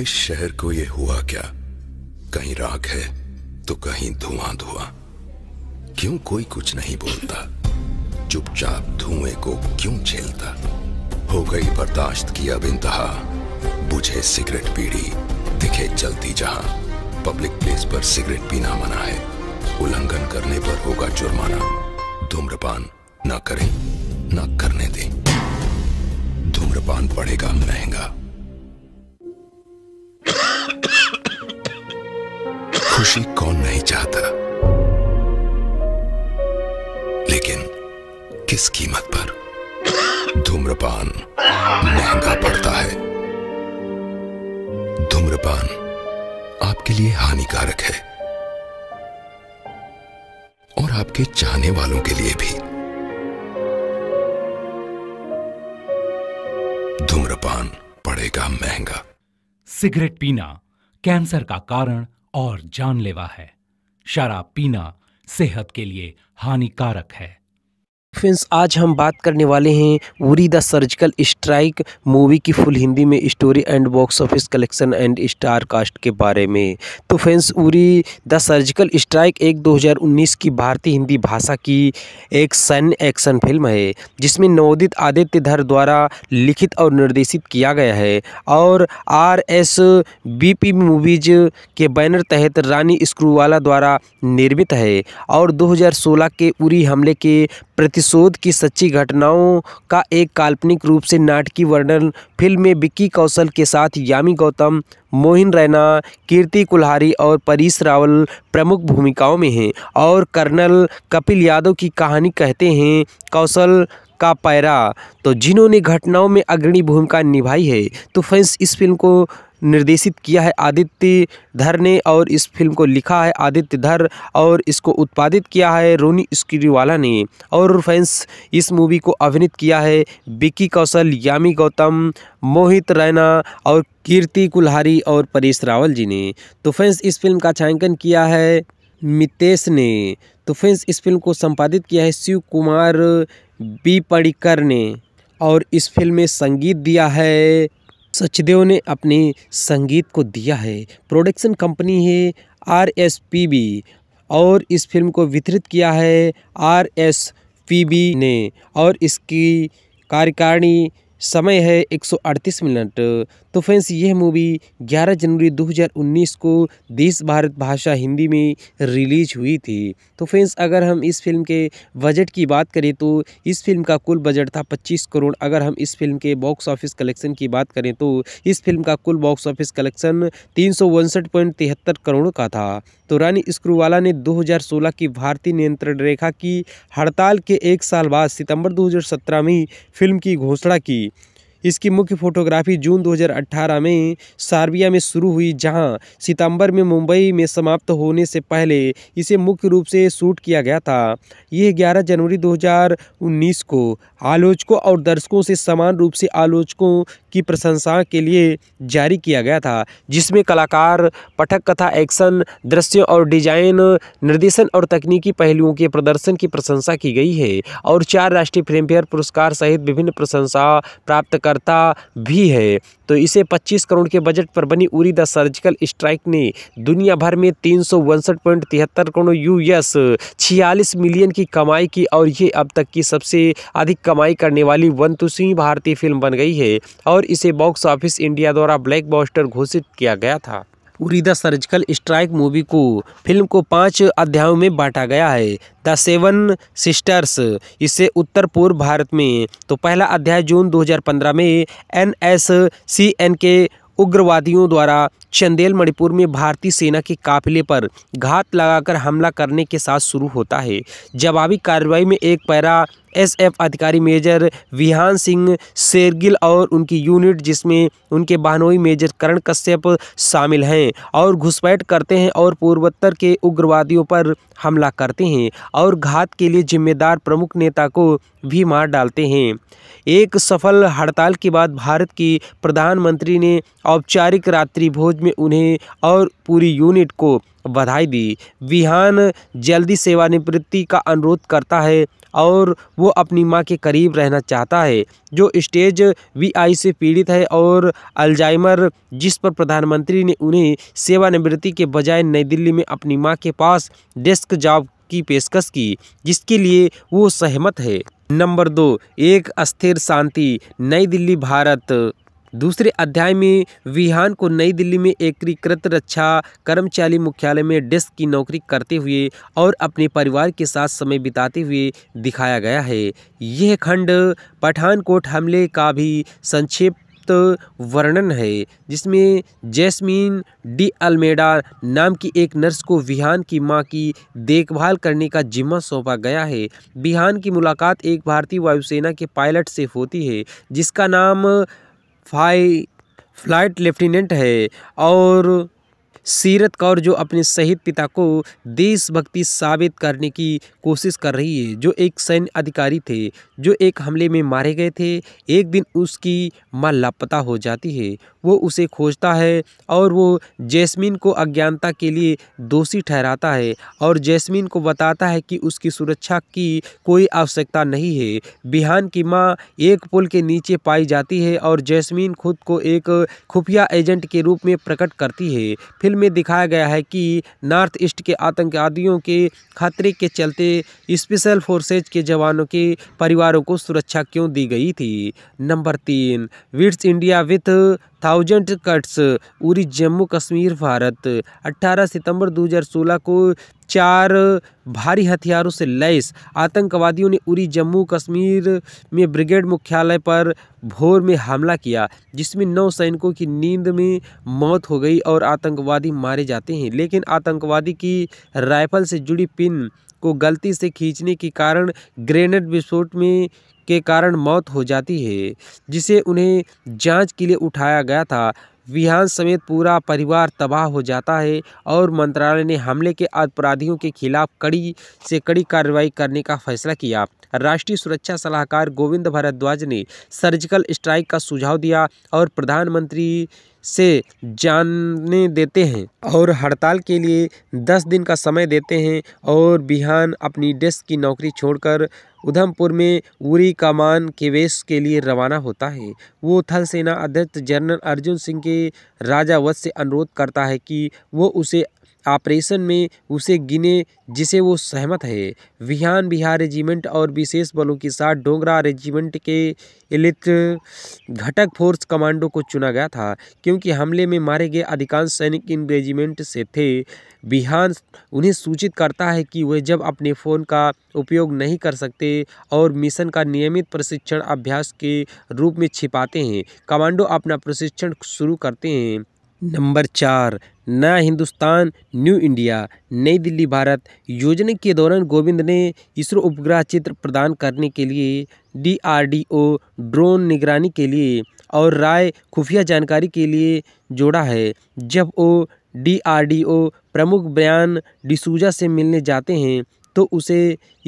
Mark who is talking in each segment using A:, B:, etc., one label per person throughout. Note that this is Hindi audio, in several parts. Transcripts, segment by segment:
A: इस शहर को ये हुआ क्या कहीं राख है तो कहीं धुआं धुआं क्यों कोई कुछ नहीं बोलता चुपचाप धुएं को क्यों झेलता हो गई बर्दाश्त की अब इंतहा बुझे सिगरेट पीढ़ी दिखे चलती जहां पब्लिक प्लेस पर सिगरेट पीना मना है उल्लंघन करने पर होगा जुर्माना धूम्रपान ना करें ना करने दें धूम्रपान पड़ेगा महंगा खुशी कौन नहीं चाहता लेकिन किस कीमत पर धूम्रपान महंगा पड़ता है धूम्रपान आपके लिए हानिकारक है और आपके चाहने वालों के लिए भी धूम्रपान पड़ेगा महंगा सिगरेट पीना कैंसर का कारण और जानलेवा है शराब पीना सेहत के लिए हानिकारक है फ्रेंड्स आज हम बात करने वाले हैं Uri the surgical strike movie की फुल हिंदी में story and box office collection and star cast के बारे में तो friends Uri the surgical strike एक 2019 की भारतीय हिंदी भाषा की एक सैन्य एक्शन फिल्म है जिसमें नवोदित आदित्य धर द्वारा लिखित और निर्देशित किया गया है और R S B P movies के बैनर तहत रानी स्क्रूवाला द्वारा निर्मित है और दो के उरी हमले के प्रतिशोध की सच्ची घटनाओं का एक काल्पनिक रूप से नाटकीय वर्णन फिल्म में विक्की कौशल के साथ यामी गौतम मोहिन रैना कीर्ति कुल्हारी और परीश रावल प्रमुख भूमिकाओं में हैं और कर्नल कपिल यादव की कहानी कहते हैं कौशल का पैरा तो जिन्होंने घटनाओं में अग्रणी भूमिका निभाई है तो फैंस इस फिल्म को निर्देशित किया है आदित्य धर ने और इस फिल्म को लिखा है आदित्य धर और इसको उत्पादित किया है रोनी स्क्रीवाला ने और फैंस इस मूवी को अभिनीत किया है बिकी कौशल यामी गौतम मोहित रैना और कीर्ति कुल्हारी और परेश रावल जी ने तो फैंस इस फिल्म का छायांकन किया है मितेश ने तो फैंस इस फिल्म को संपादित किया है शिव कुमार बी पड़िकर ने और इस फिल्म में संगीत दिया है सचदेव ने अपने संगीत को दिया है प्रोडक्शन कंपनी है आर एस पी बी और इस फिल्म को वितरित किया है आर एस पी बी ने और इसकी कार्यकारिणी समय है 138 मिनट तो फ्रेंड्स यह मूवी 11 जनवरी 2019 को देश भारत भाषा हिंदी में रिलीज हुई थी तो फ्रेंड्स अगर हम इस फिल्म के बजट की बात करें तो इस फिल्म का कुल बजट था 25 करोड़ अगर हम इस फिल्म के बॉक्स ऑफिस कलेक्शन की बात करें तो इस फिल्म का कुल बॉक्स ऑफिस कलेक्शन तीन करोड़ का था तो रानी स्क्रूवाला ने दो की भारतीय नियंत्रण रेखा की हड़ताल के एक साल बाद सितंबर दो में फिल्म की घोषणा की इसकी मुख्य फोटोग्राफी जून 2018 में सार्बिया में शुरू हुई जहां सितंबर में मुंबई में समाप्त होने से पहले इसे मुख्य रूप से शूट किया गया था यह 11 जनवरी 2019 को आलोचकों और दर्शकों से समान रूप से आलोचकों की प्रशंसा के लिए जारी किया गया था जिसमें कलाकार पठक कथा एक्शन दृश्य और डिजाइन निर्देशन और तकनीकी पहलुओं के प्रदर्शन की प्रशंसा की गई है और चार राष्ट्रीय फिल्मफेयर पुरस्कार सहित विभिन्न प्रशंसा प्राप्तकर्ता भी है तो इसे 25 करोड़ के बजट पर बनी उरी द सर्जिकल स्ट्राइक ने दुनिया भर में तीन करोड़ यूएस छियालीस मिलियन की कमाई की और ये अब तक की सबसे अधिक कमाई करने वाली वनतुसी भारतीय फिल्म बन गई है और इसे बॉक्स ऑफिस इंडिया द्वारा बॉस्टर घोषित किया गया था Uri the surgical strike movie को फिल्म को पांच अध्यायों में बांटा गया है द सेवन सिस्टर्स इसे उत्तर पूर्व भारत में तो पहला अध्याय जून 2015 में एन एस सी एन के उग्रवादियों द्वारा चंदेल मणिपुर में भारतीय सेना के काफिले पर घात लगाकर हमला करने के साथ शुरू होता है जवाबी कार्रवाई में एक पैरा एसएफ अधिकारी मेजर विहान सिंह शेरगिल और उनकी यूनिट जिसमें उनके बहनोई मेजर करण कश्यप शामिल हैं और घुसपैठ करते हैं और पूर्वोत्तर के उग्रवादियों पर हमला करते हैं और घात के लिए जिम्मेदार प्रमुख नेता को भी मार डालते हैं एक सफल हड़ताल के बाद भारत की प्रधानमंत्री ने औपचारिक रात्रि भोज में उन्हें और पूरी यूनिट को बधाई दी विहान जल्दी सेवानिवृत्ति का अनुरोध करता है और वो अपनी माँ के करीब रहना चाहता है जो स्टेज वीआई से पीड़ित है और अल्जाइमर जिस पर प्रधानमंत्री ने उन्हें सेवानिवृत्ति के बजाय नई दिल्ली में अपनी माँ के पास डेस्क जॉब की पेशकश की जिसके लिए वो सहमत है नंबर दो एक अस्थिर शांति नई दिल्ली भारत दूसरे अध्याय में विहान को नई दिल्ली में एकीकृत रक्षा कर्मचारी मुख्यालय में डेस्क की नौकरी करते हुए और अपने परिवार के साथ समय बिताते हुए दिखाया गया है यह खंड पठानकोट हमले का भी संक्षेप संक्षिप्त वर्णन है जिसमें जैस्मीन डी अल्मेडा नाम की एक नर्स को विहान की मां की देखभाल करने का जिम्मा सौंपा गया है विहान की मुलाकात एक भारतीय वायुसेना के पायलट से होती है जिसका नाम फाई फ्लाइट लेफ्टिनेंट है और सीरत कौर जो अपने शहीद पिता को देशभक्ति साबित करने की कोशिश कर रही है जो एक सैन्य अधिकारी थे जो एक हमले में मारे गए थे एक दिन उसकी माँ लापता हो जाती है वो उसे खोजता है और वो जैस्मिन को अज्ञानता के लिए दोषी ठहराता है और जैस्मिन को बताता है कि उसकी सुरक्षा की कोई आवश्यकता नहीं है बिहान की माँ एक पुल के नीचे पाई जाती है और जैस्मिन खुद को एक खुफिया एजेंट के रूप में प्रकट करती है फिल्म में दिखाया गया है कि नॉर्थ ईस्ट के आतंकवादियों के खतरे के चलते स्पेशल फोर्सेज के जवानों के परिवारों को सुरक्षा क्यों दी गई थी नंबर तीन wits India with thousand cuts Uri Jammu Kashmir Bharat 18 सितंबर 2016 को चार भारी हथियारों से लैस आतंकवादियों ने उरी जम्मू कश्मीर में ब्रिगेड मुख्यालय पर भोर में हमला किया जिसमें नौ सैनिकों की नींद में मौत हो गई और आतंकवादी मारे जाते हैं लेकिन आतंकवादी की राइफल से जुड़ी पिन को गलती से खींचने के कारण ग्रेनेड विस्फोट में के कारण मौत हो जाती है जिसे उन्हें जांच के लिए उठाया गया था विहान समेत पूरा परिवार तबाह हो जाता है और मंत्रालय ने हमले के अपराधियों के खिलाफ कड़ी से कड़ी कार्रवाई करने का फैसला किया राष्ट्रीय सुरक्षा सलाहकार गोविंद भारद्वाज ने सर्जिकल स्ट्राइक का सुझाव दिया और प्रधानमंत्री से जानने देते हैं और हड़ताल के लिए दस दिन का समय देते हैं और बिहान अपनी डेस्क की नौकरी छोड़कर उधमपुर में उरी कमान केवेश के लिए रवाना होता है वो थल सेना अध्यक्ष जनरल अर्जुन सिंह के राजावत से अनुरोध करता है कि वो उसे ऑपरेशन में उसे गिने जिसे वो सहमत है विहान बिहार रेजिमेंट और विशेष बलों के साथ डोंगरा रेजिमेंट के इलित घटक फोर्स कमांडो को चुना गया था क्योंकि हमले में मारे गए अधिकांश सैनिक इन रेजिमेंट से थे विहान उन्हें सूचित करता है कि वे जब अपने फ़ोन का उपयोग नहीं कर सकते और मिशन का नियमित प्रशिक्षण अभ्यास के रूप में छिपाते हैं कमांडो अपना प्रशिक्षण शुरू करते हैं नंबर चार नया हिंदुस्तान न्यू इंडिया नई दिल्ली भारत योजना के दौरान गोविंद ने इसरो उपग्रह चित्र प्रदान करने के लिए डीआरडीओ ड्रोन निगरानी के लिए और राय खुफिया जानकारी के लिए जोड़ा है जब वो डीआरडीओ प्रमुख बयान डिसूजा से मिलने जाते हैं तो उसे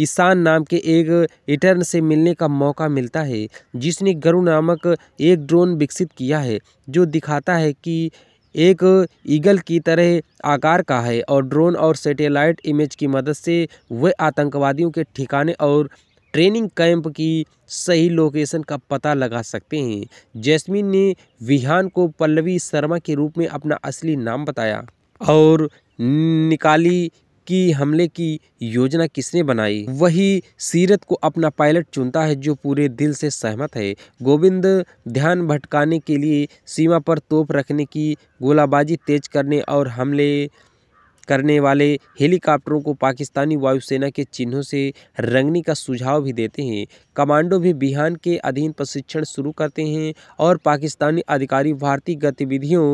A: ईशान नाम के एक इटर्न से मिलने का मौका मिलता है जिसने गरु नामक एक ड्रोन विकसित किया है जो दिखाता है कि एक ईगल की तरह आकार का है और ड्रोन और सैटेलाइट इमेज की मदद से वह आतंकवादियों के ठिकाने और ट्रेनिंग कैंप की सही लोकेशन का पता लगा सकते हैं जैस्मिन ने विहान को पल्लवी शर्मा के रूप में अपना असली नाम बताया और निकाली की हमले की योजना किसने बनाई वही सीरत को अपना पायलट चुनता है जो पूरे दिल से सहमत है गोविंद ध्यान भटकाने के लिए सीमा पर तोप रखने की गोलाबाजी तेज करने और हमले करने वाले हेलीकॉप्टरों को पाकिस्तानी वायुसेना के चिन्हों से रंगने का सुझाव भी देते हैं कमांडो भी बिहान के अधीन प्रशिक्षण शुरू करते हैं और पाकिस्तानी अधिकारी भारतीय गतिविधियों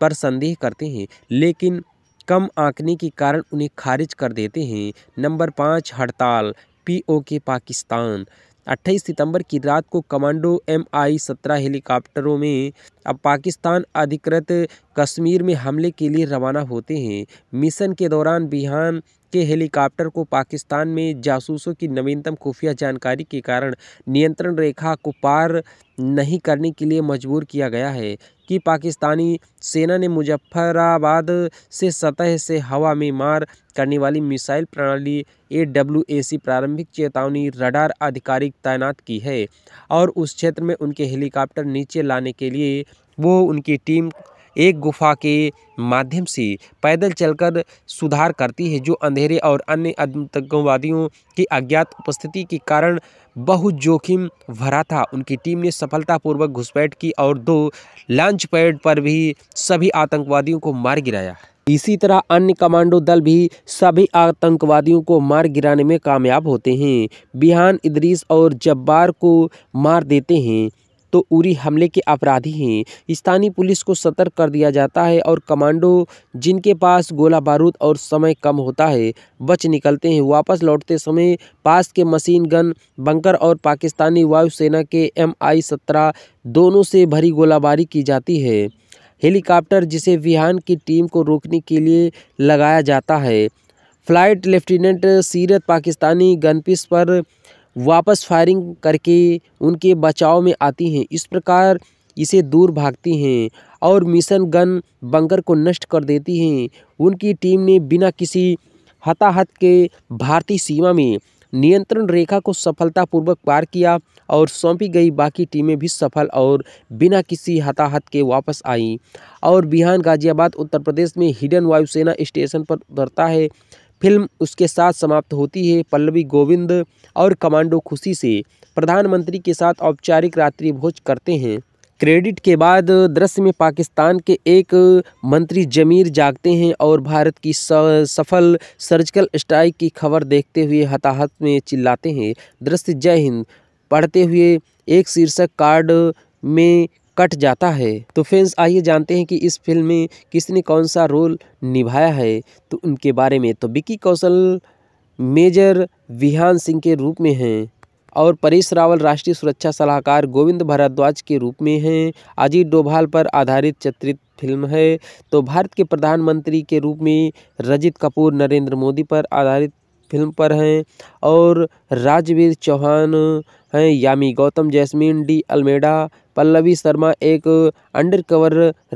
A: पर संदेह करते हैं लेकिन कम आंकने के कारण उन्हें खारिज कर देते हैं नंबर पाँच हड़ताल पीओके पाकिस्तान 28 सितंबर की रात को कमांडो एम आई सत्रह हेलीकॉप्टरों में अब पाकिस्तान अधिकृत कश्मीर में हमले के लिए रवाना होते हैं मिशन के दौरान बिहान के हेलीकॉप्टर को पाकिस्तान में जासूसों की नवीनतम खुफिया जानकारी के कारण नियंत्रण रेखा को पार नहीं करने के लिए मजबूर किया गया है कि पाकिस्तानी सेना ने मुजफ्फराबाद से सतह से हवा में मार करने वाली मिसाइल प्रणाली ए डब्ल्यू ए सी प्रारंभिक चेतावनी रडार आधिकारिक तैनात की है और उस क्षेत्र में उनके हेलीकॉप्टर नीचे लाने के लिए वो उनकी टीम एक गुफा के माध्यम से पैदल चलकर सुधार करती है जो अंधेरे और अन्य आतंकवादियों की अज्ञात उपस्थिति के कारण बहुत जोखिम भरा था उनकी टीम ने सफलतापूर्वक घुसपैठ की और दो लॉन्च पैड पर भी सभी आतंकवादियों को मार गिराया इसी तरह अन्य कमांडो दल भी सभी आतंकवादियों को मार गिराने में कामयाब होते हैं बिहान इदरीस और जब्बार को मार देते हैं तो उरी हमले के अपराधी हैं स्थानीय पुलिस को सतर्क कर दिया जाता है और कमांडो जिनके पास गोला बारूद और समय कम होता है बच निकलते हैं वापस लौटते समय पास के मशीन गन बंकर और पाकिस्तानी वायुसेना के एम आई सत्रह दोनों से भरी गोलाबारी की जाती है हेलीकॉप्टर जिसे विहान की टीम को रोकने के लिए लगाया जाता है फ्लाइट लेफ्टिनेंट सीरत पाकिस्तानी गनपिस पर वापस फायरिंग करके उनके बचाव में आती हैं इस प्रकार इसे दूर भागती हैं और मिशन गन बंकर को नष्ट कर देती हैं उनकी टीम ने बिना किसी हताहत के भारतीय सीमा में नियंत्रण रेखा को सफलतापूर्वक पार किया और सौंपी गई बाकी टीमें भी सफल और बिना किसी हताहत के वापस आईं और बिहान गाजियाबाद उत्तर प्रदेश में हिडन वायुसेना स्टेशन पर उतरता है फिल्म उसके साथ समाप्त होती है पल्लवी गोविंद और कमांडो खुशी से प्रधानमंत्री के साथ औपचारिक रात्रि भोज करते हैं क्रेडिट के बाद दृश्य में पाकिस्तान के एक मंत्री जमीर जागते हैं और भारत की सफल सर्जिकल स्ट्राइक की खबर देखते हुए हताहत में चिल्लाते हैं दृश्य जय हिंद पढ़ते हुए एक शीर्षक कार्ड में कट जाता है तो फ्रेंड्स आइए जानते हैं कि इस फिल्म में किसने कौन सा रोल निभाया है तो उनके बारे में तो विक्की कौशल मेजर विहान सिंह के रूप में हैं और परेश रावल राष्ट्रीय सुरक्षा सलाहकार गोविंद भारद्वाज के रूप में हैं अजीत डोभाल पर आधारित चित्रित फिल्म है तो भारत के प्रधानमंत्री के रूप में रजित कपूर नरेंद्र मोदी पर आधारित फिल्म पर हैं और राजवीर चौहान हैं Yami Gautam Jasmine D Almeida Pallavi Sharma एक अंडरकवर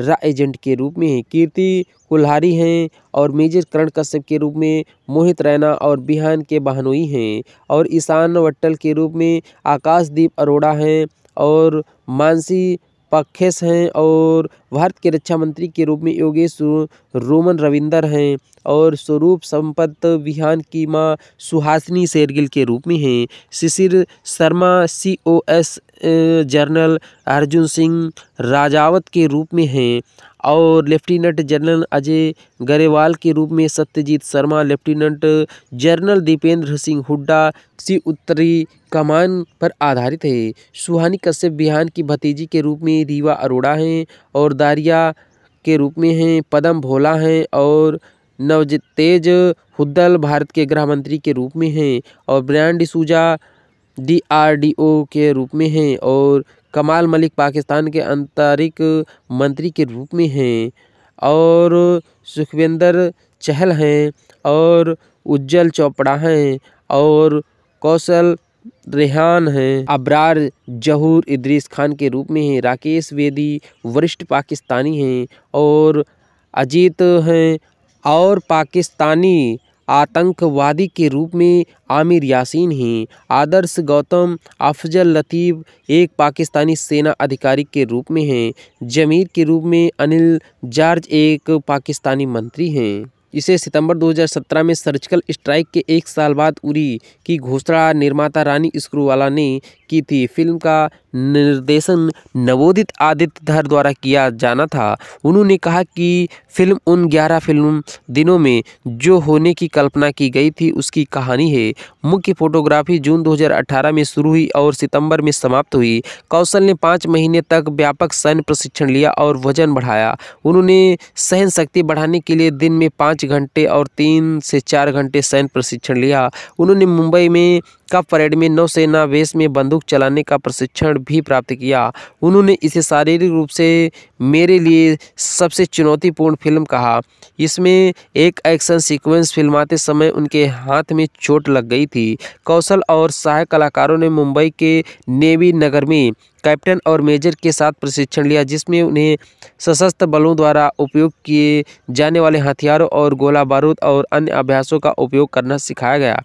A: रा एजेंट के रूप में हैं कीर्ति कुल्हारी हैं और मेजर करण कश्यप के रूप में मोहित रैना और बिहान के बहनोई हैं और ईशान वट्टल के रूप में आकाशदीप अरोड़ा हैं और मानसी पखेस हैं और भारत के रक्षा मंत्री के रूप में योगेश रोमन रविंदर हैं और स्वरूप संपत विहान की माँ सुहासिनी शेरगिल के रूप में हैं Shishir Sharma C O S general Arjun Singh Rajawat के रूप में हैं और लेफ्टिनेंट जनरल अजय गरेवाल के रूप में Satyajit Sharma lieutenant general Dipendra Singh Hooda C उत्तरी कमान पर आधारित है सुहानी कश्यप बिहान की भतीजी के रूप में रीवा अरोड़ा हैं और दारिया के रूप में हैं पदम भोला हैं और तेज हुद्दल भारत के गृह मंत्री के रूप में हैं और ब्रांड डिसूजा ओ के रूप में हैं और कमाल मलिक पाकिस्तान के आंतरिक मंत्री के रूप में हैं और सुखविंदर चहल हैं और उज्जवल चोपड़ा हैं और कौशल रेहान हैं अब्रार जहूर इद्रीस खान के रूप में हैं राकेश वेदी वरिष्ठ पाकिस्तानी हैं और अजीत हैं और पाकिस्तानी आतंकवादी के रूप में आमिर यासीन हैं आदर्श गौतम अफजल लतीफ़ एक पाकिस्तानी सेना अधिकारी के रूप में हैं जमीर के रूप में अनिल जार्ज एक पाकिस्तानी मंत्री हैं इसे सितंबर 2017 में सर्जिकल स्ट्राइक के एक साल बाद उरी की घोषणा निर्माता रानी स्क्रूवाला ने की थी फिल्म का निर्देशन नवोदित आदित्य धर द्वारा किया जाना था उन्होंने कहा कि फिल्म उन ग्यारह फिल्म दिनों में जो होने की कल्पना की गई थी उसकी कहानी है मुख्य फोटोग्राफी जून 2018 में शुरू हुई और सितंबर में समाप्त हुई कौशल ने पाँच महीने तक व्यापक सैन्य प्रशिक्षण लिया और वजन बढ़ाया उन्होंने सहन शक्ति बढ़ाने के लिए दिन में पाँच घंटे और तीन से चार घंटे सैन्य प्रशिक्षण लिया उन्होंने मुंबई में कब परेड में नौसेना वेश में बंदूक चलाने का प्रशिक्षण भी प्राप्त किया उन्होंने इसे शारीरिक रूप से मेरे लिए सबसे चुनौतीपूर्ण फिल्म कहा इसमें एक एक्शन सीक्वेंस फिल्माते समय उनके हाथ में चोट लग गई थी कौशल और सहायक कलाकारों ने मुंबई के नेवी नगर में कैप्टन और मेजर के साथ प्रशिक्षण लिया जिसमें उन्हें सशस्त्र बलों द्वारा उपयोग किए जाने वाले हथियारों और गोला बारूद और अन्य अभ्यासों का उपयोग करना सिखाया गया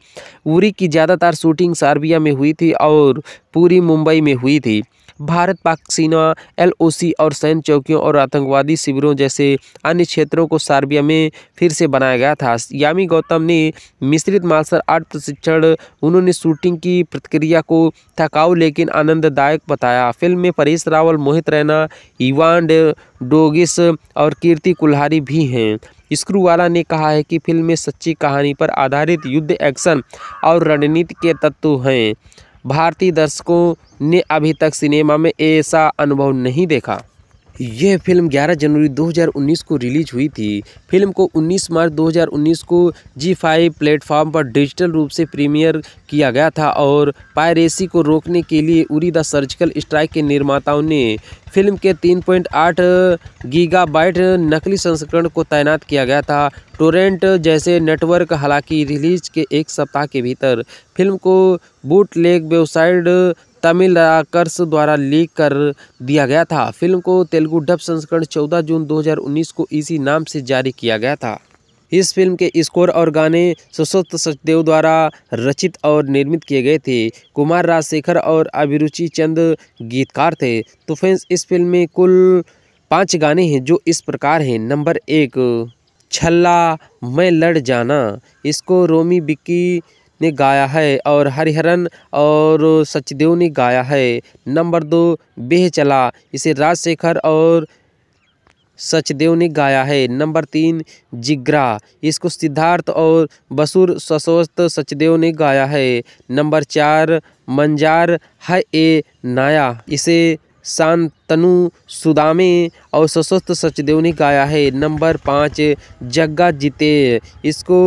A: उरी की ज़्यादातर शूटिंग सार्बिया में हुई थी और पूरी मुंबई में हुई थी भारत पाक सीमा एलओसी और सैन्य चौकियों और आतंकवादी शिविरों जैसे अन्य क्षेत्रों को सार्बिया में फिर से बनाया गया था यामी गौतम ने मिश्रित मार्शल आर्ट प्रशिक्षण उन्होंने शूटिंग की प्रतिक्रिया को थकाऊ लेकिन आनंददायक बताया फिल्म में परेश रावल मोहित रैना इवान डोगिस और कीर्ति कुल्हारी भी हैं स्क्रूवाला ने कहा है कि फिल्म में सच्ची कहानी पर आधारित युद्ध एक्शन और रणनीति के तत्व हैं भारतीय दर्शकों ने अभी तक सिनेमा में ऐसा अनुभव नहीं देखा यह फिल्म 11 जनवरी 2019 को रिलीज हुई थी फिल्म को 19 मार्च 2019 को जी फाइव प्लेटफॉर्म पर डिजिटल रूप से प्रीमियर किया गया था और पायरेसी को रोकने के लिए उरी द सर्जिकल स्ट्राइक के निर्माताओं ने फिल्म के 3.8 गीगाबाइट नकली संस्करण को तैनात किया गया था टोरेंट जैसे नेटवर्क हालांकि रिलीज के एक सप्ताह के भीतर फिल्म को bootleg website Tamil rockers द्वारा लीक कर दिया गया था फिल्म को तेलुगु डब संस्करण 14 जून 2019 को इसी नाम से जारी किया गया था इस फिल्म के स्कोर और गाने सशक्त सचदेव द्वारा रचित और निर्मित किए गए थे कुमार राजशेखर और अभिरुचि चंद गीतकार थे तो फ्रेंड्स इस फिल्म में कुल पांच गाने हैं जो इस प्रकार हैं नंबर एक छल्ला मैं लड़ जाना इसको रोमी बिक्की ने गाया है और हरिहरन और सचदेव ने गाया है नंबर दो बेह चला इसे राजशेखर और सचदेव ने गाया है नंबर तीन जिग्रा इसको सिद्धार्थ और बसुर सशोस्त सचदेव ने गाया है नंबर चार मंजार है ए नाया इसे शांतनु सुदामे और सशस्त्र सचदेव ने गाया है नंबर पाँच जग्गा जीते इसको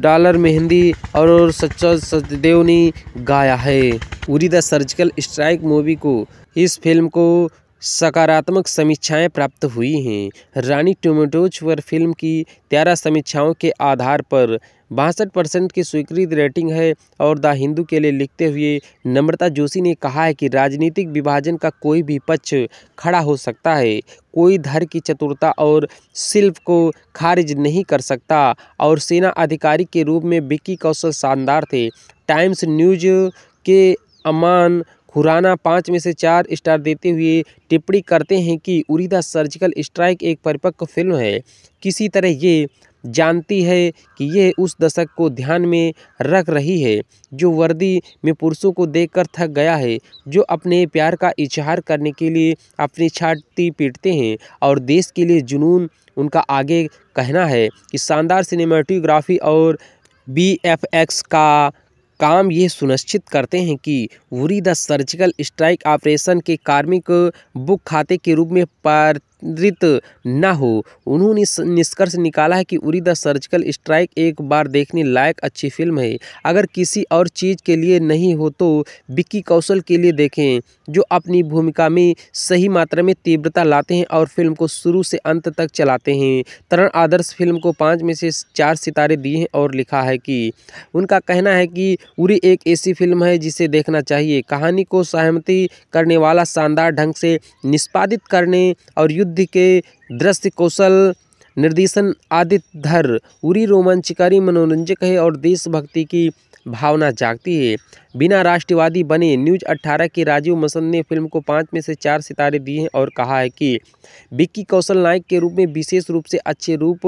A: डॉलर मेहंदी और सच्चा सचदेव ने गाया है Uri the surgical strike movie को इस फिल्म को सकारात्मक समीक्षाएं प्राप्त हुई हैं रानी टोमेटोज पर फिल्म की तेरह समीक्षाओं के आधार पर बासठ परसेंट की स्वीकृत रेटिंग है और द हिंदू के लिए लिखते हुए नम्रता जोशी ने कहा है कि राजनीतिक विभाजन का कोई भी पक्ष खड़ा हो सकता है कोई धर की चतुरता और शिल्प को खारिज नहीं कर सकता और सेना अधिकारी के रूप में विक्की कौशल शानदार थे टाइम्स न्यूज के अमान खुराना पाँच में से चार स्टार देते हुए टिप्पणी करते हैं कि उरीदा सर्जिकल स्ट्राइक एक परिपक्व फिल्म है किसी तरह ये जानती है कि यह उस दशक को ध्यान में रख रही है जो वर्दी में पुरुषों को देखकर थक गया है जो अपने प्यार का इजहार करने के लिए अपनी छाती पीटते हैं और देश के लिए जुनून उनका आगे कहना है कि शानदार सिनेमाटोग्राफी और बी एफ एक्स का काम ये सुनिश्चित करते हैं कि Uri the surgical strike operation के कार्मिक बुक खाते के रूप में पर नियंत्रित न हो उन्होंने निष्कर्ष निकाला है कि उरी द सर्जिकल स्ट्राइक एक बार देखने लायक अच्छी फिल्म है अगर किसी और चीज़ के लिए नहीं हो तो विक्की कौशल के लिए देखें जो अपनी भूमिका में सही मात्रा में तीव्रता लाते हैं और फिल्म को शुरू से अंत तक चलाते हैं तरण आदर्श फिल्म को पाँच में से चार सितारे दिए हैं और लिखा है कि उनका कहना है कि उरी एक ऐसी फिल्म है जिसे देखना चाहिए कहानी को सहमति करने वाला शानदार ढंग से निष्पादित करने और युद्ध बुद्धि के दृश्य कौशल निर्देशन आदित्य धर उरी रोमांचकारी मनोरंजक है और देशभक्ति की भावना जागती है बिना राष्ट्रवादी बने न्यूज 18 के राजीव मसंद ने फिल्म को पाँच में से चार सितारे दिए हैं और कहा है कि विक्की कौशल नायक के रूप में विशेष रूप से अच्छे रूप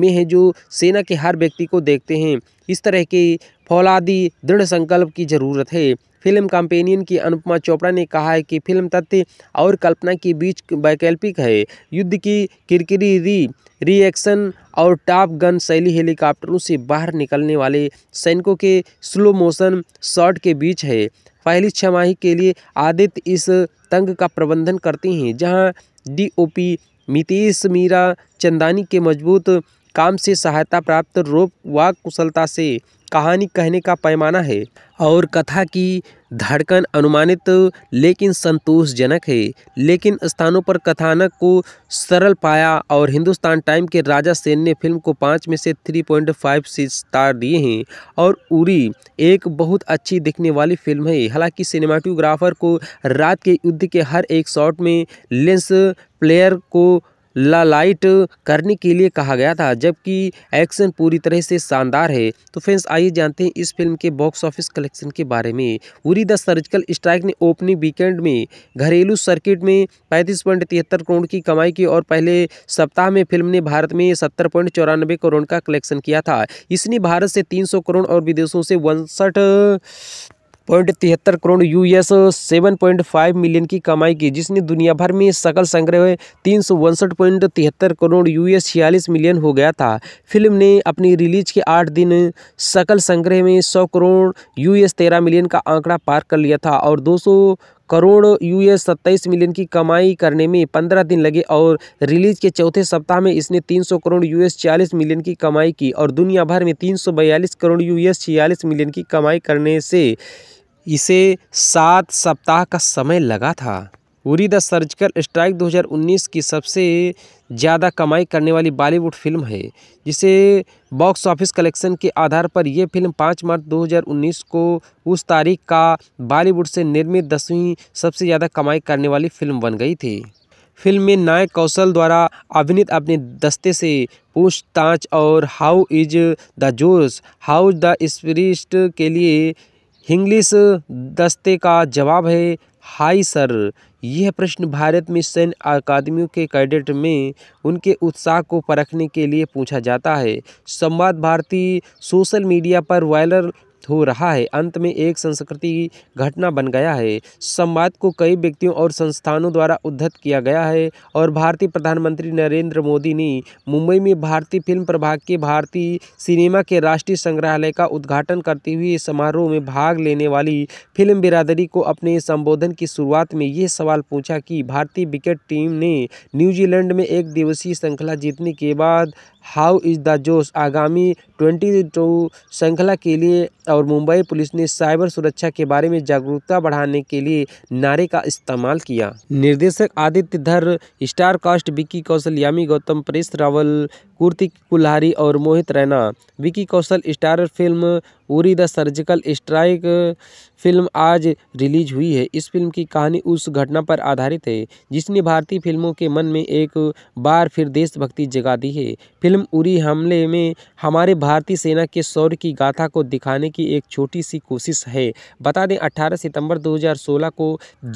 A: में है जो सेना के हर व्यक्ति को देखते हैं इस तरह के फौलादी दृढ़ संकल्प की ज़रूरत है फिल्म कंपेनियन की अनुपमा चोपड़ा ने कहा है कि फिल्म तथ्य और कल्पना के बीच वैकल्पिक है युद्ध की किरकिरी री रिएक्शन और टॉप गन शैली हेलीकॉप्टरों से बाहर निकलने वाले सैनिकों के स्लो मोशन शॉट के बीच है पहली छमाही के लिए आदित्य इस तंग का प्रबंधन करते हैं जहां डीओपी मितेश मीरा चंदानी के मजबूत काम से सहायता प्राप्त रोप वाक कुशलता से कहानी कहने का पैमाना है और कथा की धड़कन अनुमानित लेकिन संतोषजनक है लेकिन स्थानों पर कथानक को सरल पाया और हिंदुस्तान टाइम के राजा सेन ने फिल्म को पाँच में से थ्री पॉइंट फाइव स्टार दिए हैं और उरी एक बहुत अच्छी दिखने वाली फिल्म है हालांकि सिनेमाटोग्राफर को रात के युद्ध के हर एक शॉट में लेंस प्लेयर को लालाइट करने के लिए कहा गया था जबकि एक्शन पूरी तरह से शानदार है तो फ्रेंड्स आइए जानते हैं इस फिल्म के बॉक्स ऑफिस कलेक्शन के बारे में उरी द सर्जिकल स्ट्राइक ने ओपनिंग वीकेंड में घरेलू सर्किट में पैंतीस पॉइंट तिहत्तर करोड़ की कमाई की और पहले सप्ताह में फिल्म ने भारत में सत्तर पॉइंट चौरानबे करोड़ का कलेक्शन किया था इसने भारत से तीन सौ करोड़ और विदेशों से उनसठ पॉइंट तिहत्तर crore US seven point five million की कमाई की जिसने दुनिया भर में सकल संग्रह तीन सौ उनसठ पॉइंट तिहत्तर करोड़ यूएस छियालीस मिलियन हो गया था फिल्म ने अपनी रिलीज के आठ दिन सकल संग्रह में सौ करोड़ यूएस तेरह मिलियन का आंकड़ा पार कर लिया था और दो सौ करोड़ यूएस सत्ताईस मिलियन की कमाई करने में पंद्रह दिन लगे और रिलीज के चौथे सप्ताह में इसने तीन सौ करोड़ यूएस छियालीस मिलियन की कमाई की और दुनिया भर में तीन सौ बयालीस करोड़ यूएस छियालीस मिलियन की कमाई करने से इसे सात सप्ताह का समय लगा था उरी द सर्जिकल स्ट्राइक 2019 की सबसे ज़्यादा कमाई करने वाली बॉलीवुड फिल्म है जिसे बॉक्स ऑफिस कलेक्शन के आधार पर यह फिल्म 5 मार्च 2019 को उस तारीख का बॉलीवुड से निर्मित दसवीं सबसे ज़्यादा कमाई करने वाली फिल्म बन गई थी फिल्म में नायक कौशल द्वारा अभिनीत अपने दस्ते से पूछताछ और how is the josh how the spirit के लिए हिंग्लिश दस्ते का जवाब है हाय सर यह प्रश्न भारत में सैन्य अकादमियों के कैडेट में उनके उत्साह को परखने के लिए पूछा जाता है संवाद भारती सोशल मीडिया पर वायरल हो रहा है अंत में एक संस्कृति घटना बन गया है संवाद को कई व्यक्तियों और संस्थानों द्वारा उद्धत किया गया है और भारतीय प्रधानमंत्री नरेंद्र मोदी ने मुंबई में भारतीय फिल्म प्रभाग के भारतीय सिनेमा के राष्ट्रीय संग्रहालय का उद्घाटन करते हुए समारोह में भाग लेने वाली फिल्म बिरादरी को अपने संबोधन की शुरुआत में यह सवाल पूछा कि भारतीय विकेट टीम ने न्यूजीलैंड में एक दिवसीय श्रृंखला जीतने के बाद हाउ इज़ द जोश आगामी ट्वेंटी टू श्रृंखला के लिए और मुंबई पुलिस ने साइबर सुरक्षा के बारे में जागरूकता बढ़ाने के लिए नारे का इस्तेमाल किया निर्देशक आदित्य धर स्टार कास्ट विकी कौशल यामी गौतम परेश रावल कुर्तिक कुल्हारी और Mohit Raina Vicky Kaushal star film Uri the surgical strike film आज रिलीज हुई है इस फिल्म की कहानी उस घटना पर आधारित है जिसने भारतीय फिल्मों के मन में एक बार फिर देशभक्ति जगा दी है फिल्म उरी हमले में हमारे भारतीय सेना के शौर्य की गाथा को दिखाने की एक छोटी सी कोशिश है बता दें 18 सितंबर 2016 को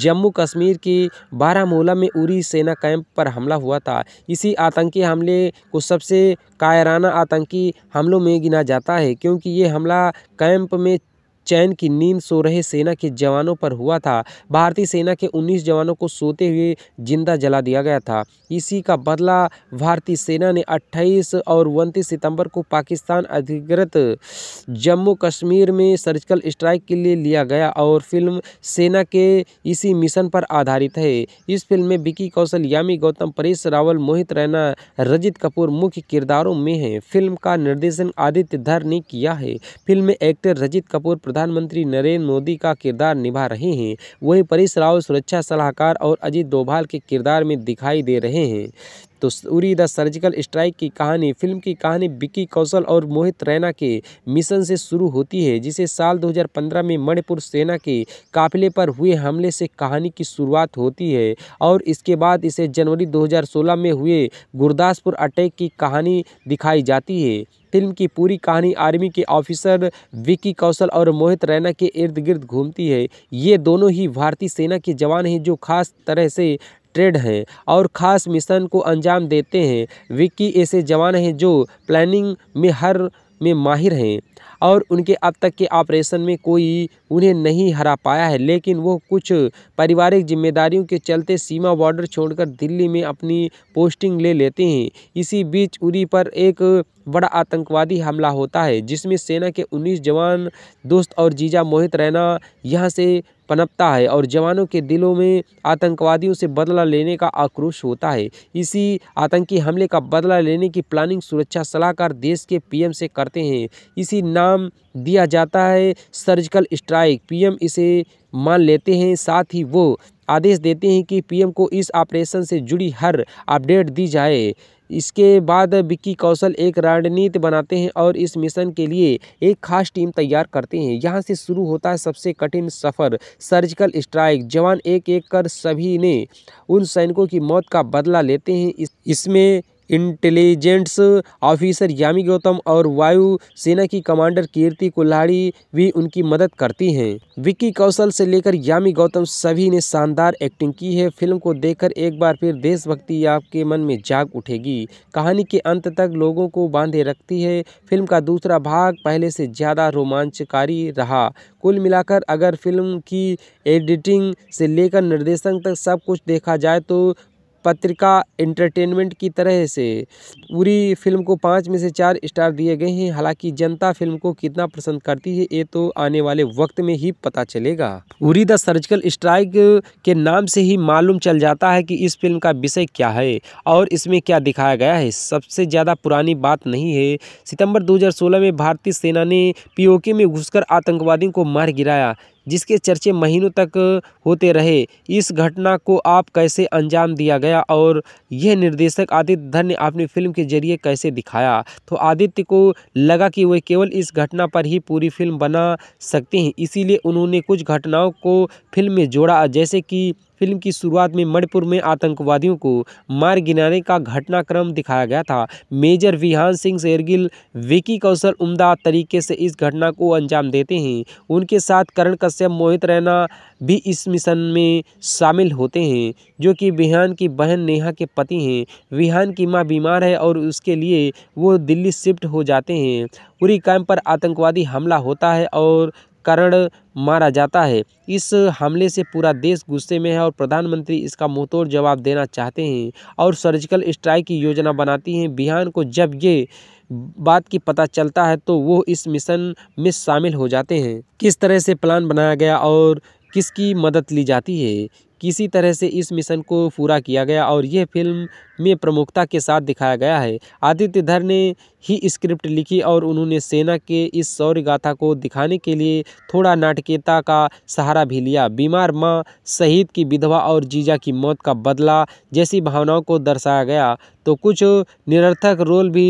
A: जम्मू कश्मीर के बारामूला में उरी सेना कैंप पर हमला हुआ था इसी आतंकी हमले को सबसे कायराना आतंकी हमलों में गिना जाता है क्योंकि ये हमला कैंप में चैन की नींद सो रहे सेना के जवानों पर हुआ था भारतीय सेना के 19 जवानों को सोते हुए जिंदा जला दिया गया था इसी का बदला भारतीय सेना ने 28 और उनतीस सितंबर को पाकिस्तान अधिकृत जम्मू कश्मीर में सर्जिकल स्ट्राइक के लिए लिया गया और फिल्म सेना के इसी मिशन पर आधारित है इस फिल्म में विकी कौशल यामी गौतम परेश रावल मोहित रैना रजित कपूर मुख्य किरदारों में हैं फिल्म का निर्देशन आदित्य धर ने किया है फिल्म में एक्टर रजित कपूर प्रधान प्रधानमंत्री नरेंद्र मोदी का किरदार निभा रहे हैं वहीं परेश राव सुरक्षा सलाहकार और अजीत डोभाल के किरदार में दिखाई दे रहे हैं तो उरी द सर्जिकल स्ट्राइक की कहानी फिल्म की कहानी विक्की कौशल और मोहित रैना के मिशन से शुरू होती है जिसे साल 2015 में मणिपुर सेना के काफिले पर हुए हमले से कहानी की शुरुआत होती है और इसके बाद इसे जनवरी 2016 में हुए गुरदासपुर अटैक की कहानी दिखाई जाती है फिल्म की पूरी कहानी आर्मी के ऑफिसर विकी कौशल और मोहित रैना के इर्द गिर्द घूमती है ये दोनों ही भारतीय सेना के जवान हैं जो खास तरह से ट्रेड हैं और ख़ास मिशन को अंजाम देते हैं विक्की ऐसे जवान हैं जो प्लानिंग में हर में माहिर हैं और उनके अब तक के ऑपरेशन में कोई उन्हें नहीं हरा पाया है लेकिन वो कुछ पारिवारिक जिम्मेदारियों के चलते सीमा बॉर्डर छोड़कर दिल्ली में अपनी पोस्टिंग ले लेते हैं इसी बीच उरी पर एक बड़ा आतंकवादी हमला होता है जिसमें सेना के 19 जवान दोस्त और जीजा मोहित रैना यहां से पनपता है और जवानों के दिलों में आतंकवादियों से बदला लेने का आक्रोश होता है इसी आतंकी हमले का बदला लेने की प्लानिंग सुरक्षा सलाहकार देश के पीएम से करते हैं इसी नाम दिया जाता है सर्जिकल स्ट्राइक पीएम इसे मान लेते हैं साथ ही वो आदेश देते हैं कि पीएम को इस ऑपरेशन से जुड़ी हर अपडेट दी जाए इसके बाद विक्की कौशल एक रणनीति बनाते हैं और इस मिशन के लिए एक खास टीम तैयार करते हैं यहाँ से शुरू होता है सबसे कठिन सफ़र सर्जिकल स्ट्राइक जवान एक एक कर सभी ने उन सैनिकों की मौत का बदला लेते हैं इसमें इंटेलिजेंस ऑफिसर यामी गौतम और वायु सेना की कमांडर कीर्ति कुल्हाड़ी भी उनकी मदद करती हैं विक्की कौशल से लेकर यामी गौतम सभी ने शानदार एक्टिंग की है फिल्म को देखकर एक बार फिर देशभक्ति आपके मन में जाग उठेगी कहानी के अंत तक लोगों को बांधे रखती है फिल्म का दूसरा भाग पहले से ज़्यादा रोमांचकारी रहा कुल मिलाकर अगर फिल्म की एडिटिंग से लेकर निर्देशन तक सब कुछ देखा जाए तो पत्रिका एंटरटेनमेंट की तरह से पूरी फिल्म को पाँच में से चार स्टार दिए गए हैं हालांकि जनता फिल्म को कितना पसंद करती है ये तो आने वाले वक्त में ही पता चलेगा उरी द सर्जिकल स्ट्राइक के नाम से ही मालूम चल जाता है कि इस फिल्म का विषय क्या है और इसमें क्या दिखाया गया है सबसे ज़्यादा पुरानी बात नहीं है सितंबर दो में भारतीय सेना ने पीओके में घुसकर आतंकवादियों को मार गिराया जिसके चर्चे महीनों तक होते रहे इस घटना को आप कैसे अंजाम दिया गया और यह निर्देशक आदित्य धन ने अपनी फिल्म के जरिए कैसे दिखाया तो आदित्य को लगा कि वे केवल इस घटना पर ही पूरी फिल्म बना सकते हैं इसीलिए उन्होंने कुछ घटनाओं को फिल्म में जोड़ा जैसे कि फिल्म की शुरुआत में मणिपुर में आतंकवादियों को मार गिराने का घटनाक्रम दिखाया गया था मेजर विहान सिंह शेरगिल विकी कौशल उमदा तरीके से इस घटना को अंजाम देते हैं उनके साथ करण कश्यप मोहित रैना भी इस मिशन में शामिल होते हैं जो कि विहान की बहन नेहा के पति हैं विहान की माँ बीमार है और उसके लिए वो दिल्ली शिफ्ट हो जाते हैं उरी कैंप पर आतंकवादी हमला होता है और कारण मारा जाता है इस हमले से पूरा देश गुस्से में है और प्रधानमंत्री इसका मुंहतोड़ जवाब देना चाहते हैं और सर्जिकल स्ट्राइक की योजना बनाती हैं बिहार को जब ये बात की पता चलता है तो वो इस मिशन में शामिल हो जाते हैं किस तरह से प्लान बनाया गया और किसकी मदद ली जाती है किसी तरह से इस मिशन को पूरा किया गया और यह फिल्म में प्रमुखता के साथ दिखाया गया है आदित्य धर ने ही स्क्रिप्ट लिखी और उन्होंने सेना के इस शौर्य गाथा को दिखाने के लिए थोड़ा नाटकीयता का सहारा भी लिया बीमार माँ शहीद की विधवा और जीजा की मौत का बदला जैसी भावनाओं को दर्शाया गया तो कुछ निरर्थक रोल भी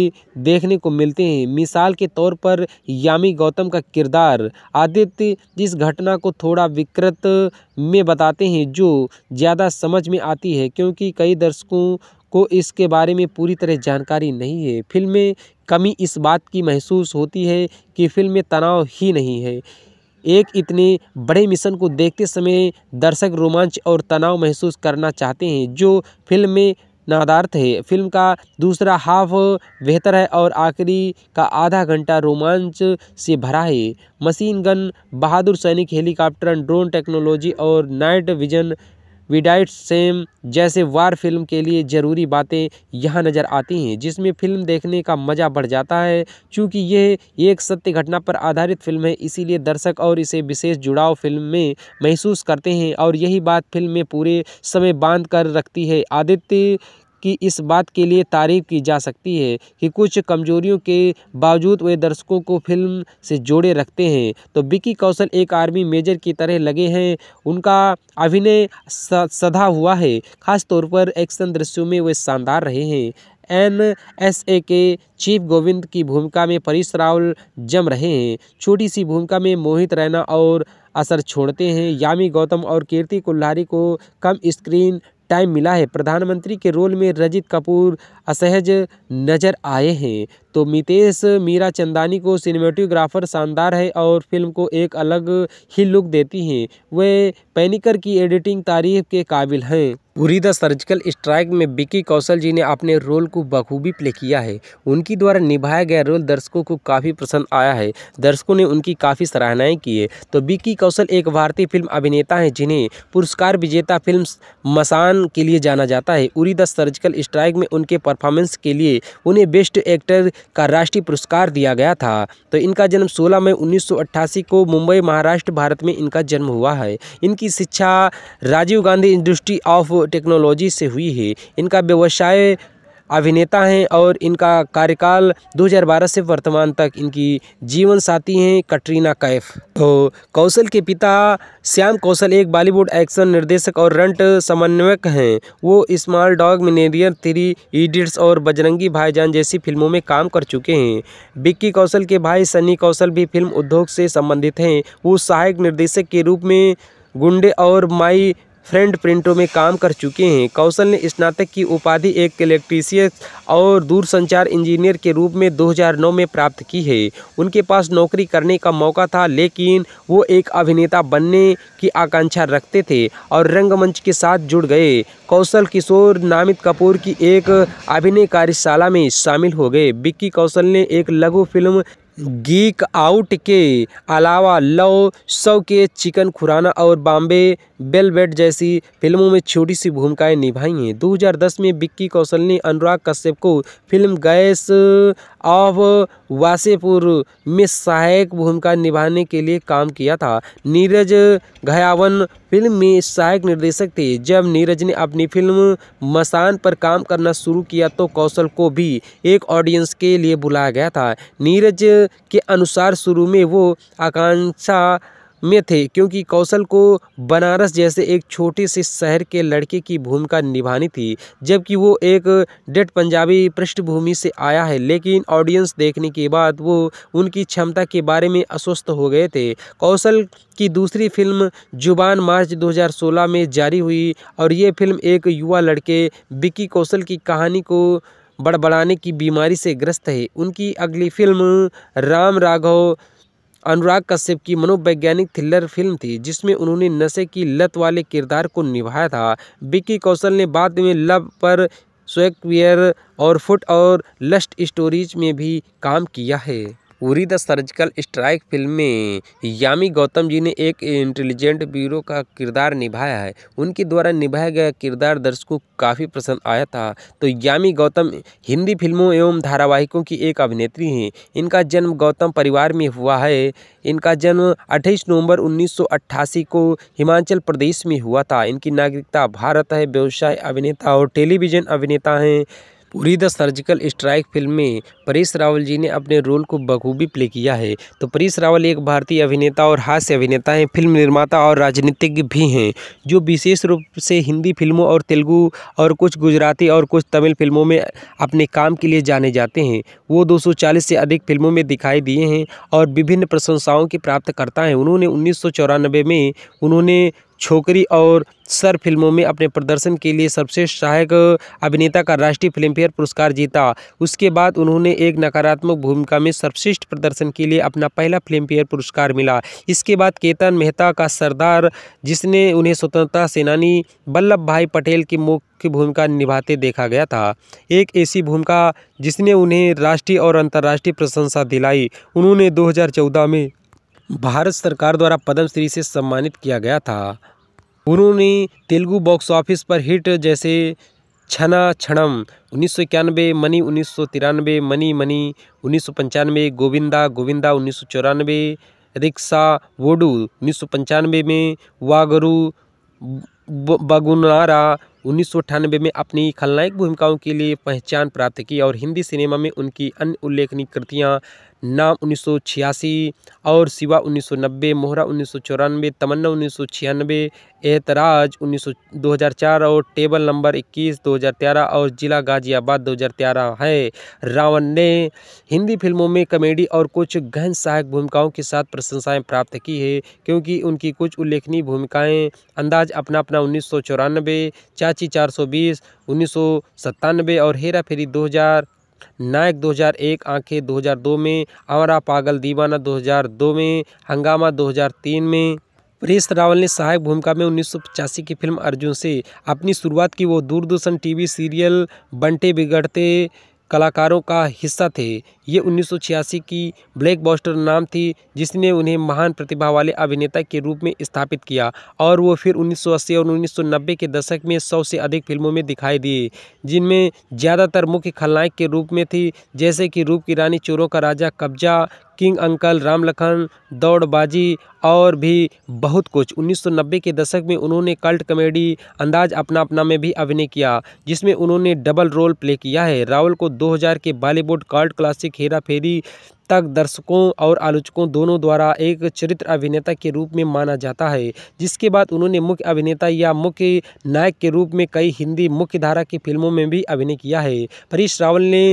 A: देखने को मिलते हैं मिसाल के तौर पर यामी गौतम का किरदार आदित्य जिस घटना को थोड़ा विकृत में बताते हैं जो ज़्यादा समझ में आती है क्योंकि कई दर्शकों को इसके बारे में पूरी तरह जानकारी नहीं है फिल्म में कमी इस बात की महसूस होती है कि फिल्म में तनाव ही नहीं है एक इतने बड़े मिशन को देखते समय दर्शक रोमांच और तनाव महसूस करना चाहते हैं जो फिल्म में नादार्थ है फिल्म का दूसरा हाफ बेहतर है और आखिरी का आधा घंटा रोमांच से भरा है मशीन गन बहादुर सैनिक हेलीकॉप्टर ड्रोन टेक्नोलॉजी और नाइट विजन विडाइट सेम जैसे वार फिल्म के लिए ज़रूरी बातें यहाँ नज़र आती हैं जिसमें फिल्म देखने का मज़ा बढ़ जाता है चूँकि यह एक सत्य घटना पर आधारित फिल्म है इसीलिए दर्शक और इसे विशेष जुड़ाव फिल्म में महसूस करते हैं और यही बात फिल्म में पूरे समय बांध कर रखती है आदित्य की इस बात के लिए तारीफ की जा सकती है कि कुछ कमजोरियों के बावजूद वे दर्शकों को फिल्म से जोड़े रखते हैं तो विकी कौशल एक आर्मी मेजर की तरह लगे हैं उनका अभिनय सधा हुआ है खास तौर पर एक्शन दृश्यों में वे शानदार रहे हैं एन एस ए के चीफ गोविंद की भूमिका में परिश रावल जम रहे हैं छोटी सी भूमिका में मोहित रैना और असर छोड़ते हैं यामी गौतम और कीर्ति कुल्हारी को कम स्क्रीन टाइम मिला है प्रधानमंत्री के रोल में रजित कपूर असहज नज़र आए हैं तो मितेश मीरा चंदानी को सिनेमेटोग्राफर शानदार है और फिल्म को एक अलग ही लुक देती हैं वे पैनिकर की एडिटिंग तारीफ के काबिल हैं उरी द सर्जिकल स्ट्राइक में बिकी कौशल जी ने अपने रोल को बखूबी प्ले किया है उनकी द्वारा निभाया गया रोल दर्शकों को काफ़ी पसंद आया है दर्शकों ने उनकी काफ़ी सराहनाएं की है तो बिकी कौशल एक भारतीय फिल्म अभिनेता हैं जिन्हें पुरस्कार विजेता फिल्म मसान के लिए जाना जाता है उरी द सर्जिकल स्ट्राइक में उनके परफॉर्मेंस के लिए उन्हें बेस्ट एक्टर का राष्ट्रीय पुरस्कार दिया गया था तो इनका जन्म 16 मई 1988 को मुंबई महाराष्ट्र भारत में इनका जन्म हुआ है इनकी शिक्षा Rajiv Gandhi industry of technology से हुई है इनका व्यवसाय अभिनेता हैं और इनका कार्यकाल 2012 से वर्तमान तक इनकी जीवन साथी हैं कटरीना कैफ तो कौशल के पिता श्याम कौशल एक बॉलीवुड एक्शन निर्देशक और रंट समन्वयक हैं वो स्मॉल डॉग मिनेरियर थ्री इडियट्स और बजरंगी भाईजान जैसी फिल्मों में काम कर चुके हैं बिक्की कौशल के भाई सनी कौशल भी फिल्म उद्योग से संबंधित हैं वो सहायक निर्देशक के रूप में गुंडे और माई फ्रंट प्रिंटों में काम कर चुके हैं कौशल ने स्नातक की उपाधि एक इलेक्ट्रीशियन और दूरसंचार इंजीनियर के रूप में 2009 में प्राप्त की है उनके पास नौकरी करने का मौका था लेकिन वो एक अभिनेता बनने की आकांक्षा रखते थे और रंगमंच के साथ जुड़ गए कौशल किशोर नामित कपूर की एक अभिनय कार्यशाला में शामिल हो गए बिक्की कौशल ने एक लघु फिल्म गीक आउट के अलावा लव शव के चिकन खुराना और बॉम्बे बेलबेट जैसी फिल्मों में छोटी सी भूमिकाएं निभाई हैं 2010 में विक्की कौशल ने अनुराग कश्यप को फिल्म गैस ऑफ वासेपुर में सहायक भूमिका निभाने के लिए काम किया था नीरज घयावन फिल्म में सहायक निर्देशक थे जब नीरज ने अपनी फिल्म मसान पर काम करना शुरू किया तो कौशल को भी एक ऑडियंस के लिए बुलाया गया था नीरज के अनुसार शुरू में वो आकांक्षा में थे क्योंकि कौशल को बनारस जैसे एक छोटे से शहर के लड़के की भूमिका निभानी थी जबकि वो एक डेट पंजाबी पृष्ठभूमि से आया है लेकिन ऑडियंस देखने के बाद वो उनकी क्षमता के बारे में अस्वस्थ हो गए थे कौशल की दूसरी फिल्म जुबान मार्च 2016 में जारी हुई और ये फिल्म एक युवा लड़के विक्की कौशल की कहानी को बड़बड़ाने की बीमारी से ग्रस्त है उनकी अगली फिल्म राम राघव अनुराग कश्यप की मनोवैज्ञानिक थ्रिलर फिल्म थी जिसमें उन्होंने नशे की लत वाले किरदार को निभाया था विक्की कौशल ने बाद में लव पर स्वेक्वियर और फुट और लस्ट स्टोरीज में भी काम किया है Uri the surgical strike film में यामी गौतम जी ने एक इंटेलिजेंट ब्यूरो का किरदार निभाया है उनके द्वारा निभाया गया किरदार दर्शकों को काफ़ी पसंद आया था तो यामी गौतम हिंदी फिल्मों एवं धारावाहिकों की एक अभिनेत्री हैं इनका जन्म गौतम परिवार में हुआ है इनका जन्म 28 नवंबर 1988 को हिमाचल प्रदेश में हुआ था इनकी नागरिकता भारत है व्यवसाय अभिनेता और टेलीविजन अभिनेता हैं पूरी द सर्जिकल स्ट्राइक फिल्म में परेश रावल जी ने अपने रोल को बखूबी प्ले किया है तो परेश रावल एक भारतीय अभिनेता और हास्य अभिनेता हैं फिल्म निर्माता और राजनीतिज्ञ भी हैं जो विशेष रूप से हिंदी फिल्मों और तेलुगु और कुछ गुजराती और कुछ तमिल फिल्मों में अपने काम के लिए जाने जाते हैं वो दो से अधिक फिल्मों में दिखाई दिए हैं और विभिन्न प्रशंसाओं की प्राप्तकर्ता हैं उन्होंने उन्नीस में उन्होंने छोकरी और सर फिल्मों में अपने प्रदर्शन के लिए सबसे सहायक अभिनेता का राष्ट्रीय फिल्मफेयर पुरस्कार जीता उसके बाद उन्होंने एक नकारात्मक भूमिका में सर्वश्रेष्ठ प्रदर्शन के लिए अपना पहला फिल्मफेयर पुरस्कार मिला इसके बाद केतन मेहता का सरदार जिसने उन्हें स्वतंत्रता सेनानी वल्लभ भाई पटेल की मुख्य भूमिका निभाते देखा गया था एक ऐसी भूमिका जिसने उन्हें राष्ट्रीय और अंतर्राष्ट्रीय प्रशंसा दिलाई उन्होंने दो में भारत सरकार द्वारा पद्मश्री से सम्मानित किया गया था उन्होंने तेलुगु बॉक्स ऑफिस पर हिट जैसे छना छणम उन्नीस सौ इक्यानवे मनी उन्नीस सौ तिरानवे मनी मनी उन्नीस सौ पंचानवे गोविंदा गोविंदा उन्नीस सौ चौरानवे रिक्शा वोडू उन्नीस सौ पंचानवे में वागुरु बगुनारा उन्नीस में अपनी खलनायक भूमिकाओं के लिए पहचान प्राप्त की और हिंदी सिनेमा में उनकी अन्य उल्लेखनीय कृतियाँ नाम उन्नीस और शिवा 1990 मोहरा चौरानवे तमन्ना 1996 एतराज हज़ार 2004 और टेबल नंबर 21 2013 और ज़िला गाज़ियाबाद 2013 है रावण ने हिंदी फिल्मों में कॉमेडी और कुछ गहन सहायक भूमिकाओं के साथ प्रशंसाएं प्राप्त की है क्योंकि उनकी कुछ उल्लेखनीय भूमिकाएं अंदाज अपना अपना उन्नीस चाची चार उन्नीस और हेरा फेरी 2000 नायक 2001 आंखें 2002 में आवारा पागल दीवाना 2002 में हंगामा 2003 में परेश रावल ने सहायक भूमिका में उन्नीस की फिल्म अर्जुन से अपनी शुरुआत की वो दूरदर्शन टीवी सीरियल बंटे बिगड़ते कलाकारों का हिस्सा थे ये 1986 की ब्लैक बॉस्टर नाम थी जिसने उन्हें महान प्रतिभा वाले अभिनेता के रूप में स्थापित किया और वो फिर 1980 और 1990 के दशक में सौ से अधिक फिल्मों में दिखाई दिए जिनमें ज़्यादातर मुख्य खलनायक के रूप में थी जैसे कि रूप की रानी चोरों का राजा कब्जा किंग अंकल राम लखन दौड़बाजी और भी बहुत कुछ 1990 के दशक में उन्होंने कल्ट कॉमेडी अंदाज अपना अपना में भी अभिनय किया जिसमें उन्होंने डबल रोल प्ले किया है रावल को 2000 के बॉलीवुड कल्ट क्लासिक हेरा फेरी तक दर्शकों और आलोचकों दोनों द्वारा एक चरित्र अभिनेता के रूप में माना जाता है जिसके बाद उन्होंने मुख्य अभिनेता या मुख्य नायक के रूप में कई हिंदी मुख्यधारा की फिल्मों में भी अभिनय किया है परेश रावल ने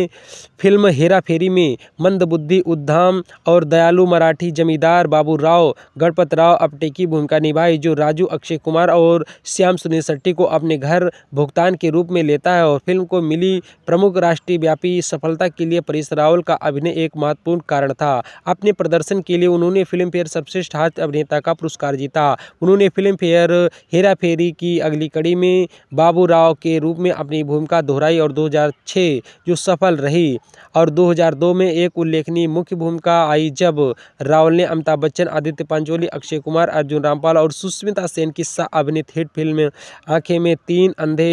A: फिल्म हेरा फेरी में मंदबुद्धि उद्धाम और दयालु मराठी जमींदार बाबू राव गणपत राव अपटे की भूमिका निभाई जो राजू अक्षय कुमार और श्याम सुनील शेट्टी को अपने घर भुगतान के रूप में लेता है और फिल्म को मिली प्रमुख राष्ट्रीय व्यापी सफलता के लिए परेश रावल का अभिनय एक महत्वपूर्ण कारण था अपने प्रदर्शन के लिए उन्होंने फिल्म फेयर सर्वश्रेष्ठ हास्य अभिनेता का पुरस्कार जीता उन्होंने फिल्म फेयर हेरा फेरी की अगली कड़ी में बाबू राव के रूप में अपनी भूमिका दोहराई और 2006 जो सफल रही और 2002 में एक उल्लेखनीय मुख्य भूमिका आई जब रावल ने अमिताभ बच्चन आदित्य पंचोली अक्षय कुमार अर्जुन रामपाल और सुष्मिता सेन की सा अभिनीत हिट फिल्म आंखें में तीन अंधे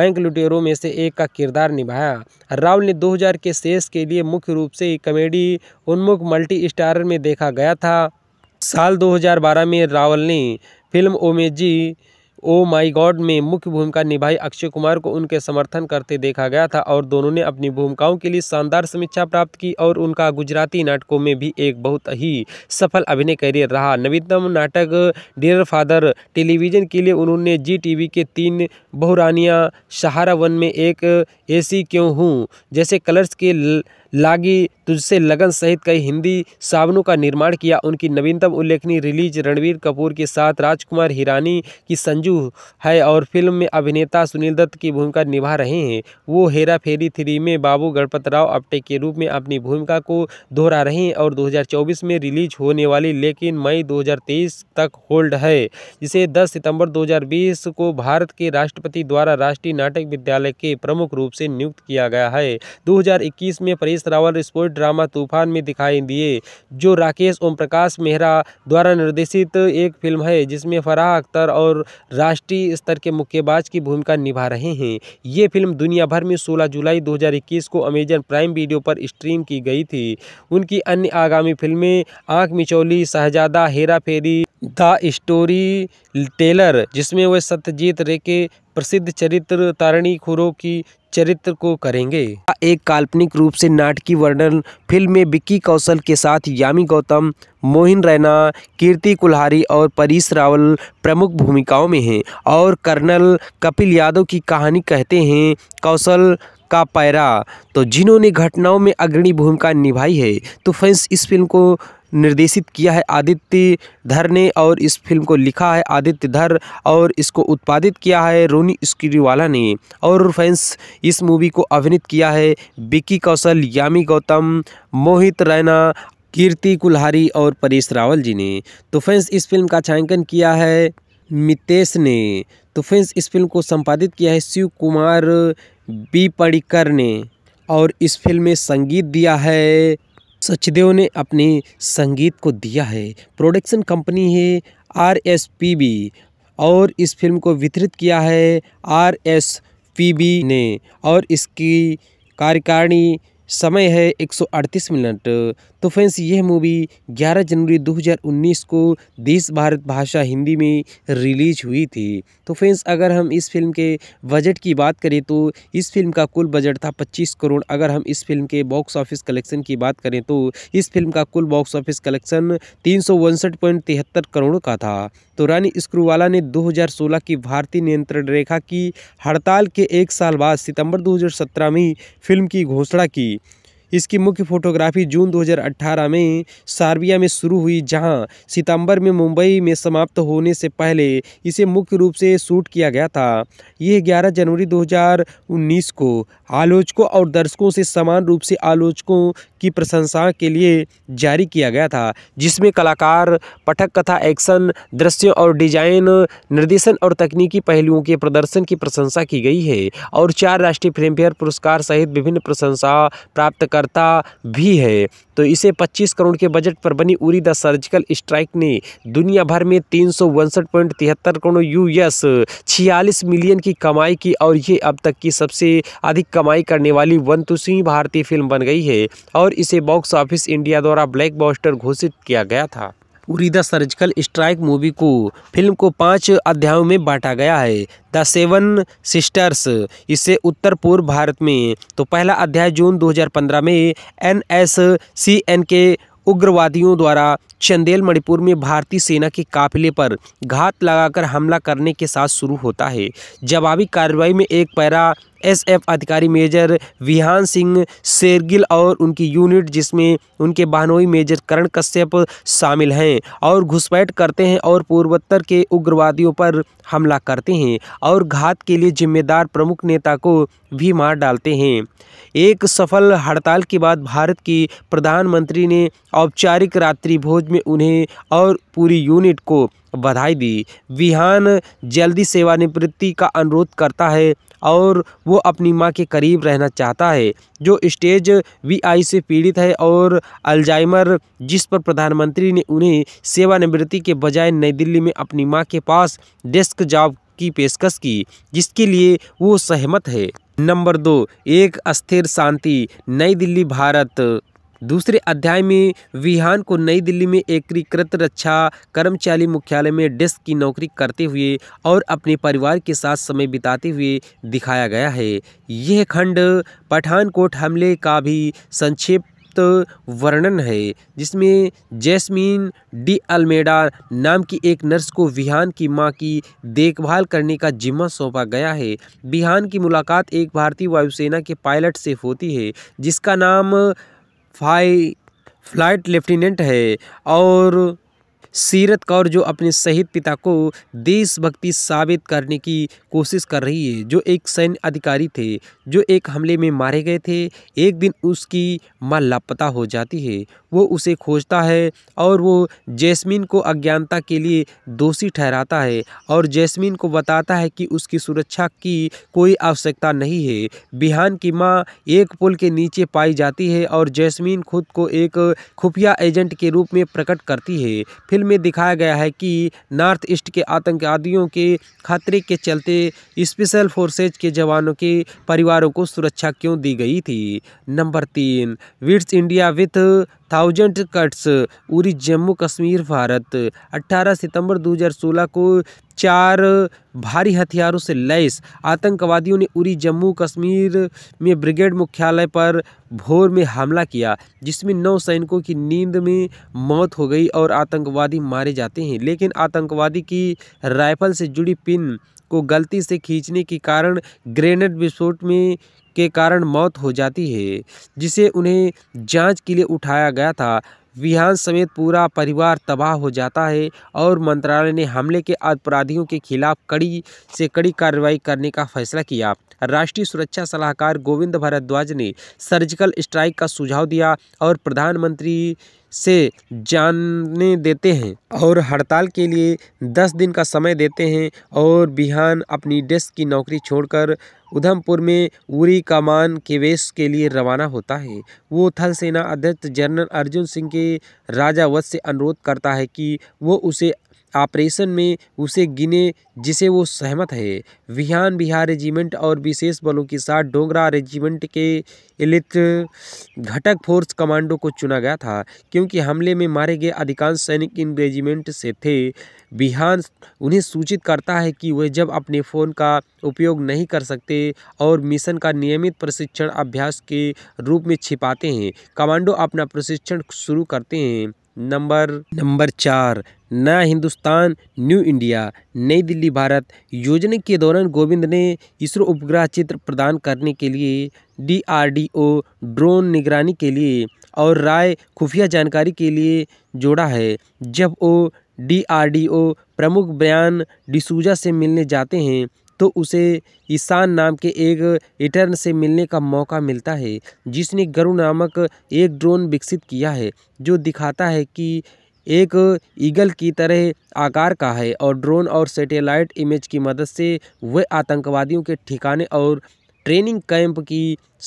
A: बैंक लुटेरों में से एक का किरदार निभाया रावल ने 2000 के शेष के लिए मुख्य रूप से कॉमेडी उन्मुख मल्टी स्टारर में देखा गया था साल 2012 में रावल ने फिल्म ओमेजी ओ माई गॉड में मुख्य भूमिका निभाई अक्षय कुमार को उनके समर्थन करते देखा गया था और दोनों ने अपनी भूमिकाओं के लिए शानदार समीक्षा प्राप्त की और उनका गुजराती नाटकों में भी एक बहुत ही सफल अभिनय करियर रहा नवीनतम नाटक डियर फादर टेलीविज़न के लिए उन्होंने जी टीवी के तीन बहुरानियाँ सहारा वन में एक ऐसी क्यों हूँ जैसे कलर्स के लागी तुझसे लगन सहित कई हिंदी सावनों का निर्माण किया उनकी नवीनतम उल्लेखनीय रिलीज रणवीर कपूर के साथ राजकुमार हिरानी की संजू है और फिल्म में अभिनेता सुनील दत्त की भूमिका निभा रहे हैं वो हेरा फेरी थ्री में बाबू गणपत राव अपटे के रूप में अपनी भूमिका को दोहरा रहे हैं और दो में रिलीज होने वाली लेकिन मई दो तक होल्ड है जिसे दस सितम्बर दो को भारत के राष्ट्रपति द्वारा राष्ट्रीय नाटक विद्यालय के प्रमुख रूप से नियुक्त किया गया है दो में राजेश रावल स्पोर्ट ड्रामा तूफान में दिखाई दिए जो राकेश ओम प्रकाश मेहरा द्वारा निर्देशित एक फिल्म है जिसमें फराह अख्तर और राष्ट्रीय स्तर के मुक्केबाज की भूमिका निभा रहे हैं ये फिल्म दुनिया भर में सोलह जुलाई दो को अमेजन प्राइम वीडियो पर स्ट्रीम की गई थी उनकी अन्य आगामी फिल्में Aankh Micholi Shehzada Hera Pheri the story teller जिसमें वह सत्यजीत रे के प्रसिद्ध चरित्र तारणी खुरो की चरित्र को करेंगे एक काल्पनिक रूप से नाटकीय वर्णन फिल्म में विक्की कौशल के साथ यामी गौतम मोहिन रैना कीर्ति कुल्हारी और परीश रावल प्रमुख भूमिकाओं में हैं और कर्नल कपिल यादव की कहानी कहते हैं कौशल का पैरा तो जिन्होंने घटनाओं में अग्रणी भूमिका निभाई है तो फैंस इस फिल्म को निर्देशित किया है आदित्य धर ने और इस फिल्म को लिखा है आदित्य धर और इसको उत्पादित किया है रोनी स्क्रीवाला ने और फैंस इस मूवी को अभिनीत किया है बिकी कौशल यामी गौतम मोहित रैना कीर्ति कुल्हारी और परेश रावल जी ने तो फैंस इस फिल्म का छायांकन किया है मितेश ने तो फैंस इस फिल्म को संपादित किया है शिव कुमार बी पड़िकर ने और इस फिल्म में संगीत दिया है सचदेव ने अपने संगीत को दिया है प्रोडक्शन कंपनी है आर एस पी बी और इस फिल्म को वितरित किया है आर एस पी बी ने और इसकी कार्यकारिणी समय है 138 मिनट तो फ्रेंड्स यह मूवी 11 जनवरी 2019 को देश भारत भाषा हिंदी में रिलीज हुई थी तो फ्रेंड्स अगर हम इस फिल्म के बजट की बात करें तो इस फिल्म का कुल बजट था 25 करोड़ अगर हम इस फिल्म के बॉक्स ऑफिस कलेक्शन की बात करें तो इस फिल्म का कुल बॉक्स ऑफिस कलेक्शन तीन करोड़ का था तो रानी स्क्रूवाला ने 2016 की भारतीय नियंत्रण रेखा की हड़ताल के एक साल बाद सितंबर 2017 में फिल्म की घोषणा की इसकी मुख्य फोटोग्राफी जून 2018 में सार्बिया में शुरू हुई जहां सितंबर में मुंबई में समाप्त होने से पहले इसे मुख्य रूप से शूट किया गया था यह 11 जनवरी 2019 को आलोचकों और दर्शकों से समान रूप से आलोचकों की प्रशंसा के लिए जारी किया गया था जिसमें कलाकार पठक कथा एक्शन दृश्यों और डिजाइन निर्देशन और तकनीकी पहलुओं के प्रदर्शन की प्रशंसा की गई है और चार राष्ट्रीय फिल्मफेयर पुरस्कार सहित विभिन्न प्रशंसा प्राप्त कर करता भी है तो इसे 25 करोड़ के बजट पर बनी उरी द सर्जिकल स्ट्राइक ने दुनिया भर में तीन करोड़ यूएस 46 मिलियन की कमाई की और ये अब तक की सबसे अधिक कमाई करने वाली तुसवीं भारतीय फिल्म बन गई है और इसे बॉक्स ऑफिस इंडिया द्वारा ब्लैक घोषित किया गया था Uri the surgical strike movie को फिल्म को पाँच अध्यायों में बांटा गया है द सेवन सिस्टर्स इसे उत्तर पूर्व भारत में तो पहला अध्याय जून 2015 में एन एस सी एन के उग्रवादियों द्वारा चंदेल मणिपुर में भारतीय सेना के काफिले पर घात लगाकर हमला करने के साथ शुरू होता है जवाबी कार्रवाई में एक पैरा एसएफ अधिकारी मेजर विहान सिंह शेरगिल और उनकी यूनिट जिसमें उनके बहनोई मेजर करण कश्यप शामिल हैं और घुसपैठ करते हैं और पूर्वोत्तर के उग्रवादियों पर हमला करते हैं और घात के लिए जिम्मेदार प्रमुख नेता को भी मार डालते हैं एक सफल हड़ताल के बाद भारत की प्रधानमंत्री ने औपचारिक रात्रि भोज में उन्हें और पूरी यूनिट को बधाई दी विहान जल्दी सेवानिवृत्ति का अनुरोध करता है और वो अपनी माँ के करीब रहना चाहता है जो स्टेज वीआई से पीड़ित है और अल्जाइमर जिस पर प्रधानमंत्री ने उन्हें सेवानिवृत्ति के बजाय नई दिल्ली में अपनी माँ के पास डेस्क जॉब की पेशकश की जिसके लिए वो सहमत है नंबर दो एक अस्थिर शांति नई दिल्ली भारत दूसरे अध्याय में विहान को नई दिल्ली में एकीकृत रक्षा कर्मचारी मुख्यालय में डेस्क की नौकरी करते हुए और अपने परिवार के साथ समय बिताते हुए दिखाया गया है यह खंड पठानकोट हमले का भी संक्षेप वर्णन है जिसमें जैस्मीन डी अल्मेडा नाम की एक नर्स को विहान की मां की देखभाल करने का जिम्मा सौंपा गया है विहान की मुलाकात एक भारतीय वायुसेना के पायलट से होती है जिसका नाम फाइ फ्लाइट लेफ्टिनेंट है और सीरत कौर जो अपने शहीद पिता को देशभक्ति साबित करने की कोशिश कर रही है जो एक सैन्य अधिकारी थे जो एक हमले में मारे गए थे एक दिन उसकी माँ लापता हो जाती है वो उसे खोजता है और वो जैस्मिन को अज्ञानता के लिए दोषी ठहराता है और जैस्मिन को बताता है कि उसकी सुरक्षा की कोई आवश्यकता नहीं है बिहान की माँ एक पुल के नीचे पाई जाती है और जैस्मिन खुद को एक खुफिया एजेंट के रूप में प्रकट करती है फिल्म में दिखाया गया है कि नॉर्थ ईस्ट के आतंकवादियों के खतरे के चलते स्पेशल फोर्सेज के जवानों के परिवारों को सुरक्षा क्यों दी गई थी नंबर तीन wits India with thousand cuts पूरी जम्मू कश्मीर भारत 18 सितंबर 2016 को चार भारी हथियारों से लैस आतंकवादियों ने उरी जम्मू कश्मीर में ब्रिगेड मुख्यालय पर भोर में हमला किया जिसमें नौ सैनिकों की नींद में मौत हो गई और आतंकवादी मारे जाते हैं लेकिन आतंकवादी की राइफल से जुड़ी पिन को गलती से खींचने के कारण ग्रेनेड विस्फोट में के कारण मौत हो जाती है जिसे उन्हें जांच के लिए उठाया गया था विहान समेत पूरा परिवार तबाह हो जाता है और मंत्रालय ने हमले के अपराधियों के खिलाफ कड़ी से कड़ी कार्रवाई करने का फैसला किया राष्ट्रीय सुरक्षा सलाहकार गोविंद भारद्वाज ने सर्जिकल स्ट्राइक का सुझाव दिया और प्रधानमंत्री से जानने देते हैं और हड़ताल के लिए दस दिन का समय देते हैं और बिहान अपनी डेस्क की नौकरी छोड़कर उधमपुर में उरी कमान केवेश के लिए रवाना होता है वो थल सेना अध्यक्ष जनरल अर्जुन सिंह के राजावत से अनुरोध करता है कि वो उसे ऑपरेशन में उसे गिने जिसे वो सहमत है विहान बिहार रेजिमेंट और विशेष बलों के साथ डोगरा रेजिमेंट के इलित घटक फोर्स कमांडो को चुना गया था क्योंकि हमले में मारे गए अधिकांश सैनिक इन रेजिमेंट से थे बिहान उन्हें सूचित करता है कि वे जब अपने फ़ोन का उपयोग नहीं कर सकते और मिशन का नियमित प्रशिक्षण अभ्यास के रूप में छिपाते हैं कमांडो अपना प्रशिक्षण शुरू करते हैं नंबर नंबर चार नया हिंदुस्तान न्यू इंडिया नई दिल्ली भारत योजना के दौरान गोविंद ने इसरो उपग्रह चित्र प्रदान करने के लिए डीआरडीओ ड्रोन निगरानी के लिए और राय खुफिया जानकारी के लिए जोड़ा है जब वो डीआरडीओ प्रमुख बयान डिसूजा से मिलने जाते हैं तो उसे ईशान नाम के एक इटर्न से मिलने का मौका मिलता है जिसने गरु नामक एक ड्रोन विकसित किया है जो दिखाता है कि एक ईगल की तरह आकार का है और ड्रोन और सैटेलाइट इमेज की मदद से वह आतंकवादियों के ठिकाने और ट्रेनिंग कैंप की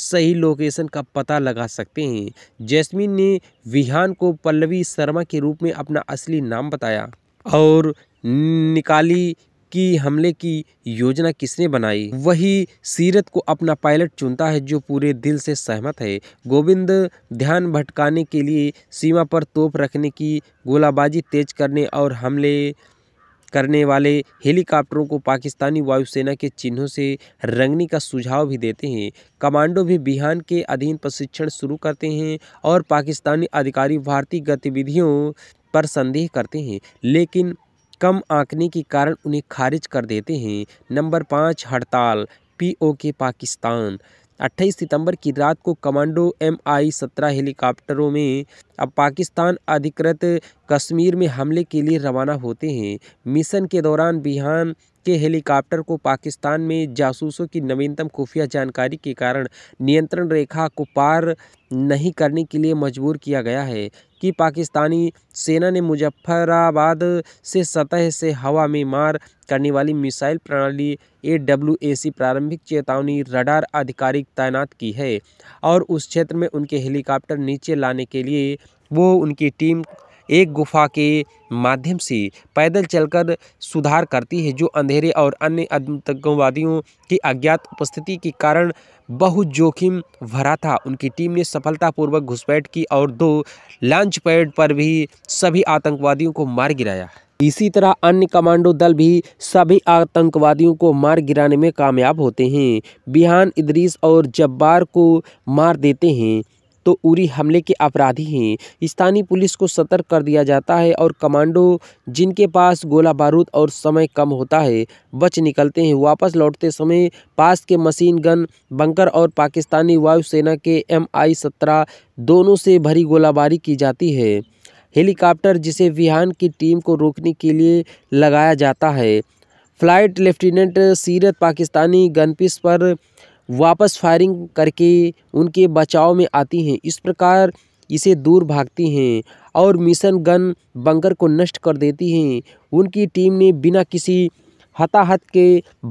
A: सही लोकेशन का पता लगा सकते हैं जैस्मिन ने विहान को पल्लवी शर्मा के रूप में अपना असली नाम बताया और निकाली कि हमले की योजना किसने बनाई वही सीरत को अपना पायलट चुनता है जो पूरे दिल से सहमत है गोविंद ध्यान भटकाने के लिए सीमा पर तोप रखने की गोलाबाजी तेज करने और हमले करने वाले हेलीकॉप्टरों को पाकिस्तानी वायुसेना के चिन्हों से रंगने का सुझाव भी देते हैं कमांडो भी बिहान के अधीन प्रशिक्षण शुरू करते हैं और पाकिस्तानी अधिकारी भारतीय गतिविधियों पर संदेह करते हैं लेकिन कम आंकने के कारण उन्हें खारिज कर देते हैं नंबर पाँच हड़ताल पीओके पाकिस्तान 28 सितंबर की रात को कमांडो एम आई सत्रह हेलीकॉप्टरों में अब पाकिस्तान अधिकृत कश्मीर में हमले के लिए रवाना होते हैं मिशन के दौरान बिहान के हेलीकॉप्टर को पाकिस्तान में जासूसों की नवीनतम खुफिया जानकारी के कारण नियंत्रण रेखा को पार नहीं करने के लिए मजबूर किया गया है कि पाकिस्तानी सेना ने मुजफ्फराबाद से सतह से हवा में मार करने वाली मिसाइल प्रणाली ए डब्ल्यू ए सी प्रारंभिक चेतावनी रडार आधिकारिक तैनात की है और उस क्षेत्र में उनके हेलीकॉप्टर नीचे लाने के लिए वो उनकी टीम एक गुफा के माध्यम से पैदल चलकर सुधार करती है जो अंधेरे और अन्य आतंकवादियों की अज्ञात उपस्थिति के कारण बहुत जोखिम भरा था उनकी टीम ने सफलतापूर्वक घुसपैठ की और दो लॉन्च पैड पर भी सभी आतंकवादियों को मार गिराया इसी तरह अन्य कमांडो दल भी सभी आतंकवादियों को मार गिराने में कामयाब होते हैं बिहान इदरीस और जब्बार को मार देते हैं तो उरी हमले के अपराधी हैं स्थानीय पुलिस को सतर्क कर दिया जाता है और कमांडो जिनके पास गोला बारूद और समय कम होता है बच निकलते हैं वापस लौटते समय पास के मशीन गन बंकर और पाकिस्तानी वायुसेना के एम आई सत्रह दोनों से भरी गोलाबारी की जाती है हेलीकॉप्टर जिसे विहान की टीम को रोकने के लिए लगाया जाता है फ्लाइट लेफ्टिनेंट सीरत पाकिस्तानी गनपिस पर वापस फायरिंग करके उनके बचाव में आती हैं इस प्रकार इसे दूर भागती हैं और मिशन गन बंकर को नष्ट कर देती हैं उनकी टीम ने बिना किसी हताहत के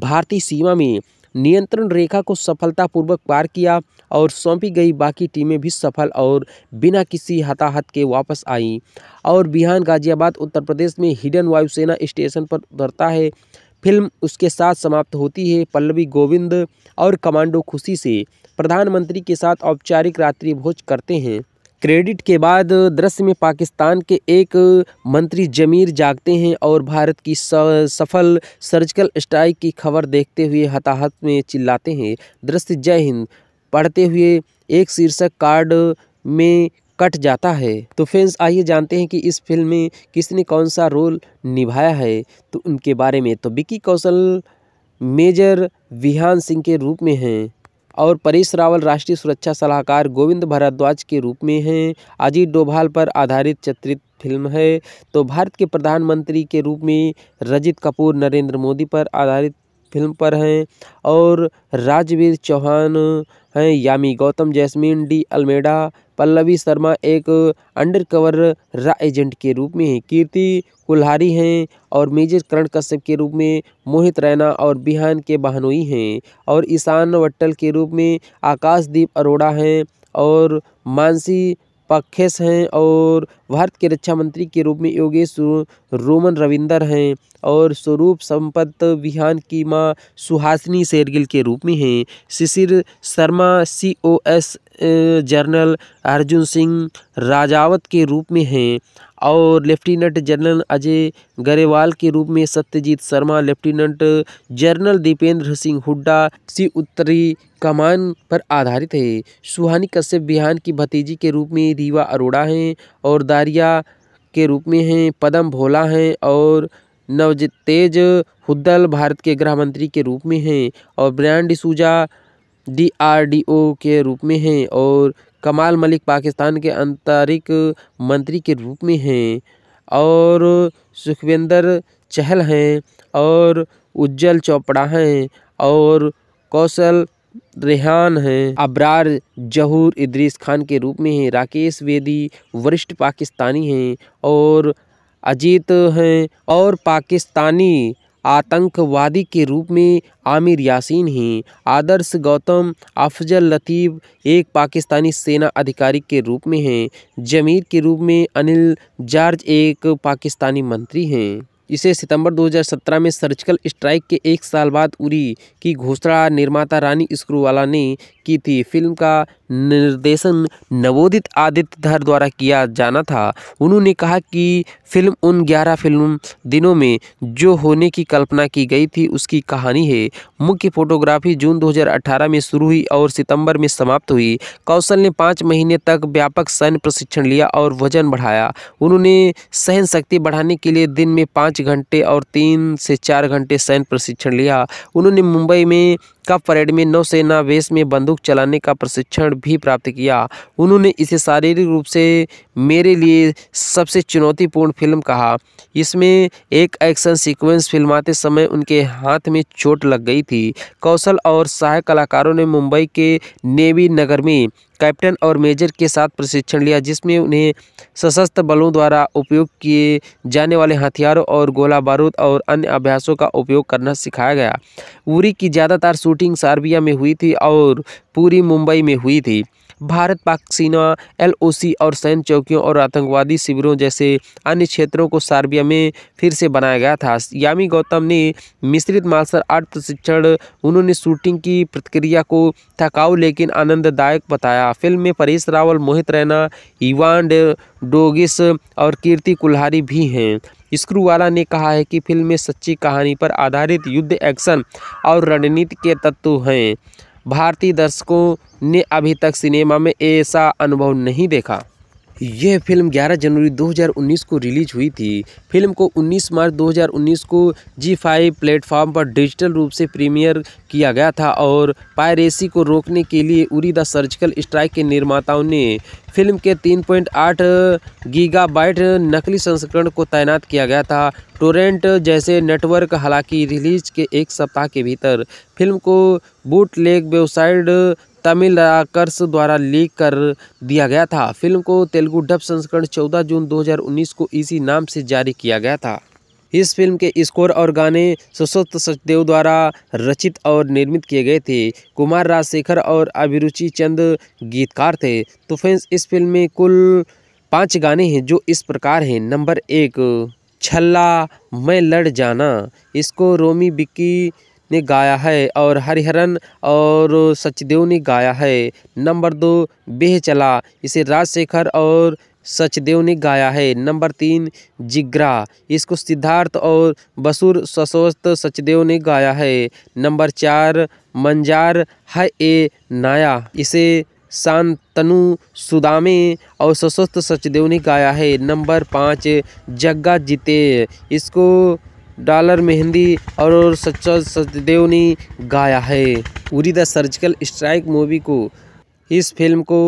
A: भारतीय सीमा में नियंत्रण रेखा को सफलतापूर्वक पार किया और सौंपी गई बाकी टीमें भी सफल और बिना किसी हताहत के वापस आईं और बिहान गाजियाबाद उत्तर प्रदेश में हिडन वायुसेना स्टेशन पर उतरता है फिल्म उसके साथ समाप्त होती है पल्लवी गोविंद और कमांडो खुशी से प्रधानमंत्री के साथ औपचारिक रात्रि भोज करते हैं क्रेडिट के बाद दृश्य में पाकिस्तान के एक मंत्री जमीर जागते हैं और भारत की सफल सर्जिकल स्ट्राइक की खबर देखते हुए हताहत में चिल्लाते हैं दृश्य जय हिंद पढ़ते हुए एक शीर्षक कार्ड में कट जाता है तो फ्रेंड्स आइए जानते हैं कि इस फिल्म में किसने कौन सा रोल निभाया है तो उनके बारे में तो विकी कौशल मेजर विहान सिंह के रूप में हैं और परेश रावल राष्ट्रीय सुरक्षा सलाहकार गोविंद भारद्वाज के रूप में हैं अजीत डोभाल पर आधारित चित्रित फिल्म है तो भारत के प्रधानमंत्री के रूप में रजित कपूर नरेंद्र मोदी पर आधारित फिल्म पर हैं और राजवीर चौहान हैं Yami Gautam Jasmine D Almeida Pallavi Sharma एक अंडरकवर रा एजेंट के रूप में हैं कीर्ति कुल्हारी हैं और मेजर करण कश्यप के रूप में मोहित रैना और बिहान के बहनोई हैं और ईशान वट्टल के रूप में आकाशदीप अरोड़ा हैं और मानसी पखेस हैं और भारत के रक्षा मंत्री के रूप में योगेश रोमन रविंदर हैं और स्वरूप संपत बिहान की माँ सुहासिनी शेरगिल के रूप में हैं Shishir Sharma C O S general Arjun Singh Rajawat के रूप में हैं और लेफ्टिनेंट जनरल अजय गरेवाल के रूप में Satyajit Sharma lieutenant general Dipendra Singh Hooda C उत्तरी कमान पर आधारित है सुहानी कश्यप बिहान की भतीजी के रूप में रीवा अरोड़ा हैं और दारिया के रूप में हैं पदम भोला हैं और नवतेज हुद्दल भारत के गृह मंत्री के रूप में हैं और ब्रांड सूजा डी के रूप में हैं और कमाल मलिक पाकिस्तान के आंतरिक मंत्री के रूप में हैं और सुखविंदर चहल हैं और उज्जवल चोपड़ा हैं और कौशल रेहान हैं अब्रार जहूर इद्रीस खान के रूप में हैं राकेश वेदी वरिष्ठ पाकिस्तानी हैं और अजीत हैं और पाकिस्तानी आतंकवादी के रूप में आमिर यासीन हैं आदर्श गौतम अफजल लतीफ़ एक पाकिस्तानी सेना अधिकारी के रूप में हैं जमीर के रूप में अनिल जार्ज एक पाकिस्तानी मंत्री हैं इसे सितंबर 2017 में सर्जिकल स्ट्राइक के एक साल बाद उरी की घोषणा निर्माता रानी स्क्रूवाला ने की थी फिल्म का निर्देशन नवोदित आदित्य धर द्वारा किया जाना था उन्होंने कहा कि फिल्म उन ग्यारह फिल्म दिनों में जो होने की कल्पना की गई थी उसकी कहानी है मुख्य फोटोग्राफी जून 2018 में शुरू हुई और सितंबर में समाप्त हुई कौशल ने पाँच महीने तक व्यापक सैन्य प्रशिक्षण लिया और वजन बढ़ाया उन्होंने सहन शक्ति बढ़ाने के लिए दिन में पाँच घंटे और तीन से चार घंटे सैन्य प्रशिक्षण लिया उन्होंने मुंबई में कप परेड में नौसेना वेश में बंदूक चलाने का प्रशिक्षण भी प्राप्त किया उन्होंने इसे शारीरिक रूप से मेरे लिए सबसे चुनौतीपूर्ण फिल्म कहा इसमें एक एक्शन सीक्वेंस फिल्माते समय उनके हाथ में चोट लग गई थी कौशल और सहायक कलाकारों ने मुंबई के नेवी नगर में कैप्टन और मेजर के साथ प्रशिक्षण लिया जिसमें उन्हें सशस्त्र बलों द्वारा उपयोग किए जाने वाले हथियारों और गोला बारूद और अन्य अभ्यासों का उपयोग करना सिखाया गया उरी की ज़्यादातर शूटिंग सार्बिया में हुई थी और पूरी मुंबई में हुई थी भारत पाक सीमा एलओसी और सैन्य चौकियों और आतंकवादी शिविरों जैसे अन्य क्षेत्रों को सार्बिया में फिर से बनाया गया था यामी गौतम ने मिश्रित मार्शल आर्ट प्रशिक्षण उन्होंने शूटिंग की प्रतिक्रिया को थकाऊ लेकिन आनंददायक बताया फिल्म में परेश रावल मोहित रैना इवान डोगिस और कीर्ति कुल्हारी भी हैं स्क्रूवाला ने कहा है कि फिल्म में सच्ची कहानी पर आधारित युद्ध एक्शन और रणनीति के तत्व हैं भारतीय दर्शकों ने अभी तक सिनेमा में ऐसा अनुभव नहीं देखा यह फिल्म 11 जनवरी 2019 को रिलीज हुई थी फिल्म को 19 मार्च 2019 को जी फाइव प्लेटफॉर्म पर डिजिटल रूप से प्रीमियर किया गया था और पायरेसी को रोकने के लिए उरी द सर्जिकल स्ट्राइक के निर्माताओं ने फिल्म के 3.8 गीगाबाइट नकली संस्करण को तैनात किया गया था टोरेंट जैसे नेटवर्क हालांकि रिलीज के एक सप्ताह के भीतर फिल्म को बूट लेग वेबसाइट तमिल आकर्ष द्वारा लीक कर दिया गया था फिल्म को तेलुगु डब संस्करण 14 जून 2019 को इसी नाम से जारी किया गया था इस फिल्म के स्कोर और गाने सशक्त सचदेव द्वारा रचित और निर्मित किए गए थे कुमार राजशेखर और अभिरुचि चंद गीतकार थे तो फ्रेंड्स इस फिल्म में कुल पांच गाने हैं जो इस प्रकार हैं नंबर एक छल्ला मैं लड़ जाना इसको रोमी बिक्की ने गाया है और हरिहरन और सचदेव ने गाया है नंबर दो बेह चला इसे राजशेखर और सचदेव ने गाया है नंबर तीन जिग्रा इसको सिद्धार्थ और बसुर सशोस्त सचदेव ने गाया है नंबर चार मंजार है ए नाया इसे शांतनु सुदामे और सशस्त्र सचदेव ने गाया है नंबर पाँच जग्गा जीते इसको डॉलर मेहंदी और सच्चा सचदेव ने गाया है Uri the surgical strike movie को इस फिल्म को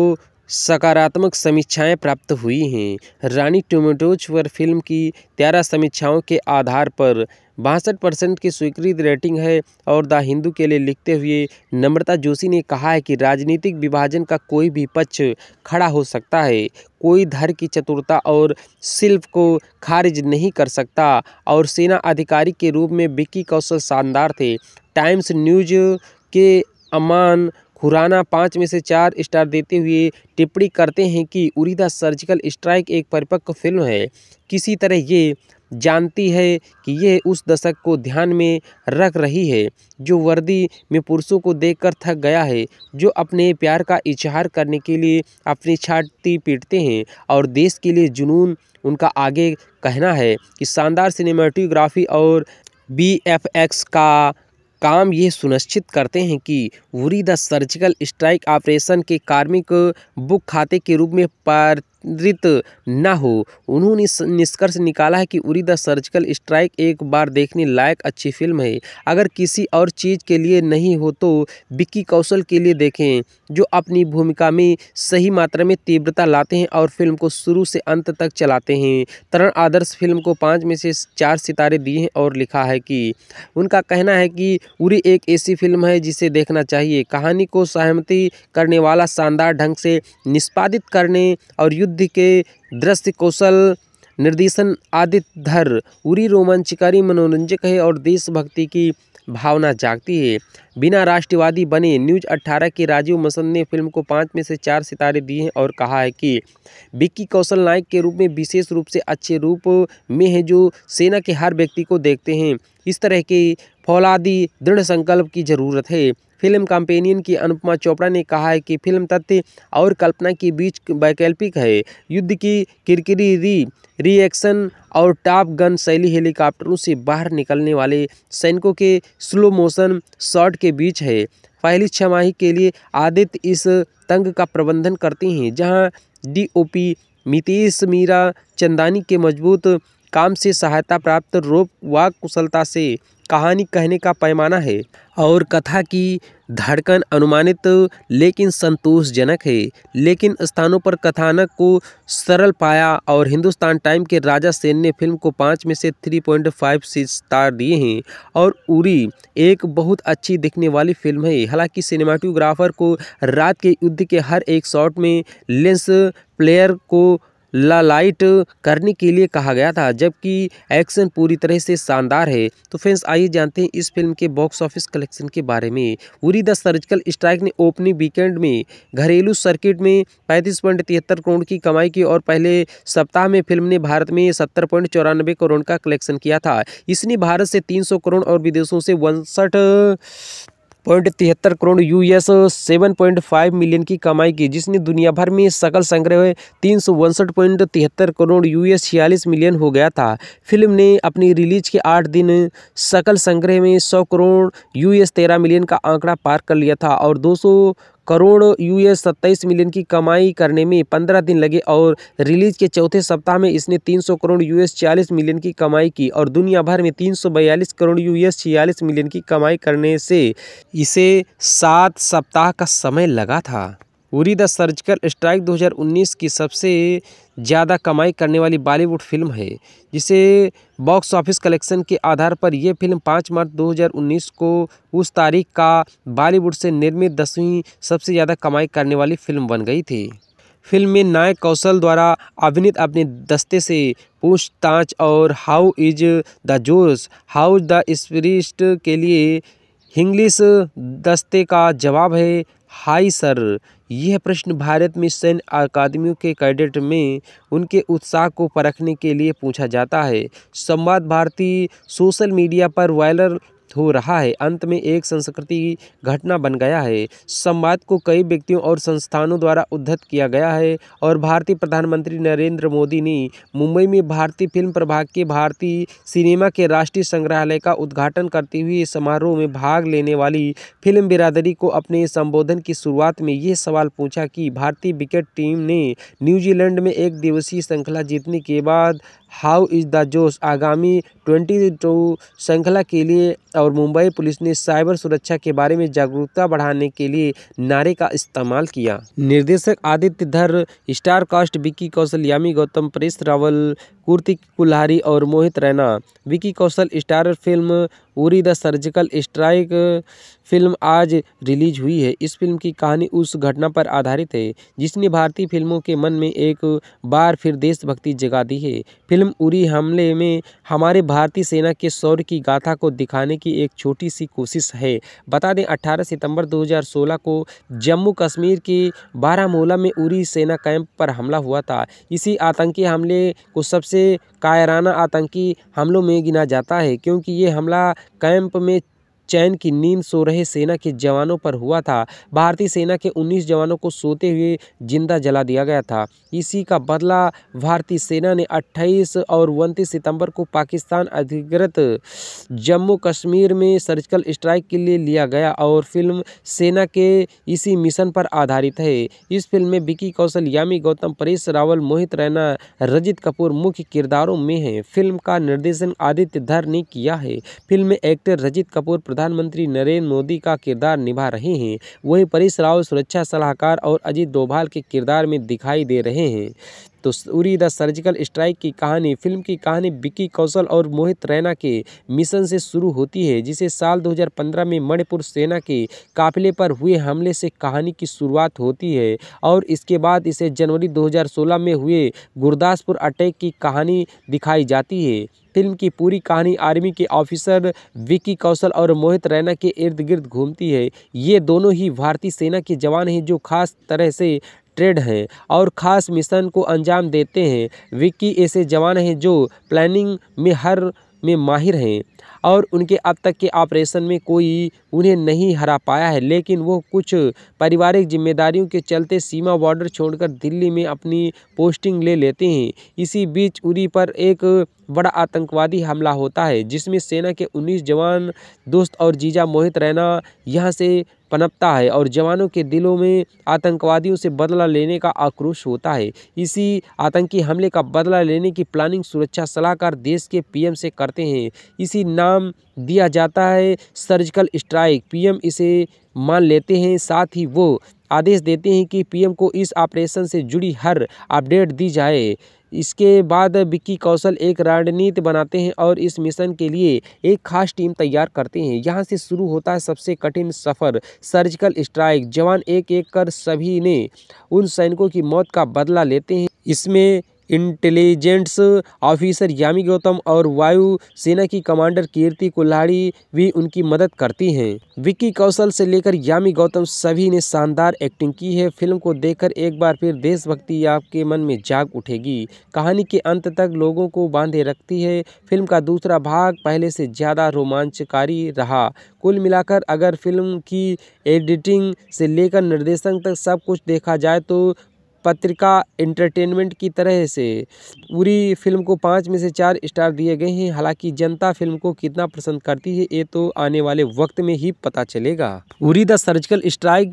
A: सकारात्मक समीक्षाएं प्राप्त हुई हैं रानी टोमेटोज पर फिल्म की तेरह समीक्षाओं के आधार पर बासठ परसेंट की स्वीकृत रेटिंग है और द हिंदू के लिए लिखते हुए नम्रता जोशी ने कहा है कि राजनीतिक विभाजन का कोई भी पक्ष खड़ा हो सकता है कोई धर की चतुरता और शिल्प को खारिज नहीं कर सकता और सेना अधिकारी के रूप में विक्की कौशल शानदार थे टाइम्स न्यूज के अमान खुराना पाँच में से चार स्टार देते हुए टिप्पणी करते हैं कि उरीदा सर्जिकल स्ट्राइक एक परिपक्व फिल्म है किसी तरह ये जानती है कि ये उस दशक को ध्यान में रख रही है जो वर्दी में पुरुषों को देखकर थक गया है जो अपने प्यार का इजहार करने के लिए अपनी छाती पीटते हैं और देश के लिए जुनून उनका आगे कहना है कि शानदार सिनेमाटोग्राफी और बी एफ एक्स का काम ये सुनिश्चित करते हैं कि Uri the surgical strike operation के कार्मिक बुक खाते के रूप में पर नियंत्रित न हो उन्होंने निष्कर्ष निकाला है कि उरी द सर्जिकल स्ट्राइक एक बार देखने लायक अच्छी फिल्म है अगर किसी और चीज़ के लिए नहीं हो तो विक्की कौशल के लिए देखें जो अपनी भूमिका में सही मात्रा में तीव्रता लाते हैं और फिल्म को शुरू से अंत तक चलाते हैं तरण आदर्श फिल्म को पाँच में से चार सितारे दिए हैं और लिखा है कि उनका कहना है कि उरी एक ऐसी फिल्म है जिसे देखना चाहिए कहानी को सहमति करने वाला शानदार ढंग से निष्पादित करने और युद्ध युद्ध के दृश्य कौशल निर्देशन आदित्य धर उरी रोमांचकारी मनोरंजक है और देशभक्ति की भावना जागती है बिना राष्ट्रवादी बने न्यूज 18 के राजीव मसंद ने फिल्म को पाँच में से चार सितारे दिए हैं और कहा है कि विक्की कौशल नायक के रूप में विशेष रूप से अच्छे रूप में है जो सेना के हर व्यक्ति को देखते हैं इस तरह के फौलादी दृढ़ संकल्प की ज़रूरत है फिल्म कंपेनियन की अनुपमा चोपड़ा ने कहा है कि फिल्म तथ्य और कल्पना के बीच वैकल्पिक है युद्ध की किरकिरी री रिएक्शन और टॉप गन शैली हेलीकॉप्टरों से बाहर निकलने वाले सैनिकों के स्लो मोशन शॉट के बीच है पहली छमाही के लिए आदित्य इस तंग का प्रबंधन करते हैं जहां डीओपी मितेश मीरा चंदानी के मजबूत काम से सहायता प्राप्त रोप व कुशलता से कहानी कहने का पैमाना है और कथा की धड़कन अनुमानित लेकिन संतोषजनक है लेकिन स्थानों पर कथानक को सरल पाया और हिंदुस्तान टाइम के राजा सेन ने फिल्म को पाँच में से थ्री पॉइंट फाइव स्टार दिए हैं और उरी एक बहुत अच्छी दिखने वाली फिल्म है हालांकि सिनेमाटोग्राफर को रात के युद्ध के हर एक शॉट में लेंस प्लेयर को लालाइट करने के लिए कहा गया था जबकि एक्शन पूरी तरह से शानदार है तो फ्रेंड्स आइए जानते हैं इस फिल्म के बॉक्स ऑफिस कलेक्शन के बारे में उरी द सर्जिकल स्ट्राइक ने ओपनिंग वीकेंड में घरेलू सर्किट में पैंतीस पॉइंट तिहत्तर करोड़ की कमाई की और पहले सप्ताह में फिल्म ने भारत में सत्तर पॉइंट चौरानबे करोड़ का कलेक्शन किया था इसने भारत से तीन सौ करोड़ और विदेशों से उनसठ पॉइंट तिहत्तर crore US seven point five million की कमाई की जिसने दुनिया भर में सकल संग्रह तीन सौ उनसठ पॉइंट तिहत्तर करोड़ यूएस छियालीस मिलियन हो गया था फिल्म ने अपनी रिलीज के आठ दिन सकल संग्रह में सौ करोड़ यूएस तेरह मिलियन का आंकड़ा पार कर लिया था और दो सौ करोड़ यूएस सत्ताईस मिलियन की कमाई करने में पंद्रह दिन लगे और रिलीज के चौथे सप्ताह में इसने 300 करोड़ यूएस छियालीस मिलियन की कमाई की और दुनिया भर में 342 करोड़ यूएस छियालीस मिलियन की कमाई करने से इसे सात सप्ताह का समय लगा था उरी द सर्जिकल स्ट्राइक 2019 की सबसे ज़्यादा कमाई करने वाली बॉलीवुड फिल्म है जिसे बॉक्स ऑफिस कलेक्शन के आधार पर यह फिल्म 5 मार्च 2019 को उस तारीख का बॉलीवुड से निर्मित दसवीं सबसे ज़्यादा कमाई करने वाली फिल्म बन गई थी फिल्म में नायक कौशल द्वारा अभिनीत अपने दस्ते से पूछताछ और how is the josh how the spirit के लिए इंग्लिश दस्ते का जवाब है हाई सर यह प्रश्न भारत में सैन्य अकादमियों के कैडेट में उनके उत्साह को परखने के लिए पूछा जाता है संवाद भारती सोशल मीडिया पर वायरल हो रहा है अंत में एक संस्कृति घटना बन गया है संवाद को कई व्यक्तियों और संस्थानों द्वारा उद्धत किया गया है और भारतीय प्रधानमंत्री नरेंद्र मोदी ने मुंबई में भारतीय फिल्म प्रभाग के भारतीय सिनेमा के राष्ट्रीय संग्रहालय का उद्घाटन करते हुए समारोह में भाग लेने वाली फिल्म बिरादरी को अपने संबोधन की शुरुआत में यह सवाल पूछा कि भारतीय विकेट टीम ने न्यूजीलैंड में एक दिवसीय श्रृंखला जीतने के बाद हाउ इज़ द जोश आगामी ट्वेंटी टू श्रृंखला के लिए और मुंबई पुलिस ने साइबर सुरक्षा के बारे में जागरूकता बढ़ाने के लिए नारे का इस्तेमाल किया निर्देशक आदित्य धर स्टार कास्ट विकी कौशल यामी गौतम परेश रावल कुर्तिक कुल्हारी और Mohit Raina Vicky Kaushal star film Uri the surgical strike film आज रिलीज हुई है इस फिल्म की कहानी उस घटना पर आधारित है जिसने भारतीय फिल्मों के मन में एक बार फिर देशभक्ति जगा दी है फिल्म उरी हमले में हमारे भारतीय सेना के शौर्य की गाथा को दिखाने की एक छोटी सी कोशिश है बता दें 18 सितंबर 2016 को जम्मू कश्मीर के बारामूला में उरी सेना कैंप पर हमला हुआ था इसी आतंकी हमले को सबसे कायराना आतंकी हमलों में गिना जाता है क्योंकि ये हमला कैंप में चैन की नींद सो रहे सेना के जवानों पर हुआ था भारतीय सेना के 19 जवानों को सोते हुए जिंदा जला दिया गया था इसी का बदला भारतीय सेना ने 28 और उनतीस सितंबर को पाकिस्तान अधिकृत जम्मू कश्मीर में सर्जिकल स्ट्राइक के लिए लिया गया और फिल्म सेना के इसी मिशन पर आधारित है इस फिल्म में विकी कौशल यामी गौतम परेश रावल मोहित रैना रजित कपूर मुख्य किरदारों में हैं फिल्म का निर्देशन आदित्य धर ने किया है फिल्म में एक्टर रजित कपूर प्रधानमंत्री नरेंद्र मोदी का किरदार निभा रहे हैं वहीं परेश रावल सुरक्षा सलाहकार और अजीत डोभाल के किरदार में दिखाई दे रहे हैं तो उरी द सर्जिकल स्ट्राइक की कहानी फिल्म की कहानी विक्की कौशल और मोहित रैना के मिशन से शुरू होती है जिसे साल 2015 में मणिपुर सेना के काफिले पर हुए हमले से कहानी की शुरुआत होती है और इसके बाद इसे जनवरी 2016 में हुए गुरदासपुर अटैक की कहानी दिखाई जाती है फिल्म की पूरी कहानी आर्मी के ऑफिसर विक्की कौशल और मोहित रैना के इर्द गिर्द घूमती है ये दोनों ही भारतीय सेना के जवान हैं जो खास तरह से ट्रेड हैं और ख़ास मिशन को अंजाम देते हैं विक्की ऐसे जवान हैं जो प्लानिंग में हर में माहिर हैं और उनके अब तक के ऑपरेशन में कोई उन्हें नहीं हरा पाया है लेकिन वो कुछ पारिवारिक जिम्मेदारियों के चलते सीमा बॉर्डर छोड़कर दिल्ली में अपनी पोस्टिंग ले लेते हैं इसी बीच उरी पर एक बड़ा आतंकवादी हमला होता है जिसमें सेना के 19 जवान दोस्त और जीजा मोहित रैना यहाँ से पनपता है और जवानों के दिलों में आतंकवादियों से बदला लेने का आक्रोश होता है इसी आतंकी हमले का बदला लेने की प्लानिंग सुरक्षा सलाहकार देश के पीएम से करते हैं इसी नाम दिया जाता है सर्जिकल स्ट्राइक पीएम इसे मान लेते हैं साथ ही वो आदेश देते हैं कि पीएम को इस ऑपरेशन से जुड़ी हर अपडेट दी जाए इसके बाद विक्की कौशल एक रणनीति बनाते हैं और इस मिशन के लिए एक खास टीम तैयार करते हैं यहाँ से शुरू होता है सबसे कठिन सफ़र सर्जिकल स्ट्राइक जवान एक एक कर सभी ने उन सैनिकों की मौत का बदला लेते हैं इसमें इंटेलिजेंस ऑफिसर यामी गौतम और वायु सेना की कमांडर कीर्ति कुल्हाड़ी भी उनकी मदद करती हैं विक्की कौशल से लेकर यामी गौतम सभी ने शानदार एक्टिंग की है फिल्म को देखकर एक बार फिर देशभक्ति आपके मन में जाग उठेगी कहानी के अंत तक लोगों को बांधे रखती है फिल्म का दूसरा भाग पहले से ज़्यादा रोमांचकारी रहा कुल मिलाकर अगर फिल्म की एडिटिंग से लेकर निर्देशन तक सब कुछ देखा जाए तो पत्रिका एंटरटेनमेंट की तरह से पूरी फिल्म को पाँच में से चार स्टार दिए गए हैं हालांकि जनता फिल्म को कितना पसंद करती है ये तो आने वाले वक्त में ही पता चलेगा उरी द सर्जिकल स्ट्राइक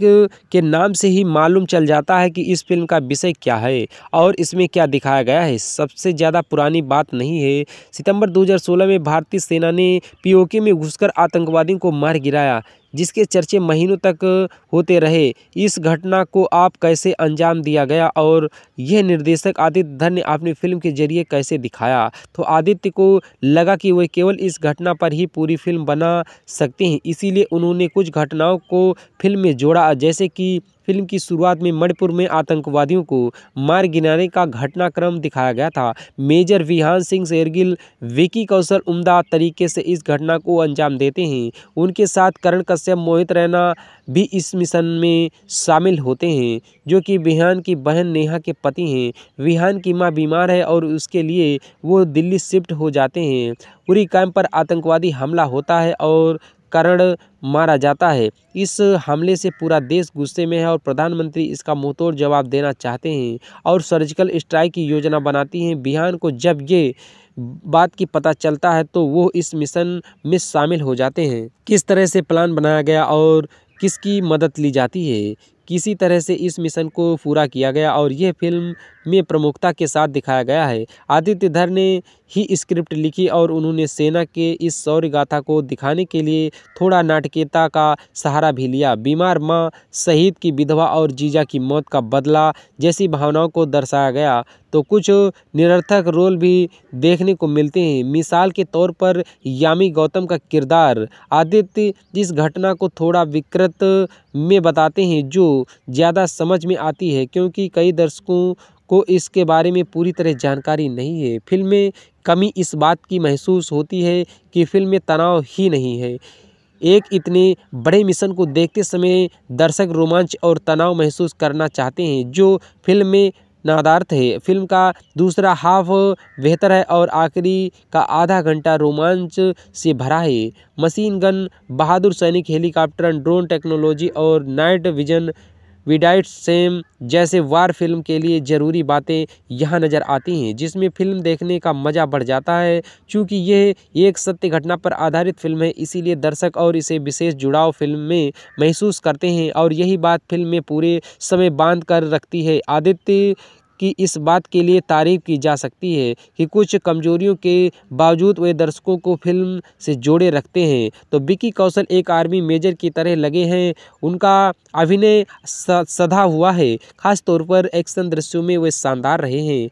A: के नाम से ही मालूम चल जाता है कि इस फिल्म का विषय क्या है और इसमें क्या दिखाया गया है सबसे ज़्यादा पुरानी बात नहीं है सितंबर दो में भारतीय सेना ने पीओके में घुसकर आतंकवादियों को मार गिराया जिसके चर्चे महीनों तक होते रहे इस घटना को आप कैसे अंजाम दिया गया और यह निर्देशक आदित्य धन ने अपनी फिल्म के जरिए कैसे दिखाया तो आदित्य को लगा कि वह केवल इस घटना पर ही पूरी फिल्म बना सकते हैं इसीलिए उन्होंने कुछ घटनाओं को फिल्म में जोड़ा जैसे कि फिल्म की शुरुआत में मणिपुर में आतंकवादियों को मार गिराने का घटनाक्रम दिखाया गया था मेजर विहान सिंह शेरगिल विकी कौशल उमदा तरीके से इस घटना को अंजाम देते हैं उनके साथ करण कश्यप मोहित रैना भी इस मिशन में शामिल होते हैं जो कि विहान की बहन नेहा के पति हैं विहान की माँ बीमार है और उसके लिए वो दिल्ली शिफ्ट हो जाते हैं उरी कैंप पर आतंकवादी हमला होता है और कारण मारा जाता है इस हमले से पूरा देश गुस्से में है और प्रधानमंत्री इसका मुंहतोड़ जवाब देना चाहते हैं और सर्जिकल स्ट्राइक की योजना बनाती हैं बिहार को जब ये बात की पता चलता है तो वो इस मिशन में शामिल हो जाते हैं किस तरह से प्लान बनाया गया और किसकी मदद ली जाती है किसी तरह से इस मिशन को पूरा किया गया और यह फिल्म में प्रमुखता के साथ दिखाया गया है आदित्य धर ने ही स्क्रिप्ट लिखी और उन्होंने सेना के इस शौर्य गाथा को दिखाने के लिए थोड़ा नाटकीयता का सहारा भी लिया बीमार माँ शहीद की विधवा और जीजा की मौत का बदला जैसी भावनाओं को दर्शाया गया तो कुछ निरर्थक रोल भी देखने को मिलते हैं मिसाल के तौर पर यामी गौतम का किरदार आदित्य जिस घटना को थोड़ा विकृत में बताते हैं जो ज़्यादा समझ में आती है क्योंकि कई दर्शकों को इसके बारे में पूरी तरह जानकारी नहीं है फ़िल्म में कमी इस बात की महसूस होती है कि फ़िल्म में तनाव ही नहीं है एक इतने बड़े मिशन को देखते समय दर्शक रोमांच और तनाव महसूस करना चाहते हैं जो फिल्म में नादार्थ है फिल्म का दूसरा हाफ बेहतर है और आखिरी का आधा घंटा रोमांच से भरा है मशीन गन बहादुर सैनिक हेलीकॉप्टर ड्रोन टेक्नोलॉजी और नाइट विजन विडाइट सेम जैसे वार फिल्म के लिए ज़रूरी बातें यहाँ नज़र आती हैं जिसमें फिल्म देखने का मज़ा बढ़ जाता है चूँकि यह एक सत्य घटना पर आधारित फिल्म है इसीलिए दर्शक और इसे विशेष जुड़ाव फिल्म में महसूस करते हैं और यही बात फिल्म में पूरे समय बांध कर रखती है आदित्य की इस बात के लिए तारीफ की जा सकती है कि कुछ कमजोरियों के बावजूद वे दर्शकों को फिल्म से जोड़े रखते हैं तो विकी कौशल एक आर्मी मेजर की तरह लगे हैं उनका अभिनय सधा हुआ है खास तौर पर एक्शन दृश्यों में वे शानदार रहे हैं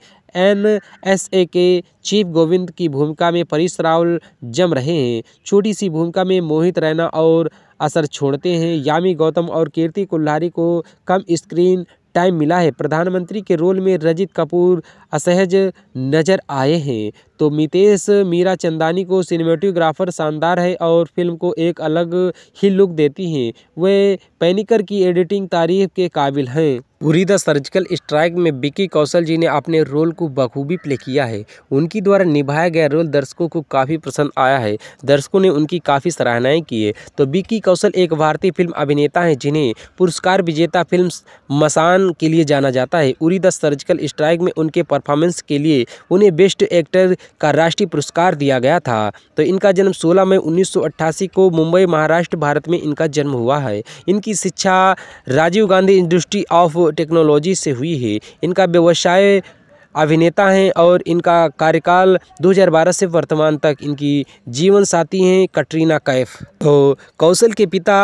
A: एन एस ए के चीफ गोविंद की भूमिका में परिस रावल जम रहे हैं छोटी सी भूमिका में मोहित रैना और असर छोड़ते हैं यामी गौतम और कीर्ति कुल्हारी को कम स्क्रीन टाइम मिला है प्रधानमंत्री के रोल में रजित कपूर असहज नज़र आए हैं तो मितेश मीरा चंदानी को सिनेमेटोग्राफर शानदार है और फिल्म को एक अलग ही लुक देती हैं वे पैनिकर की एडिटिंग तारीफ के काबिल हैं उरी द सर्जिकल स्ट्राइक में बिकी कौशल जी ने अपने रोल को बखूबी प्ले किया है उनकी द्वारा निभाया गया रोल दर्शकों को काफ़ी पसंद आया है दर्शकों ने उनकी काफ़ी सराहनाएं की है तो बिकी कौशल एक भारतीय फिल्म अभिनेता हैं जिन्हें पुरस्कार विजेता फिल्म मसान के लिए जाना जाता है उरी द सर्जिकल स्ट्राइक में उनके परफॉर्मेंस के लिए उन्हें बेस्ट एक्टर का राष्ट्रीय पुरस्कार दिया गया था तो इनका जन्म सोलह मई उन्नीस को मुंबई महाराष्ट्र भारत में इनका जन्म हुआ है इनकी की शिक्षा Rajiv Gandhi industry of technology से हुई है इनका व्यवसाय अभिनेता हैं और इनका कार्यकाल 2012 से वर्तमान तक इनकी जीवन साथी हैं कटरीना कैफ तो कौशल के पिता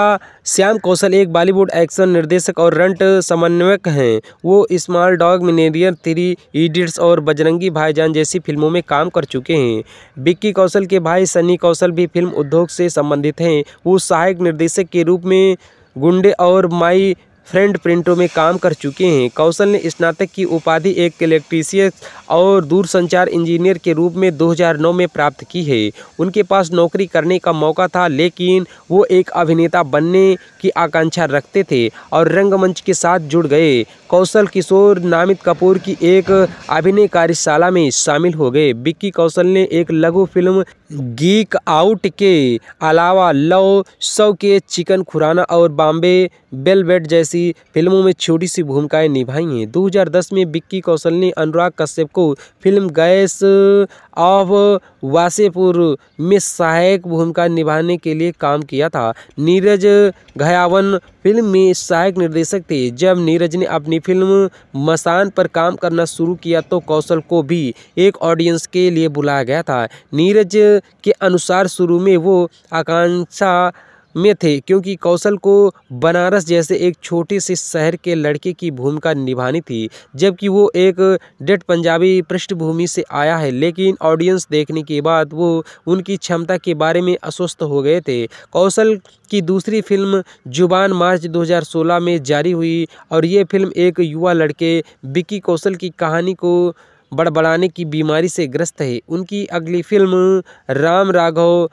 A: श्याम कौशल एक बॉलीवुड एक्शन निर्देशक और रंट समन्वयक हैं वो स्मॉल डॉग मिनेरियर थ्री इडियट्स और बजरंगी भाईजान जैसी फिल्मों में काम कर चुके हैं बिक्की कौशल के भाई सनी कौशल भी फिल्म उद्योग से संबंधित हैं वो सहायक निर्देशक के रूप में गुंडे और माई फ्रेंड प्रिंटों में काम कर चुके हैं कौशल ने स्नातक की उपाधि एक इलेक्ट्रीशियन और दूरसंचार इंजीनियर के रूप में 2009 में प्राप्त की है उनके पास नौकरी करने का मौका था लेकिन वो एक अभिनेता बनने की आकांक्षा रखते थे और रंगमंच के साथ जुड़ गए कौशल किशोर नामित कपूर की एक अभिनय कार्यशाला में शामिल हो गए विक्की कौशल ने एक लघु फिल्म गीक आउट के अलावा लव सौ के चिकन खुराना और बॉम्बे बेलबेट जैसी फिल्मों में छोटी सी भूमिकाएं निभाई हैं 2010 में विक्की कौशल ने अनुराग कश्यप को फिल्म गैस ऑफ वासेपुर में सहायक भूमिका निभाने के लिए काम किया था नीरज घयावन फिल्म में सहायक निर्देशक थे जब नीरज ने अपनी फिल्म मसान पर काम करना शुरू किया तो कौशल को भी एक ऑडियंस के लिए बुलाया गया था नीरज के अनुसार शुरू में वो आकांक्षा में थे क्योंकि कौशल को बनारस जैसे एक छोटे से शहर के लड़के की भूमिका निभानी थी जबकि वो एक डेट पंजाबी पृष्ठभूमि से आया है लेकिन ऑडियंस देखने के बाद वो उनकी क्षमता के बारे में अस्वस्थ हो गए थे कौशल की दूसरी फिल्म जुबान मार्च 2016 में जारी हुई और ये फिल्म एक युवा लड़के विक्की कौशल की कहानी को बड़बड़ाने की बीमारी से ग्रस्त है उनकी अगली फिल्म राम राघव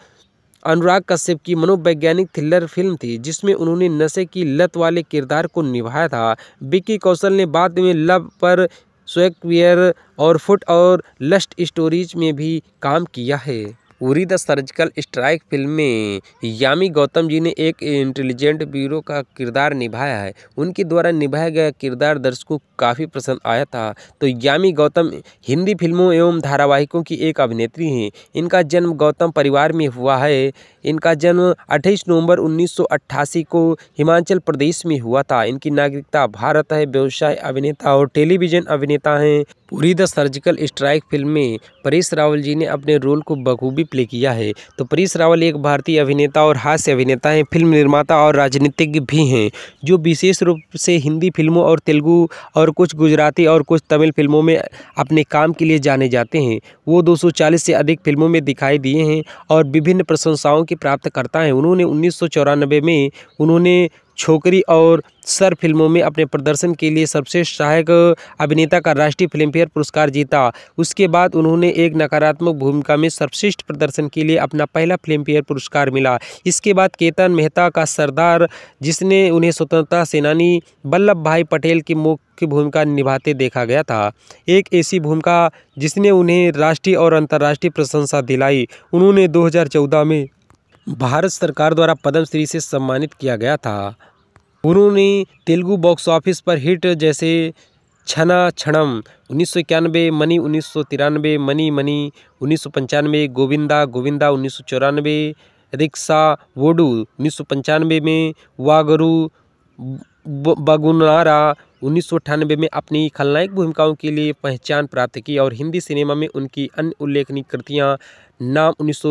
A: अनुराग कश्यप की मनोवैज्ञानिक थ्रिलर फिल्म थी जिसमें उन्होंने नशे की लत वाले किरदार को निभाया था विक्की कौशल ने बाद में लव पर स्वेक्वियर और फुट और लस्ट स्टोरीज में भी काम किया है Uri the surgical strike film में यामी गौतम जी ने एक इंटेलिजेंट ब्यूरो का किरदार निभाया है उनके द्वारा निभाया गया किरदार दर्शकों को काफ़ी पसंद आया था तो यामी गौतम हिंदी फिल्मों एवं धारावाहिकों की एक अभिनेत्री हैं इनका जन्म गौतम परिवार में हुआ है इनका जन्म 28 नवंबर 1988 को हिमाचल प्रदेश में हुआ था इनकी नागरिकता भारत है व्यवसाय अभिनेता और टेलीविजन अभिनेता हैं पूरी द सर्जिकल स्ट्राइक फिल्म में परेश रावल जी ने अपने रोल को बखूबी प्ले किया है तो परेश रावल एक भारतीय अभिनेता और हास्य अभिनेता हैं फिल्म निर्माता और राजनीतिज्ञ भी हैं जो विशेष रूप से हिंदी फिल्मों और तेलुगु और कुछ गुजराती और कुछ तमिल फिल्मों में अपने काम के लिए जाने जाते हैं वो दो से अधिक फिल्मों में दिखाई दिए हैं और विभिन्न प्रशंसाओं के प्राप्तकर्ता हैं उन्होंने उन्नीस में उन्होंने छोकरी और सर फिल्मों में अपने प्रदर्शन के लिए सबसे सहायक अभिनेता का राष्ट्रीय फिल्मफेयर पुरस्कार जीता उसके बाद उन्होंने एक नकारात्मक भूमिका में सर्वश्रेष्ठ प्रदर्शन के लिए अपना पहला फिल्मफेयर पुरस्कार मिला इसके बाद केतन मेहता का सरदार जिसने उन्हें स्वतंत्रता सेनानी वल्लभ भाई पटेल की मुख्य भूमिका निभाते देखा गया था एक ऐसी भूमिका जिसने उन्हें राष्ट्रीय और अंतर्राष्ट्रीय प्रशंसा दिलाई उन्होंने दो में भारत सरकार द्वारा पद्मश्री से सम्मानित किया गया था उन्होंने तेलुगु बॉक्स ऑफिस पर हिट जैसे छना छणम उन्नीस मनी उन्नीस मनी मनी उन्नीस गोविंदा गोविंदा उन्नीस रिक्शा वोडू उन्नीस में वागुरु बगुनारा उन्नीस में अपनी खलनायक भूमिकाओं के लिए पहचान प्राप्त की और हिंदी सिनेमा में उनकी अन्य उल्लेखनीय कृतियाँ नाम उन्नीस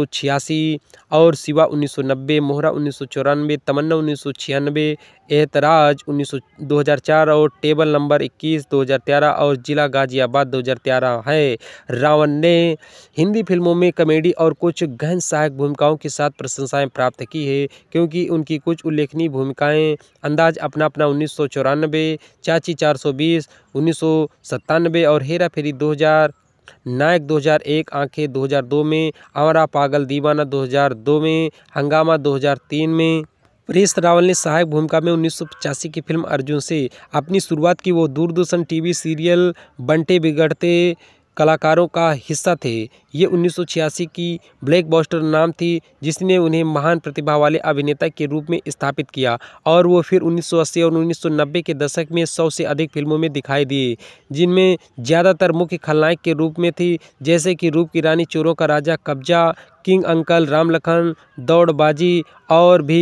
A: और शिवा 1990 मोहरा चौरानवे तमन्ना 1996 एतराज उन्नीस 2004 और टेबल नंबर 21 2013 और ज़िला गाज़ियाबाद 2013 है रावण ने हिंदी फिल्मों में कॉमेडी और कुछ गहन सहायक भूमिकाओं के साथ प्रशंसाएं प्राप्त की है क्योंकि उनकी कुछ उल्लेखनीय भूमिकाएं अंदाज अपना अपना उन्नीस चाची चार सौ और हेरा फेरी 2000 नायक 2001 आंखें 2002 में अमरा पागल दीवाना 2002 में हंगामा 2003 में परेश रावल ने सहायक भूमिका में उन्नीस की फिल्म अर्जुन से अपनी शुरुआत की वो दूरदर्शन टीवी सीरियल बंटे बिगड़ते कलाकारों का हिस्सा थे ये 1986 की ब्लैक बॉस्टर नाम थी जिसने उन्हें महान प्रतिभा वाले अभिनेता के रूप में स्थापित किया और वो फिर 1980 और 1990 के दशक में सौ से अधिक फिल्मों में दिखाई दिए जिनमें ज़्यादातर मुख्य खलनायक के रूप में थी जैसे कि रूप की रानी चोरों का राजा कब्जा किंग अंकल राम लखन दौड़बाजी और भी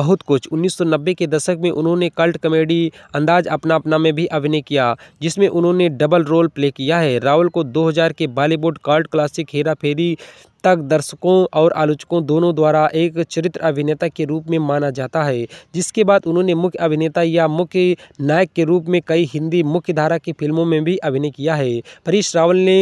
A: बहुत कुछ 1990 के दशक में उन्होंने कल्ट कॉमेडी अंदाज अपना अपना में भी अभिनय किया जिसमें उन्होंने डबल रोल प्ले किया है राहुल को 2000 के बॉलीवुड कल्ट क्लासिक हेरा फेरी तक दर्शकों और आलोचकों दोनों द्वारा एक चरित्र अभिनेता के रूप में माना जाता है जिसके बाद उन्होंने मुख्य अभिनेता या मुख्य नायक के रूप में कई हिंदी मुख्य धारा की फिल्मों में भी अभिनय किया है परेश रावल ने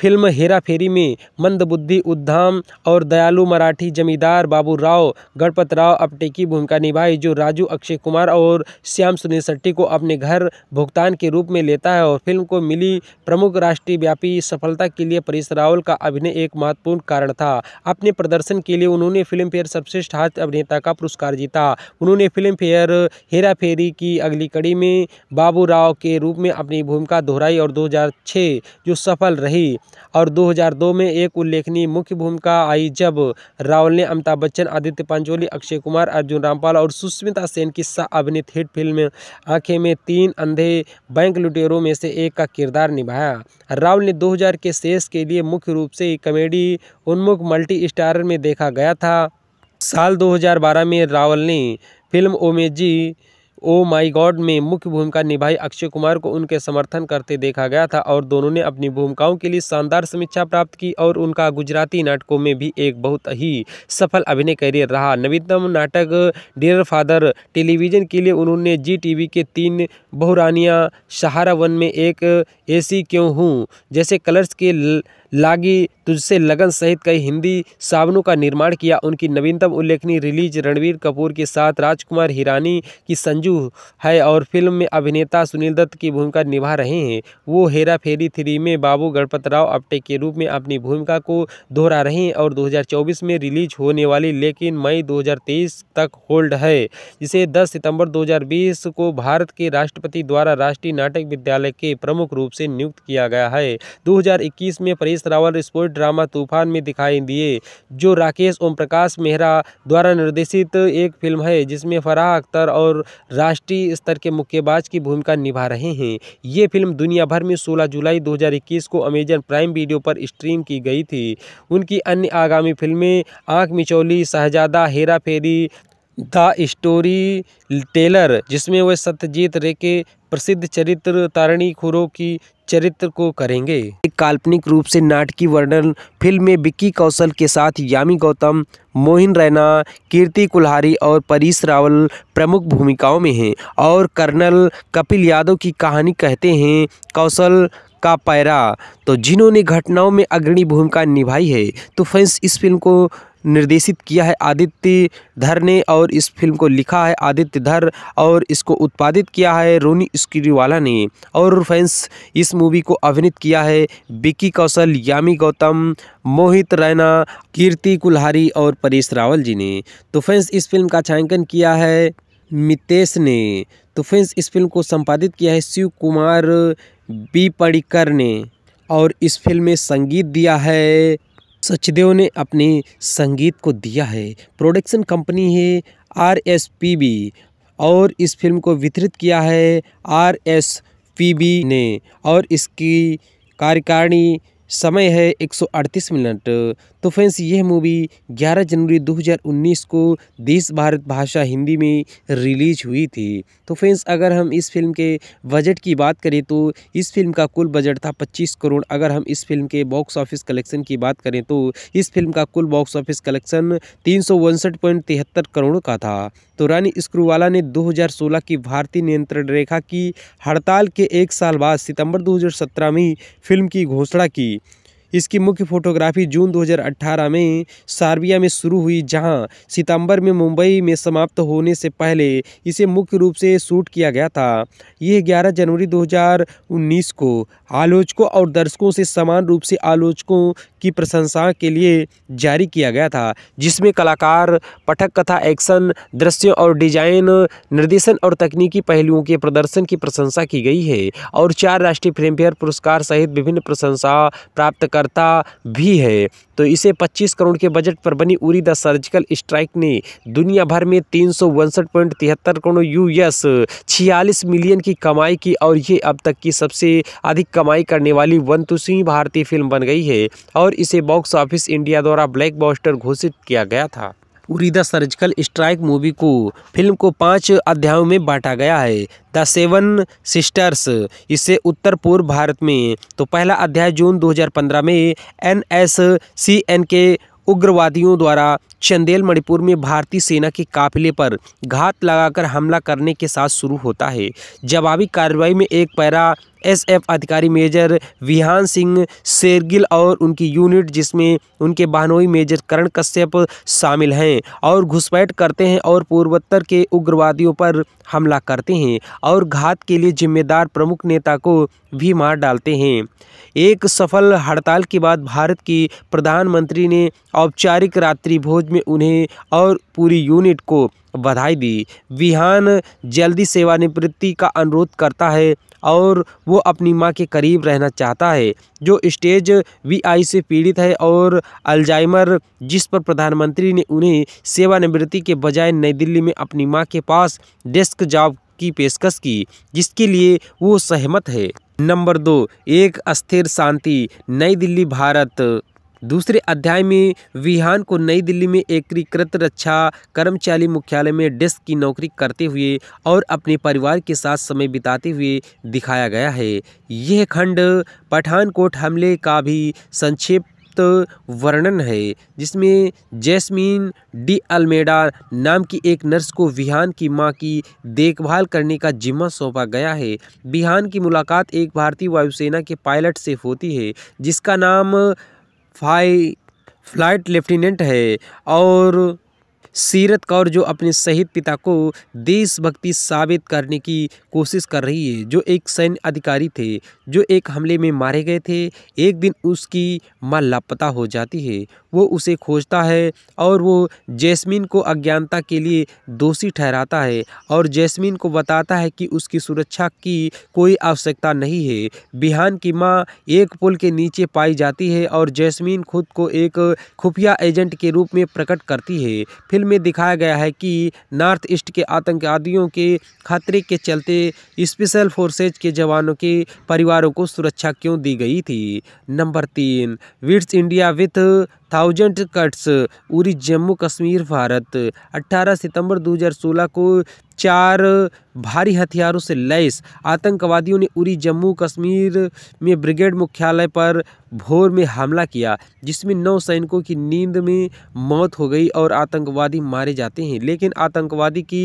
A: फिल्म हेरा फेरी में मंदबुद्धि उद्धाम और दयालु मराठी जमींदार बाबू राव गणपत राव अपटे की भूमिका निभाई जो राजू अक्षय कुमार और श्याम सुनील शेट्टी को अपने घर भुगतान के रूप में लेता है और फिल्म को मिली प्रमुख राष्ट्रीय सफलता के लिए परेश रावल का अभिनय एक महत्वपूर्ण कारण था अपने प्रदर्शन के लिए उन्होंने फिल्म फेयर सर्वश्रेष्ठ हास्य अभिनेता का पुरस्कार जीता उन्होंने फिल्म फेयर हेरा फेरी की अगली कड़ी में बाबू राव के रूप में अपनी भूमिका दोहराई और दो जो सफल रही और दो में एक उल्लेखनीय मुख्य भूमिका आई जब रावल ने अमिताभ बच्चन आदित्य पंचोली अक्षय कुमार अर्जुन रामपाल और सुष्मिता सेन की सह अभिनीत हिट फिल्म आंखें में तीन अंधे बैंक लुटेरों में से एक का किरदार निभाया रावल ने 2000 के शेष के लिए मुख्य रूप से कॉमेडी उन्मुख मल्टी स्टारर में देखा गया था साल 2012 में रावल ने फिल्म ओमेजी ओ माय गॉड में मुख्य भूमिका निभाई अक्षय कुमार को उनके समर्थन करते देखा गया था और दोनों ने अपनी भूमिकाओं के लिए शानदार समीक्षा प्राप्त की और उनका गुजराती नाटकों में भी एक बहुत ही सफल अभिनय करियर रहा नवीनतम नाटक डियर फादर टेलीविज़न के लिए उन्होंने जी टीवी के तीन बहुरानिया सहारा वन में एक ऐसी क्यों हूँ जैसे कलर्स के लागी तुझसे लगन सहित कई हिंदी सावनों का निर्माण किया उनकी नवीनतम उल्लेखनीय रिलीज रणवीर कपूर के साथ राजकुमार हिरानी की संजू है और फिल्म में अभिनेता सुनील दत्त की भूमिका निभा रहे हैं वो हेरा फेरी थ्री में बाबू गणपत राव अपटे के रूप में अपनी भूमिका को दोहरा रहे हैं और दो में रिलीज होने वाली लेकिन मई दो तक होल्ड है जिसे दस सितंबर दो को भारत के राष्ट्र राष्ट्रपति द्वारा राष्ट्रीय नाटक विद्यालय के प्रमुख रूप से नियुक्त किया गया है 2021 में परेश रावल स्पोर्ट ड्रामा तूफान में दिखाई दिए जो राकेश ओम प्रकाश मेहरा द्वारा निर्देशित एक फिल्म है जिसमें फराह अख्तर और राष्ट्रीय स्तर के मुक्केबाज की भूमिका निभा रहे हैं ये फिल्म दुनिया भर में सोलह जुलाई दो को अमेजन प्राइम वीडियो पर स्ट्रीम की गई थी उनकी अन्य आगामी फिल्में Aankh Micholi Shehzada Hera Pheri the story teller जिसमें वह सत्यजीत रे के प्रसिद्ध चरित्र तारणी खुरो की चरित्र को करेंगे एक काल्पनिक रूप से नाटकीय वर्णन फिल्म में विक्की कौशल के साथ यामी गौतम मोहिन रैना कीर्ति कुल्हारी और परीश रावल प्रमुख भूमिकाओं में हैं और कर्नल कपिल यादव की कहानी कहते हैं कौशल का पैरा तो जिन्होंने घटनाओं में अग्रणी भूमिका निभाई है तो फैंस इस फिल्म को निर्देशित किया है आदित्य धर ने और इस फिल्म को लिखा है आदित्य धर और इसको उत्पादित किया है रोनी स्क्रीवाला ने और फैंस इस मूवी को अभिनीत किया है विक्की कौशल यामी गौतम मोहित रैना कीर्ति कुल्हारी और परेश रावल जी ने तो फैंस इस फिल्म का छायांकन किया है मितेश ने तो फैंस इस फिल्म को संपादित किया है शिव कुमार बी पड़िकर ने और इस फिल्म में संगीत दिया है सचदेव ने अपने संगीत को दिया है प्रोडक्शन कंपनी है आर एस पी बी और इस फिल्म को वितरित किया है आर एस पी बी ने और इसकी कार्यकारिणी समय है 138 मिनट तो फ्रेंड्स यह मूवी 11 जनवरी 2019 को देश भारत भाषा हिंदी में रिलीज हुई थी तो फ्रेंड्स अगर हम इस फिल्म के बजट की बात करें तो इस फिल्म का कुल बजट था 25 करोड़ अगर हम इस फिल्म के बॉक्स ऑफिस कलेक्शन की बात करें तो इस फिल्म का कुल बॉक्स ऑफिस कलेक्शन तीन करोड़ का था तो रानी स्क्रूवाला ने 2016 की भारतीय नियंत्रण रेखा की हड़ताल के एक साल बाद सितंबर 2017 में फिल्म की घोषणा की इसकी मुख्य फोटोग्राफी जून 2018 में सार्बिया में शुरू हुई जहां सितंबर में मुंबई में समाप्त होने से पहले इसे मुख्य रूप से शूट किया गया था यह 11 जनवरी 2019 को आलोचकों और दर्शकों से समान रूप से आलोचकों की प्रशंसा के लिए जारी किया गया था जिसमें कलाकार पठक कथा एक्शन दृश्यों और डिजाइन निर्देशन और तकनीकी पहलुओं के प्रदर्शन की प्रशंसा की गई है और चार राष्ट्रीय फिल्मफेयर पुरस्कार सहित विभिन्न प्रशंसा प्राप्तकर्ता भी है तो इसे 25 करोड़ के बजट पर बनी उरी द सर्जिकल स्ट्राइक ने दुनिया भर में तीन करोड़ यूएस 46 मिलियन की कमाई की और ये अब तक की सबसे अधिक कमाई करने वाली तुसवीं भारतीय फिल्म बन गई है और इसे बॉक्स ऑफिस इंडिया द्वारा ब्लैक घोषित किया गया था Uri the surgical strike movie को फिल्म को पाँच अध्यायों में बांटा गया है द सेवन सिस्टर्स इसे उत्तर पूर्व भारत में तो पहला अध्याय जून 2015 में एन एस सी एन के उग्रवादियों द्वारा चंदेल मणिपुर में भारतीय सेना के काफिले पर घात लगाकर हमला करने के साथ शुरू होता है जवाबी कार्रवाई में एक पैरा एसएफ अधिकारी मेजर विहान सिंह शेरगिल और उनकी यूनिट जिसमें उनके बहनोई मेजर करण कश्यप शामिल हैं और घुसपैठ करते हैं और पूर्वोत्तर के उग्रवादियों पर हमला करते हैं और घात के लिए जिम्मेदार प्रमुख नेता को भी मार डालते हैं एक सफल हड़ताल के बाद भारत की प्रधानमंत्री ने औपचारिक रात्रि भोज में उन्हें और पूरी यूनिट को बधाई दी विहान जल्दी सेवानिवृत्ति का अनुरोध करता है और वो अपनी माँ के करीब रहना चाहता है जो स्टेज वीआई से पीड़ित है और अल्जाइमर जिस पर प्रधानमंत्री ने उन्हें सेवानिवृत्ति के बजाय नई दिल्ली में अपनी माँ के पास डेस्क जॉब की पेशकश की जिसके लिए वो सहमत है नंबर दो एक अस्थिर शांति नई दिल्ली भारत दूसरे अध्याय में विहान को नई दिल्ली में एकीकृत रक्षा कर्मचारी मुख्यालय में डेस्क की नौकरी करते हुए और अपने परिवार के साथ समय बिताते हुए दिखाया गया है यह खंड पठानकोट हमले का भी संक्षेप वर्णन है जिसमें जैस्मीन डी अल्मेडा नाम की एक नर्स को विहान की मां की देखभाल करने का जिम्मा सौंपा गया है विहान की मुलाकात एक भारतीय वायुसेना के पायलट से होती है जिसका नाम फाइ फ्लाइट लेफ्टिनेंट है और सीरत कौर जो अपने शहीद पिता को देशभक्ति साबित करने की कोशिश कर रही है जो एक सैन्य अधिकारी थे जो एक हमले में मारे गए थे एक दिन उसकी माँ लापता हो जाती है वो उसे खोजता है और वो जैस्मिन को अज्ञानता के लिए दोषी ठहराता है और जैस्मिन को बताता है कि उसकी सुरक्षा की कोई आवश्यकता नहीं है बिहान की माँ एक पुल के नीचे पाई जाती है और जैस्मिन खुद को एक खुफिया एजेंट के रूप में प्रकट करती है फिल्म में दिखाया गया है कि नॉर्थ ईस्ट के आतंकवादियों के खतरे के चलते स्पेशल फोर्सेज के जवानों के परिवारों को सुरक्षा क्यों दी गई थी नंबर तीन wits India with thousand cuts Uri Jammu Kashmir Bharat 18 सितंबर 2016 को चार भारी हथियारों से लैस आतंकवादियों ने उरी जम्मू कश्मीर में ब्रिगेड मुख्यालय पर भोर में हमला किया जिसमें नौ सैनिकों की नींद में मौत हो गई और आतंकवादी मारे जाते हैं लेकिन आतंकवादी की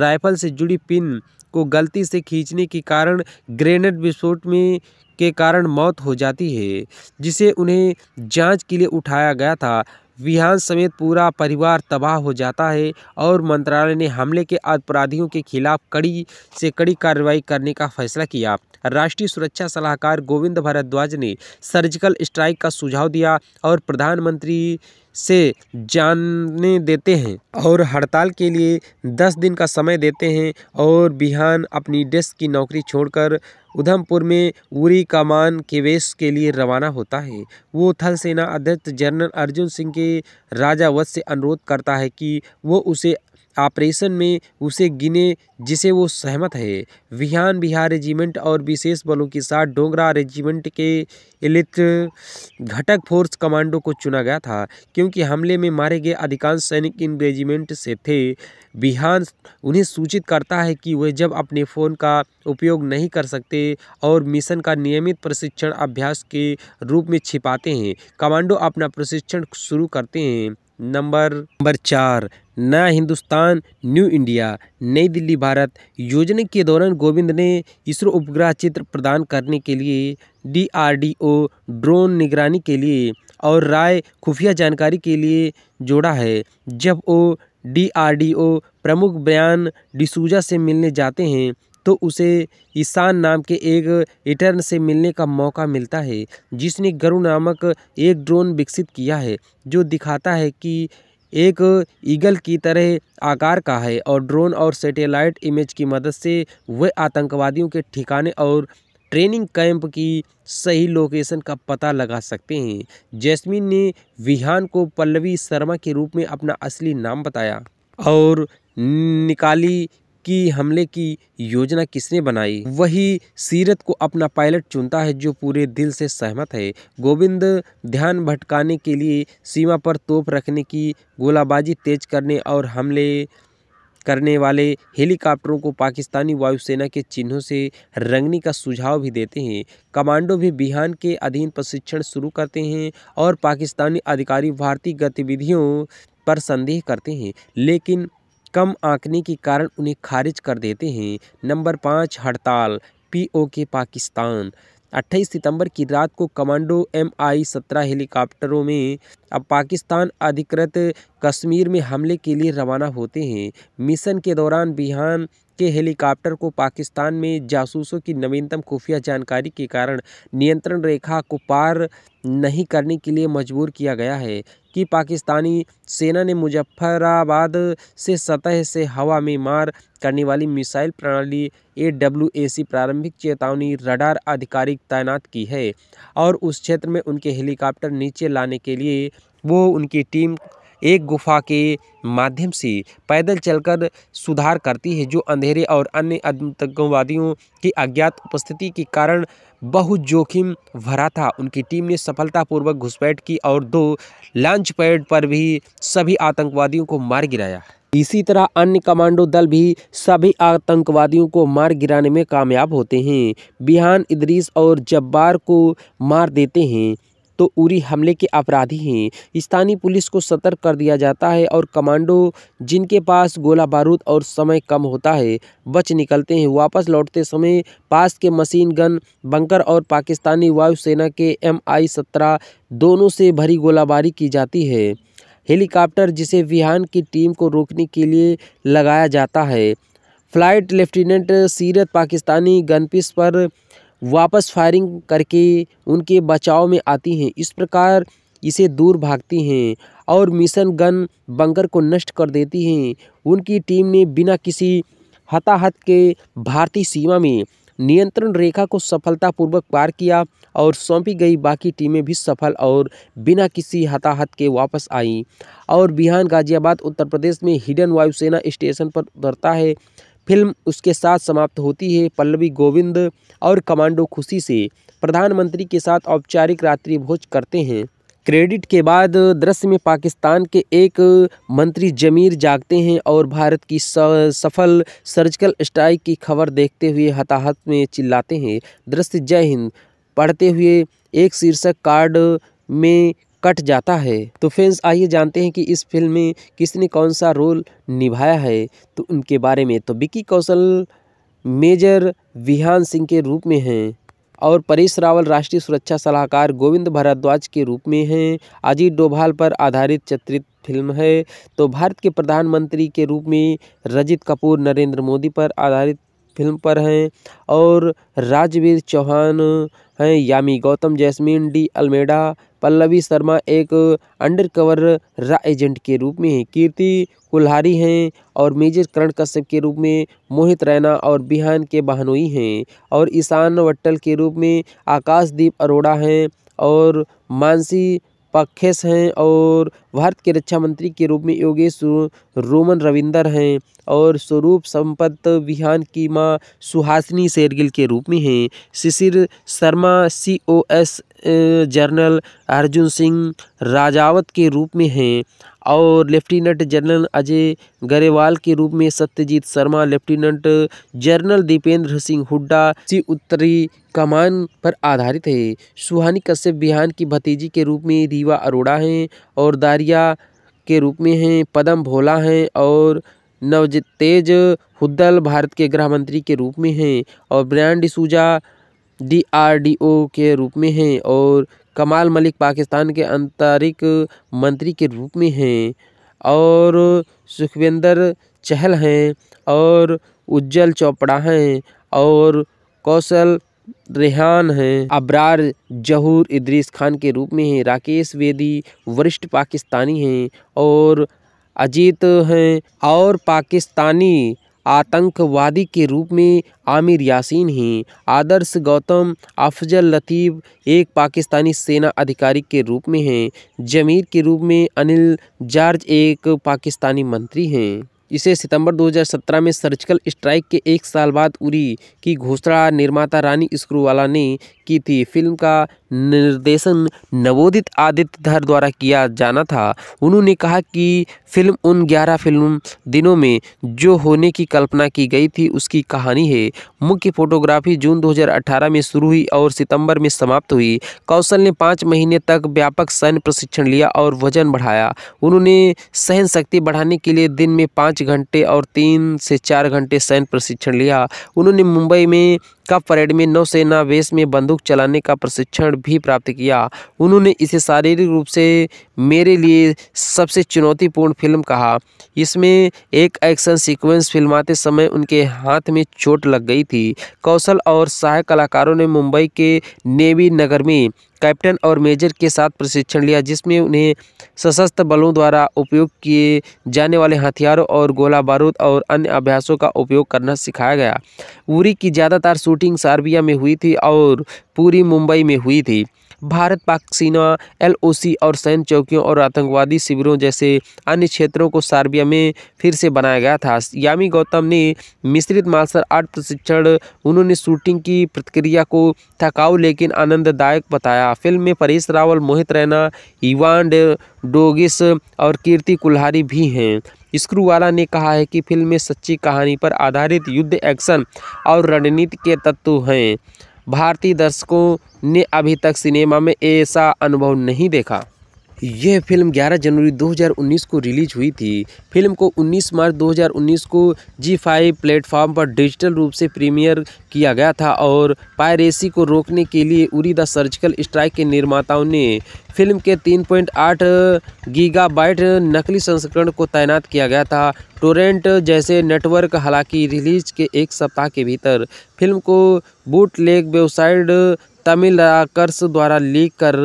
A: राइफल से जुड़ी पिन को गलती से खींचने के कारण ग्रेनेड विस्फोट में के कारण मौत हो जाती है जिसे उन्हें जांच के लिए उठाया गया था विहान समेत पूरा परिवार तबाह हो जाता है और मंत्रालय ने हमले के अपराधियों के खिलाफ कड़ी से कड़ी कार्रवाई करने का फैसला किया राष्ट्रीय सुरक्षा सलाहकार गोविंद भारद्वाज ने सर्जिकल स्ट्राइक का सुझाव दिया और प्रधानमंत्री से जानने देते हैं और हड़ताल के लिए दस दिन का समय देते हैं और बिहान अपनी डेस्क की नौकरी छोड़कर उधमपुर में उरी कमान केवेश के लिए रवाना होता है वो थल सेना अध्यक्ष जनरल अर्जुन सिंह के राजावत से अनुरोध करता है कि वो उसे ऑपरेशन में उसे गिने जिसे वो सहमत है विहान बिहार रेजिमेंट और विशेष बलों के साथ डोगरा रेजिमेंट के इलित घटक फोर्स कमांडो को चुना गया था क्योंकि हमले में मारे गए अधिकांश सैनिक इन रेजिमेंट से थे बिहान उन्हें सूचित करता है कि वे जब अपने फ़ोन का उपयोग नहीं कर सकते और मिशन का नियमित प्रशिक्षण अभ्यास के रूप में छिपाते हैं कमांडो अपना प्रशिक्षण शुरू करते हैं नंबर नंबर चार नया हिंदुस्तान न्यू इंडिया नई दिल्ली भारत योजना के दौरान गोविंद ने इसरो उपग्रह चित्र प्रदान करने के लिए डीआरडीओ ड्रोन निगरानी के लिए और राय खुफिया जानकारी के लिए जोड़ा है जब वो डीआरडीओ प्रमुख बयान डिसूजा से मिलने जाते हैं तो उसे ईशान नाम के एक इटर्न से मिलने का मौका मिलता है जिसने गरु नामक एक ड्रोन विकसित किया है जो दिखाता है कि एक ईगल की तरह आकार का है और ड्रोन और सैटेलाइट इमेज की मदद से वह आतंकवादियों के ठिकाने और ट्रेनिंग कैंप की सही लोकेशन का पता लगा सकते हैं जैस्मिन ने विहान को पल्लवी शर्मा के रूप में अपना असली नाम बताया और निकाली कि हमले की योजना किसने बनाई वही सीरत को अपना पायलट चुनता है जो पूरे दिल से सहमत है गोविंद ध्यान भटकाने के लिए सीमा पर तोप रखने की गोलाबाजी तेज करने और हमले करने वाले हेलीकॉप्टरों को पाकिस्तानी वायुसेना के चिन्हों से रंगने का सुझाव भी देते हैं कमांडो भी बिहान के अधीन प्रशिक्षण शुरू करते हैं और पाकिस्तानी अधिकारी भारतीय गतिविधियों पर संदेह करते हैं लेकिन कम आंकने के कारण उन्हें खारिज कर देते हैं नंबर पाँच हड़ताल पीओके पाकिस्तान 28 सितंबर की रात को कमांडो एम आई सत्रह हेलीकॉप्टरों में अब पाकिस्तान अधिकृत कश्मीर में हमले के लिए रवाना होते हैं मिशन के दौरान बिहान के हेलीकॉप्टर को पाकिस्तान में जासूसों की नवीनतम खुफिया जानकारी के कारण नियंत्रण रेखा को पार नहीं करने के लिए मजबूर किया गया है कि पाकिस्तानी सेना ने मुजफ्फराबाद से सतह से हवा में मार करने वाली मिसाइल प्रणाली ए डब्ल्यू ए सी प्रारंभिक चेतावनी रडार आधिकारिक तैनात की है और उस क्षेत्र में उनके हेलीकॉप्टर नीचे लाने के लिए वो उनकी टीम एक गुफा के माध्यम से पैदल चलकर सुधार करती है जो अंधेरे और अन्य आतंकवादियों की अज्ञात उपस्थिति के कारण बहुत जोखिम भरा था उनकी टीम ने सफलतापूर्वक घुसपैठ की और दो लॉन्च पैड पर भी सभी आतंकवादियों को मार गिराया इसी तरह अन्य कमांडो दल भी सभी आतंकवादियों को मार गिराने में कामयाब होते हैं बिहान इदरीस और जब्बार को मार देते हैं तो उरी हमले के अपराधी हैं स्थानीय पुलिस को सतर्क कर दिया जाता है और कमांडो जिनके पास गोला बारूद और समय कम होता है बच निकलते हैं वापस लौटते समय पास के मशीन गन बंकर और पाकिस्तानी वायुसेना के एम आई सत्रह दोनों से भरी गोलाबारी की जाती है हेलीकॉप्टर जिसे विहान की टीम को रोकने के लिए लगाया जाता है फ्लाइट लेफ्टिनेंट सीरत पाकिस्तानी गनपिस पर वापस फायरिंग करके उनके बचाव में आती हैं इस प्रकार इसे दूर भागती हैं और मिशन गन बंकर को नष्ट कर देती हैं उनकी टीम ने बिना किसी हताहत के भारतीय सीमा में नियंत्रण रेखा को सफलतापूर्वक पार किया और सौंपी गई बाकी टीमें भी सफल और बिना किसी हताहत के वापस आईं और बिहान गाजियाबाद उत्तर प्रदेश में हिडन वायुसेना स्टेशन पर उतरता है फिल्म उसके साथ समाप्त होती है पल्लवी गोविंद और कमांडो खुशी से प्रधानमंत्री के साथ औपचारिक रात्रि भोज करते हैं क्रेडिट के बाद दृश्य में पाकिस्तान के एक मंत्री जमीर जागते हैं और भारत की सफल सर्जिकल स्ट्राइक की खबर देखते हुए हताहत में चिल्लाते हैं दृश्य जय हिंद पढ़ते हुए एक शीर्षक कार्ड में कट जाता है तो फ्रेंड्स आइए जानते हैं कि इस फिल्म में किसने कौन सा रोल निभाया है तो उनके बारे में तो विक्की कौशल मेजर विहान सिंह के रूप में हैं और परेश रावल राष्ट्रीय सुरक्षा सलाहकार गोविंद भारद्वाज के रूप में हैं अजीत डोभाल पर आधारित चित्रित फिल्म है तो भारत के प्रधानमंत्री के रूप में रजित कपूर नरेंद्र मोदी पर आधारित फिल्म पर हैं और राजवीर चौहान हैं Yami Gautam Jasmine D Almeida Pallavi Sharma एक अंडरकवर रा एजेंट के रूप में हैं कीर्ति कुल्हारी हैं और मेजर करण कश्यप के रूप में मोहित रैना और बिहान के बहनोई हैं और ईशान वट्टल के रूप में आकाशदीप अरोड़ा हैं और मानसी पखेस हैं और भारत के रक्षा मंत्री के रूप में योगेश रोमन रविंदर हैं और स्वरूप संपत विहान की मां सुहासिनी शेरगिल के रूप में हैं Shishir Sharma C O S general Arjun Singh Rajawat के रूप में हैं और लेफ्टिनेंट जनरल अजय गरेवाल के रूप में Satyajit Sharma lieutenant general Dipendra Singh Hooda C उत्तरी कमान पर आधारित है सुहानी कश्यप बिहान की भतीजी के रूप में रीवा अरोड़ा हैं और दारिया के रूप में हैं पदम भोला हैं और तेज हुद्दल भारत के गृह मंत्री के रूप में हैं और ब्रांड सूजा डीआरडीओ के रूप में हैं और कमाल मलिक पाकिस्तान के आंतरिक मंत्री के रूप में हैं और सुखविंदर चहल हैं और उज्जवल चोपड़ा हैं और कौशल रेहान हैं अबरार जहूर इद्रीस खान के रूप में हैं राकेश वेदी वरिष्ठ पाकिस्तानी हैं और अजीत हैं और पाकिस्तानी आतंकवादी के रूप में आमिर यासीन हैं आदर्श गौतम अफजल लतीफ़ एक पाकिस्तानी सेना अधिकारी के रूप में हैं जमीर के रूप में अनिल जार्ज एक पाकिस्तानी मंत्री हैं इसे सितंबर 2017 में सर्जिकल स्ट्राइक के एक साल बाद उरी की घोषणा निर्माता रानी स्क्रूवाला ने की थी फिल्म का निर्देशन नवोदित आदित्य धर द्वारा किया जाना था उन्होंने कहा कि फिल्म उन ग्यारह फिल्म दिनों में जो होने की कल्पना की गई थी उसकी कहानी है मुख्य फोटोग्राफी जून 2018 में शुरू हुई और सितंबर में समाप्त हुई कौशल ने पाँच महीने तक व्यापक सैन्य प्रशिक्षण लिया और वजन बढ़ाया उन्होंने सहन शक्ति बढ़ाने के लिए दिन में पाँच घंटे और तीन से चार घंटे सैन्य प्रशिक्षण लिया उन्होंने मुंबई में अमेरिका परेड में नौसेना वेश में बंदूक चलाने का प्रशिक्षण भी प्राप्त किया उन्होंने इसे शारीरिक रूप से मेरे लिए सबसे चुनौतीपूर्ण फिल्म कहा इसमें एक एक्शन सीक्वेंस फिल्माते समय उनके हाथ में चोट लग गई थी कौशल और सहायक कलाकारों ने मुंबई के नेवी नगर में कैप्टन और मेजर के साथ प्रशिक्षण लिया जिसमें उन्हें सशस्त्र बलों द्वारा उपयोग किए जाने वाले हथियारों और गोला बारूद और अन्य अभ्यासों का उपयोग करना सिखाया गया उरी की ज़्यादातर शूटिंग सार्बिया में हुई थी और पूरी मुंबई में हुई थी भारत पाक सीमा एलओसी और सैन्य चौकियों और आतंकवादी शिविरों जैसे अन्य क्षेत्रों को सार्बिया में फिर से बनाया गया था यामी गौतम ने मिश्रित मार्शल आर्ट प्रशिक्षण उन्होंने शूटिंग की प्रतिक्रिया को थकाऊ लेकिन आनंददायक बताया फिल्म में परेश रावल मोहित रैना इवान डोगिस और कीर्ति कुल्हारी भी हैं स्क्रूवाला ने कहा है कि फिल्म में सच्ची कहानी पर आधारित युद्ध एक्शन और रणनीति के तत्व हैं भारतीय दर्शकों ने अभी तक सिनेमा में ऐसा अनुभव नहीं देखा यह फिल्म 11 जनवरी 2019 को रिलीज हुई थी फिल्म को 19 मार्च 2019 को जी फाइव प्लेटफॉर्म पर डिजिटल रूप से प्रीमियर किया गया था और पायरेसी को रोकने के लिए उरी द सर्जिकल स्ट्राइक के निर्माताओं ने फिल्म के 3.8 गीगाबाइट नकली संस्करण को तैनात किया गया था टोरेंट जैसे नेटवर्क हालांकि रिलीज के एक सप्ताह के भीतर फिल्म को bootleg website Tamil rockers द्वारा लीक कर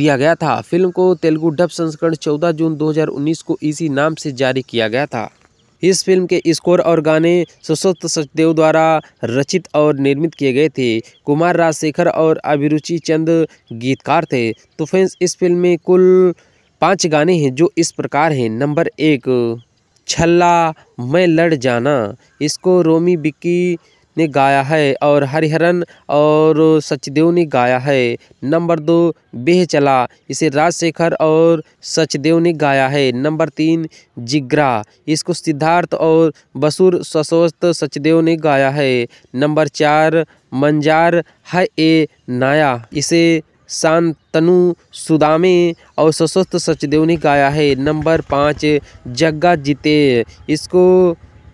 A: दिया गया था फिल्म को तेलुगु डब संस्करण 14 जून 2019 को इसी नाम से जारी किया गया था इस फिल्म के स्कोर और गाने सशस्त्र सचदेव द्वारा रचित और निर्मित किए गए थे कुमार राजशेखर और अभिरुचि चंद गीतकार थे तो फ्रेंड्स इस फिल्म में कुल पांच गाने हैं जो इस प्रकार हैं नंबर एक छल्ला मैं लड़ जाना इसको रोमी बिक्की ने गाया है और हरिहरन और सचदेव ने गाया है नंबर दो बेह चला इसे राजशेखर और सचदेव ने गाया है नंबर तीन जिग्रा इसको सिद्धार्थ और बसुर सशोस्त सचदेव ने गाया है नंबर चार मंजार है ए नाया इसे शांतनु सुदामे और सशस्त्र सचदेव ने गाया है नंबर पाँच जग्गा जीते इसको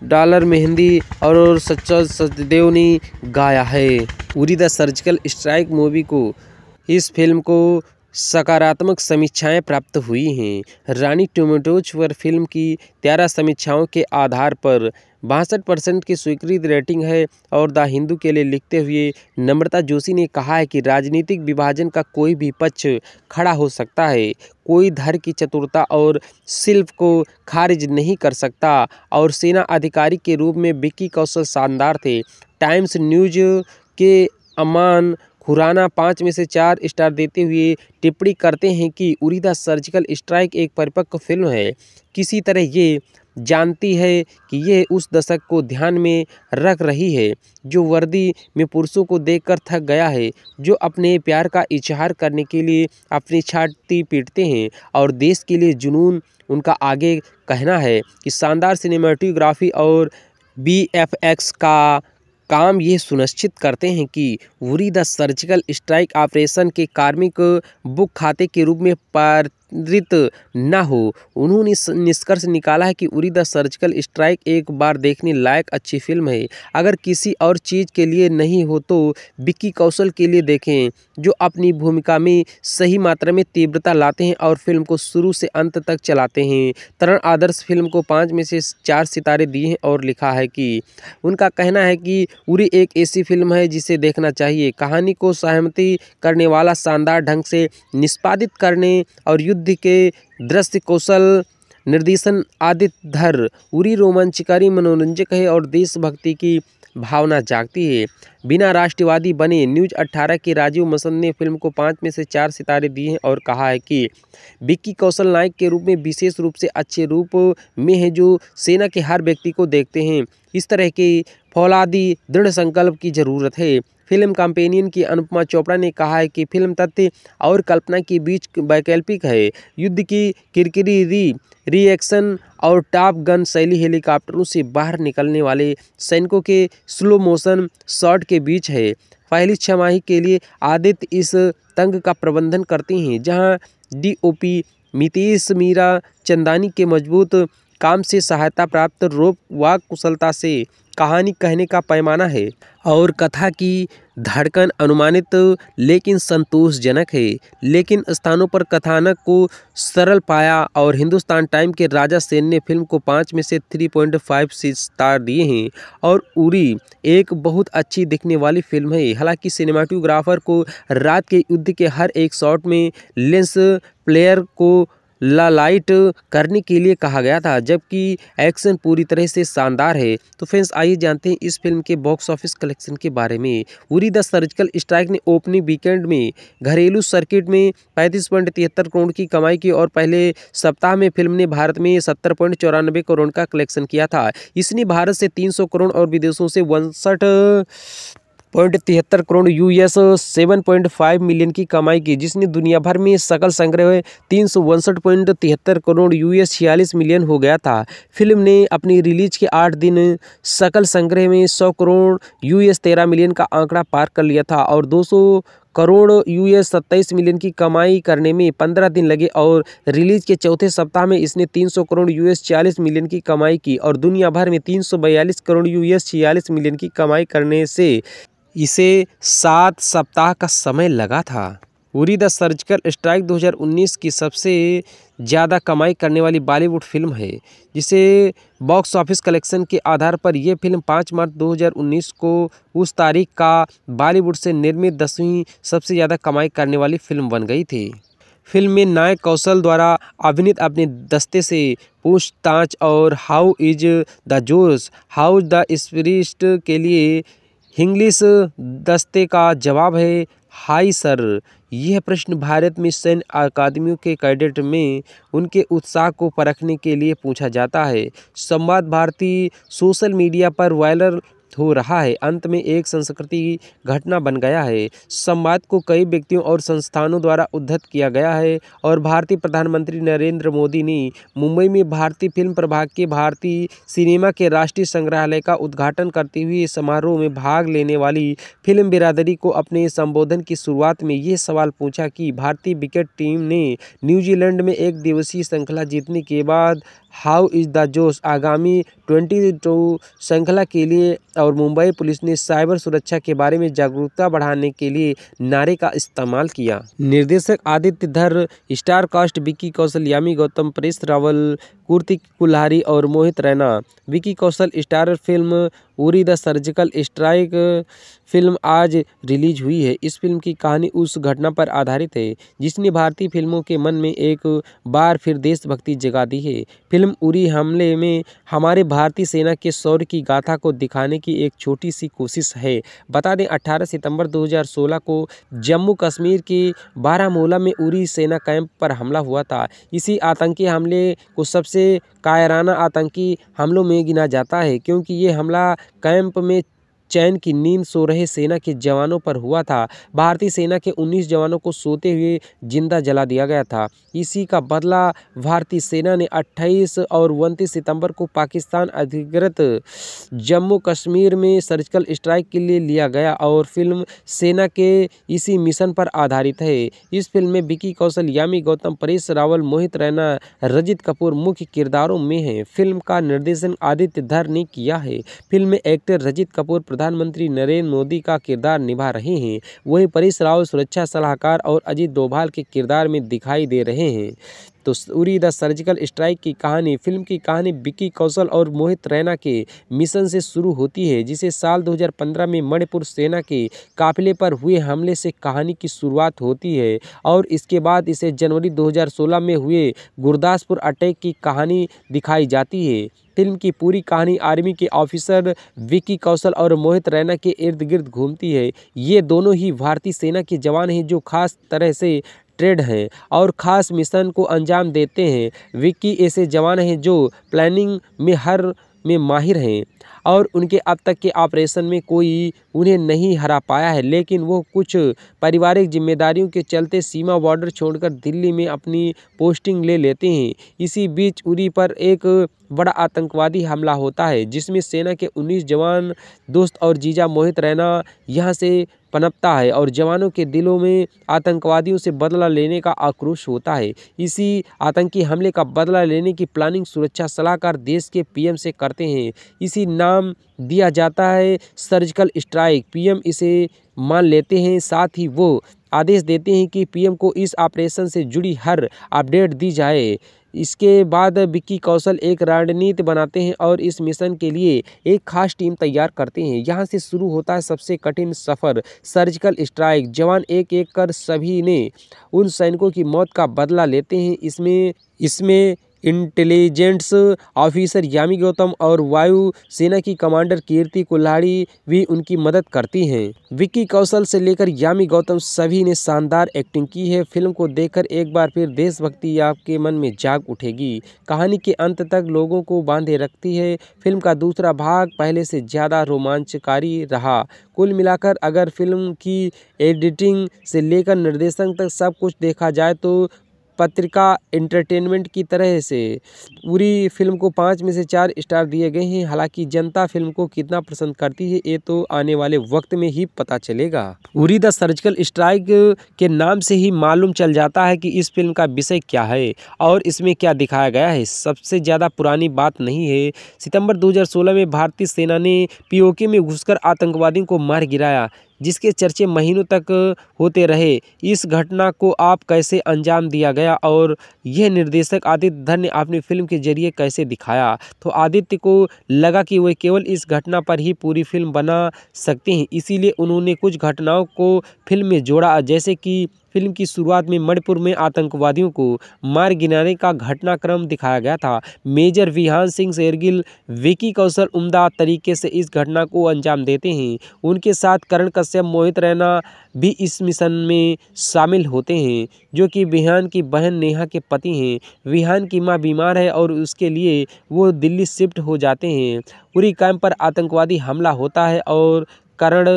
A: डॉलर मेहंदी और सच्चा सचदेव ने गाया है Uri the surgical strike movie को इस फिल्म को सकारात्मक समीक्षाएं प्राप्त हुई हैं रानी टोमेटोज पर फिल्म की तेरह समीक्षाओं के आधार पर बासठ परसेंट की स्वीकृत रेटिंग है और द हिंदू के लिए लिखते हुए नम्रता जोशी ने कहा है कि राजनीतिक विभाजन का कोई भी पक्ष खड़ा हो सकता है कोई धर की चतुरता और शिल्प को खारिज नहीं कर सकता और सेना अधिकारी के रूप में विक्की कौशल शानदार थे टाइम्स न्यूज के अमान खुराना पाँच में से चार स्टार देते हुए टिप्पणी करते हैं कि उरीदा सर्जिकल स्ट्राइक एक परिपक्व फिल्म है किसी तरह ये जानती है कि यह उस दशक को ध्यान में रख रही है जो वर्दी में पुरुषों को देखकर थक गया है जो अपने प्यार का इजहार करने के लिए अपनी छाती पीटते हैं और देश के लिए जुनून उनका आगे कहना है कि शानदार सिनेमाटोग्राफी और बी एफ एक्स का काम ये सुनिश्चित करते हैं कि Uri the surgical strike operation के कार्मिक बुक खाते के रूप में पर केंद्रित न हो उन्होंने निष्कर्ष निकाला है कि उरी द सर्जिकल स्ट्राइक एक बार देखने लायक अच्छी फिल्म है अगर किसी और चीज़ के लिए नहीं हो तो विक्की कौशल के लिए देखें जो अपनी भूमिका में सही मात्रा में तीव्रता लाते हैं और फिल्म को शुरू से अंत तक चलाते हैं तरण आदर्श फिल्म को पाँच में से चार सितारे दिए हैं और लिखा है कि उनका कहना है कि उरी एक ऐसी फिल्म है जिसे देखना चाहिए कहानी को सहमति करने वाला शानदार ढंग से निष्पादित करने और युद्ध युद्ध के दृश्य कौशल निर्देशन आदित्य धर उरी रोमांचकारी मनोरंजक है और देशभक्ति की भावना जागती है बिना राष्ट्रवादी बने न्यूज 18 के राजीव मसंद ने फिल्म को पाँच में से चार सितारे दिए हैं और कहा है कि विक्की कौशल नायक के रूप में विशेष रूप से अच्छे रूप में है जो सेना के हर व्यक्ति को देखते हैं इस तरह के फौलादी दृढ़ संकल्प की ज़रूरत है फिल्म कंपेनियन की अनुपमा चोपड़ा ने कहा है कि फिल्म तथ्य और कल्पना के बीच वैकल्पिक है युद्ध की किरकिरी री रिएक्शन और टॉप गन शैली हेलीकॉप्टरों से बाहर निकलने वाले सैनिकों के स्लो मोशन शॉट के बीच है पहली छमाही के लिए आदित्य इस तंग का प्रबंधन करते हैं जहां डीओपी मितेश मीरा चंदानी के मजबूत काम से सहायता प्राप्त रोप वाक कुशलता से कहानी कहने का पैमाना है और कथा की धड़कन अनुमानित लेकिन संतोषजनक है लेकिन स्थानों पर कथानक को सरल पाया और हिंदुस्तान टाइम के राजा सेन ने फिल्म को पाँच में से थ्री पॉइंट फाइव सितार दिए हैं और उरी एक बहुत अच्छी दिखने वाली फिल्म है हालांकि सिनेमाटोग्राफर को रात के युद्ध के हर एक शॉट में लेंस प्लेयर को लालाइट करने के लिए कहा गया था जबकि एक्शन पूरी तरह से शानदार है तो फ्रेंड्स आइए जानते हैं इस फिल्म के बॉक्स ऑफिस कलेक्शन के बारे में उरी द सर्जिकल स्ट्राइक ने ओपनिंग वीकेंड में घरेलू सर्किट में पैंतीस पॉइंट तिहत्तर करोड़ की कमाई की और पहले सप्ताह में फिल्म ने भारत में सत्तर पॉइंट चौरानबे करोड़ का कलेक्शन किया था इसने भारत से तीन सौ करोड़ और विदेशों से उनसठ पॉइंट तिहत्तर crore US seven point five million की कमाई की जिसने दुनिया भर में सकल संग्रह तीन सौ उनसठ पॉइंट तिहत्तर करोड़ यूएस छियालीस मिलियन हो गया था फिल्म ने अपनी रिलीज के आठ दिन सकल संग्रह में सौ करोड़ यूएस तेरह मिलियन का आंकड़ा पार कर लिया था और दो सौ करोड़ यूएस सत्ताईस मिलियन की कमाई करने में पंद्रह दिन लगे और रिलीज के चौथे सप्ताह में इसने 300 करोड़ यूएस छियालीस मिलियन की कमाई की और दुनिया भर में 342 करोड़ यूएस छियालीस मिलियन की कमाई करने से इसे सात सप्ताह का समय लगा था उरी द सर्जिकल स्ट्राइक 2019 की सबसे ज़्यादा कमाई करने वाली बॉलीवुड फिल्म है जिसे बॉक्स ऑफिस कलेक्शन के आधार पर यह फिल्म 5 मार्च 2019 को उस तारीख का बॉलीवुड से निर्मित दसवीं सबसे ज़्यादा कमाई करने वाली फिल्म बन गई थी फिल्म में नायक कौशल द्वारा अभिनीत अपने दस्ते से पूछताछ और how is the josh how the spirit के लिए हिंग्लिश दस्ते का जवाब है हाय सर यह प्रश्न भारत में सैन्य अकादमियों के कैडेट में उनके उत्साह को परखने के लिए पूछा जाता है संवाद भारती सोशल मीडिया पर वायरल हो रहा है अंत में एक संस्कृति घटना बन गया है संवाद को कई व्यक्तियों और संस्थानों द्वारा उद्धत किया गया है और भारतीय प्रधानमंत्री नरेंद्र मोदी ने मुंबई में भारतीय फिल्म प्रभाग के भारतीय सिनेमा के राष्ट्रीय संग्रहालय का उद्घाटन करते हुए समारोह में भाग लेने वाली फिल्म बिरादरी को अपने संबोधन की शुरुआत में यह सवाल पूछा कि भारतीय विकेट टीम ने न्यूजीलैंड में एक दिवसीय श्रृंखला जीतने के बाद हाउ इज़ द जोश आगामी ट्वेंटी टू श्रृंखला के लिए और मुंबई पुलिस ने साइबर सुरक्षा के बारे में जागरूकता बढ़ाने के लिए नारे का इस्तेमाल किया निर्देशक आदित्य धर स्टार कास्ट विक्की कौशल यामी गौतम प्रेस रावल कुर्तिक कुल्हारी और Mohit Raina Vicky Kaushal star film Uri the surgical strike film आज रिलीज हुई है इस फिल्म की कहानी उस घटना पर आधारित है जिसने भारतीय फिल्मों के मन में एक बार फिर देशभक्ति जगा दी है फिल्म उरी हमले में हमारे भारतीय सेना के शौर्य की गाथा को दिखाने की एक छोटी सी कोशिश है बता दें 18 सितंबर 2016 को जम्मू कश्मीर के बारामूला में उरी सेना कैंप पर हमला हुआ था इसी आतंकी हमले को सबसे कायराना आतंकी हमलों में गिना जाता है क्योंकि ये हमला कैंप में चैन की नींद सो रहे सेना के जवानों पर हुआ था भारतीय सेना के 19 जवानों को सोते हुए जिंदा जला दिया गया था इसी का बदला भारतीय सेना ने 28 और उनतीस सितंबर को पाकिस्तान अधिकृत जम्मू कश्मीर में सर्जिकल स्ट्राइक के लिए लिया गया और फिल्म सेना के इसी मिशन पर आधारित है इस फिल्म में विकी कौशल यामी गौतम परेश रावल मोहित रैना रजित कपूर मुख्य किरदारों में हैं फिल्म का निर्देशन आदित्य धर ने किया है फिल्म में एक्टर रजित कपूर प्रधानमंत्री नरेंद्र मोदी का किरदार निभा रहे हैं वहीं परेश रावल सुरक्षा सलाहकार और अजीत डोभाल के किरदार में दिखाई दे रहे हैं तो उरी द सर्जिकल स्ट्राइक की कहानी फिल्म की कहानी बिक्की कौशल और मोहित रैना के मिशन से शुरू होती है जिसे साल 2015 में मणिपुर सेना के काफिले पर हुए हमले से कहानी की शुरुआत होती है और इसके बाद इसे जनवरी 2016 में हुए गुरदासपुर अटैक की कहानी दिखाई जाती है फिल्म की पूरी कहानी आर्मी के ऑफिसर विकी कौशल और मोहित रैना के इर्द गिर्द घूमती है ये दोनों ही भारतीय सेना के जवान हैं जो खास तरह से ट्रेड हैं और ख़ास मिशन को अंजाम देते हैं विक्की ऐसे जवान हैं जो प्लानिंग में हर में माहिर हैं और उनके अब तक के ऑपरेशन में कोई उन्हें नहीं हरा पाया है लेकिन वो कुछ पारिवारिक जिम्मेदारियों के चलते सीमा बॉर्डर छोड़कर दिल्ली में अपनी पोस्टिंग ले लेते हैं इसी बीच उरी पर एक बड़ा आतंकवादी हमला होता है जिसमें सेना के 19 जवान दोस्त और जीजा मोहित रैना यहां से पनपता है और जवानों के दिलों में आतंकवादियों से बदला लेने का आक्रोश होता है इसी आतंकी हमले का बदला लेने की प्लानिंग सुरक्षा सलाहकार देश के पीएम से करते हैं इसी नाम दिया जाता है सर्जिकल स्ट्राइक पीएम इसे मान लेते हैं साथ ही वो आदेश देते हैं कि पीएम को इस ऑपरेशन से जुड़ी हर अपडेट दी जाए इसके बाद विक्की कौशल एक रणनीति बनाते हैं और इस मिशन के लिए एक खास टीम तैयार करते हैं यहाँ से शुरू होता है सबसे कठिन सफ़र सर्जिकल स्ट्राइक जवान एक एक कर सभी ने उन सैनिकों की मौत का बदला लेते हैं इसमें इसमें इंटेलिजेंस ऑफिसर यामी गौतम और वायु सेना की कमांडर कीर्ति कुल्हाड़ी भी उनकी मदद करती हैं विक्की कौशल से लेकर यामी गौतम सभी ने शानदार एक्टिंग की है फिल्म को देखकर एक बार फिर देशभक्ति आपके मन में जाग उठेगी कहानी के अंत तक लोगों को बांधे रखती है फिल्म का दूसरा भाग पहले से ज़्यादा रोमांचकारी रहा कुल मिलाकर अगर फिल्म की एडिटिंग से लेकर निर्देशन तक सब कुछ देखा जाए तो पत्रिका एंटरटेनमेंट की तरह से पूरी फिल्म को पाँच में से चार स्टार दिए गए हैं हालांकि जनता फिल्म को कितना पसंद करती है ये तो आने वाले वक्त में ही पता चलेगा उरी द सर्जिकल स्ट्राइक के नाम से ही मालूम चल जाता है कि इस फिल्म का विषय क्या है और इसमें क्या दिखाया गया है सबसे ज़्यादा पुरानी बात नहीं है सितंबर दो में भारतीय सेना ने पीओके में घुसकर आतंकवादियों को मार गिराया जिसके चर्चे महीनों तक होते रहे इस घटना को आप कैसे अंजाम दिया गया और यह निर्देशक आदित्य धन ने अपनी फिल्म के जरिए कैसे दिखाया तो आदित्य को लगा कि वे केवल इस घटना पर ही पूरी फिल्म बना सकते हैं इसीलिए उन्होंने कुछ घटनाओं को फिल्म में जोड़ा जैसे कि फिल्म की शुरुआत में मणिपुर में आतंकवादियों को मार गिराने का घटनाक्रम दिखाया गया था मेजर विहान सिंह शेरगिल विकी कौशल उमदा तरीके से इस घटना को अंजाम देते हैं उनके साथ करण कश्यप मोहित रैना भी इस मिशन में शामिल होते हैं जो कि विहान की बहन नेहा के पति हैं विहान की माँ बीमार है और उसके लिए वो दिल्ली शिफ्ट हो जाते हैं पूरी कैंप पर आतंकवादी हमला होता है और कारण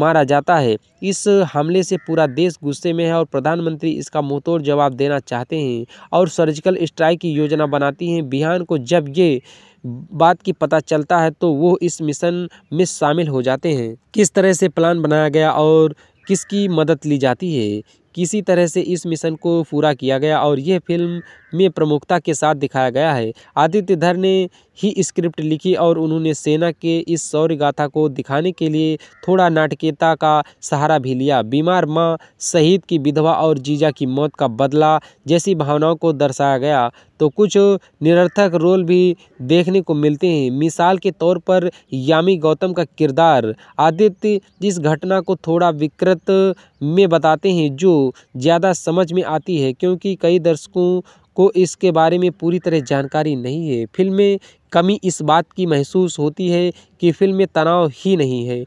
A: मारा जाता है इस हमले से पूरा देश गुस्से में है और प्रधानमंत्री इसका मुंहतोड़ जवाब देना चाहते हैं और सर्जिकल स्ट्राइक की योजना बनाती हैं बिहार को जब ये बात की पता चलता है तो वो इस मिशन में शामिल हो जाते हैं किस तरह से प्लान बनाया गया और किसकी मदद ली जाती है किसी तरह से इस मिशन को पूरा किया गया और यह फिल्म में प्रमुखता के साथ दिखाया गया है आदित्य धर ने ही स्क्रिप्ट लिखी और उन्होंने सेना के इस शौर्य गाथा को दिखाने के लिए थोड़ा नाटकीयता का सहारा भी लिया बीमार माँ शहीद की विधवा और जीजा की मौत का बदला जैसी भावनाओं को दर्शाया गया तो कुछ निरर्थक रोल भी देखने को मिलते हैं मिसाल के तौर पर यामी गौतम का किरदार आदित्य जिस घटना को थोड़ा विकृत में बताते हैं जो ज़्यादा समझ में आती है क्योंकि कई दर्शकों को इसके बारे में पूरी तरह जानकारी नहीं है फिल्म में कमी इस बात की महसूस होती है कि फ़िल्म में तनाव ही नहीं है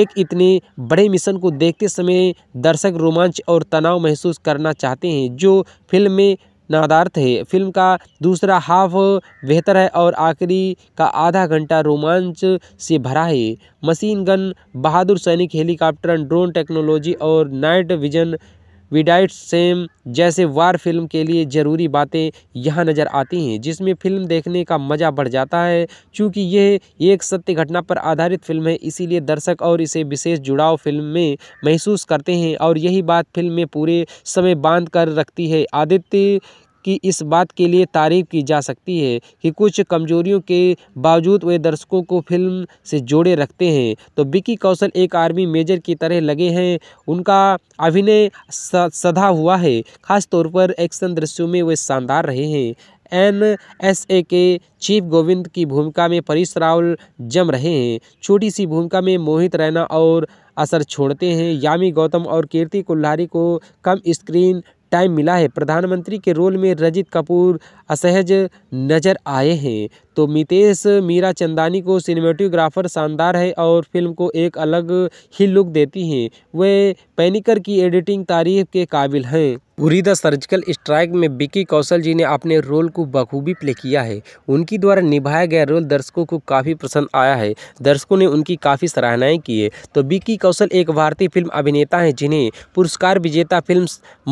A: एक इतने बड़े मिशन को देखते समय दर्शक रोमांच और तनाव महसूस करना चाहते हैं जो फिल्म में नादार्थ है फिल्म का दूसरा हाफ बेहतर है और आखिरी का आधा घंटा रोमांच से भरा है मशीन गन बहादुर सैनिक हेलीकॉप्टर ड्रोन टेक्नोलॉजी और नाइट विजन विडाइट सेम जैसे वार फिल्म के लिए ज़रूरी बातें यहाँ नज़र आती हैं जिसमें फिल्म देखने का मज़ा बढ़ जाता है चूँकि यह एक सत्य घटना पर आधारित फिल्म है इसीलिए दर्शक और इसे विशेष जुड़ाव फिल्म में महसूस करते हैं और यही बात फिल्म में पूरे समय बांध कर रखती है आदित्य की इस बात के लिए तारीफ़ की जा सकती है कि कुछ कमजोरियों के बावजूद वे दर्शकों को फिल्म से जोड़े रखते हैं तो विकी कौशल एक आर्मी मेजर की तरह लगे हैं उनका अभिनय सधा हुआ है ख़ास तौर पर एक्शन दृश्यों में वे शानदार रहे हैं एन एस ए के चीफ गोविंद की भूमिका में परिश रावल जम रहे हैं छोटी सी भूमिका में मोहित रैना और असर छोड़ते हैं यामी गौतम और कीर्ति कुल्हारी को कम स्क्रीन टाइम मिला है प्रधानमंत्री के रोल में रजित कपूर असहज नज़र आए हैं तो मितेश मीरा चंदानी को सिनेमेटोग्राफर शानदार है और फिल्म को एक अलग ही लुक देती हैं वे पैनिकर की एडिटिंग तारीफ के काबिल हैं उरी द सर्जिकल स्ट्राइक में बिकी कौशल जी ने अपने रोल को बखूबी प्ले किया है उनकी द्वारा निभाया गया रोल दर्शकों को काफ़ी पसंद आया है दर्शकों ने उनकी काफ़ी सराहनाएं की है तो बिकी कौशल एक भारतीय फिल्म अभिनेता हैं जिन्हें पुरस्कार विजेता फिल्म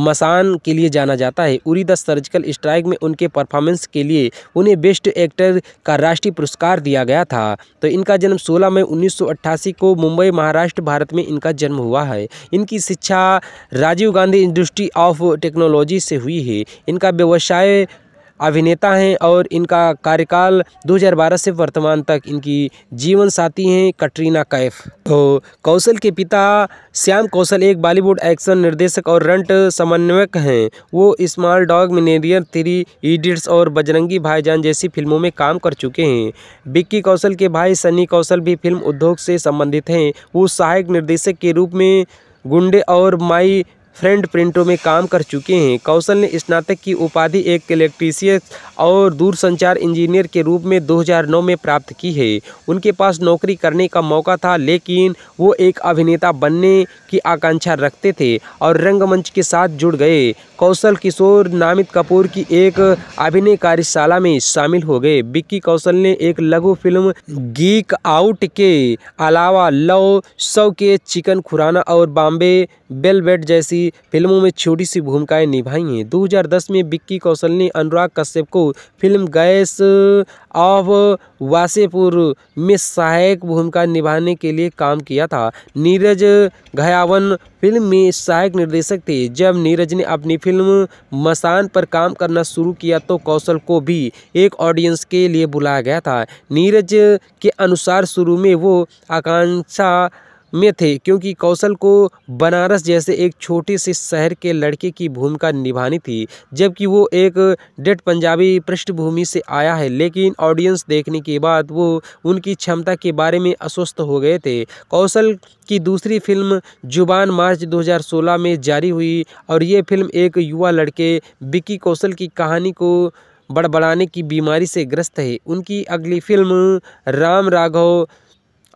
A: मसान के लिए जाना जाता है उरी द सर्जिकल स्ट्राइक में उनके परफॉर्मेंस के लिए उन्हें बेस्ट एक्टर का राष्ट्रीय पुरस्कार दिया गया था तो इनका जन्म सोलह मई उन्नीस को मुंबई महाराष्ट्र भारत में इनका जन्म हुआ है इनकी की शिक्षा Rajiv Gandhi industry of technology से हुई है इनका व्यवसाय अभिनेता हैं और इनका कार्यकाल 2012 से वर्तमान तक इनकी जीवन साथी हैं कटरीना कैफ तो कौशल के पिता श्याम कौशल एक बॉलीवुड एक्शन निर्देशक और रंट समन्वयक हैं वो स्मॉल डॉग मिनेरियर थ्री इडियट्स और बजरंगी भाईजान जैसी फिल्मों में काम कर चुके हैं बिक्की कौशल के भाई सनी कौशल भी फिल्म उद्योग से संबंधित हैं वो सहायक निर्देशक के रूप में गुंडे और माई फ्रेंड प्रिंटों में काम कर चुके हैं कौशल ने स्नातक की उपाधि एक इलेक्ट्रीशियन और दूरसंचार इंजीनियर के रूप में 2009 में प्राप्त की है उनके पास नौकरी करने का मौका था लेकिन वो एक अभिनेता बनने की आकांक्षा रखते थे और रंगमंच के साथ जुड़ गए कौशल किशोर नामित कपूर की एक अभिनय कार्यशाला में शामिल हो गए बिक्की कौशल ने एक लघु फिल्म गीक आउट के अलावा लव सौ के चिकन खुराना और बॉम्बे बेलबेट जैसी की फिल्मों में छोटी सी भूमिकाएं निभाई हैं 2010 में विक्की कौशल ने अनुराग कश्यप को फिल्म गैस ऑफ वासेपुर में सहायक भूमिका निभाने के लिए काम किया था नीरज घयावन फिल्म में सहायक निर्देशक थे जब नीरज ने अपनी फिल्म मसान पर काम करना शुरू किया तो कौशल को भी एक ऑडियंस के लिए बुलाया गया था नीरज के अनुसार शुरू में वो आकांक्षा में थे क्योंकि कौशल को बनारस जैसे एक छोटे से शहर के लड़के की भूमिका निभानी थी जबकि वो एक डेट पंजाबी पृष्ठभूमि से आया है लेकिन ऑडियंस देखने के बाद वो उनकी क्षमता के बारे में अस्वस्थ हो गए थे कौशल की दूसरी फिल्म जुबान मार्च 2016 में जारी हुई और ये फिल्म एक युवा लड़के विक्की कौशल की कहानी को बड़बड़ाने की बीमारी से ग्रस्त है उनकी अगली फिल्म राम राघव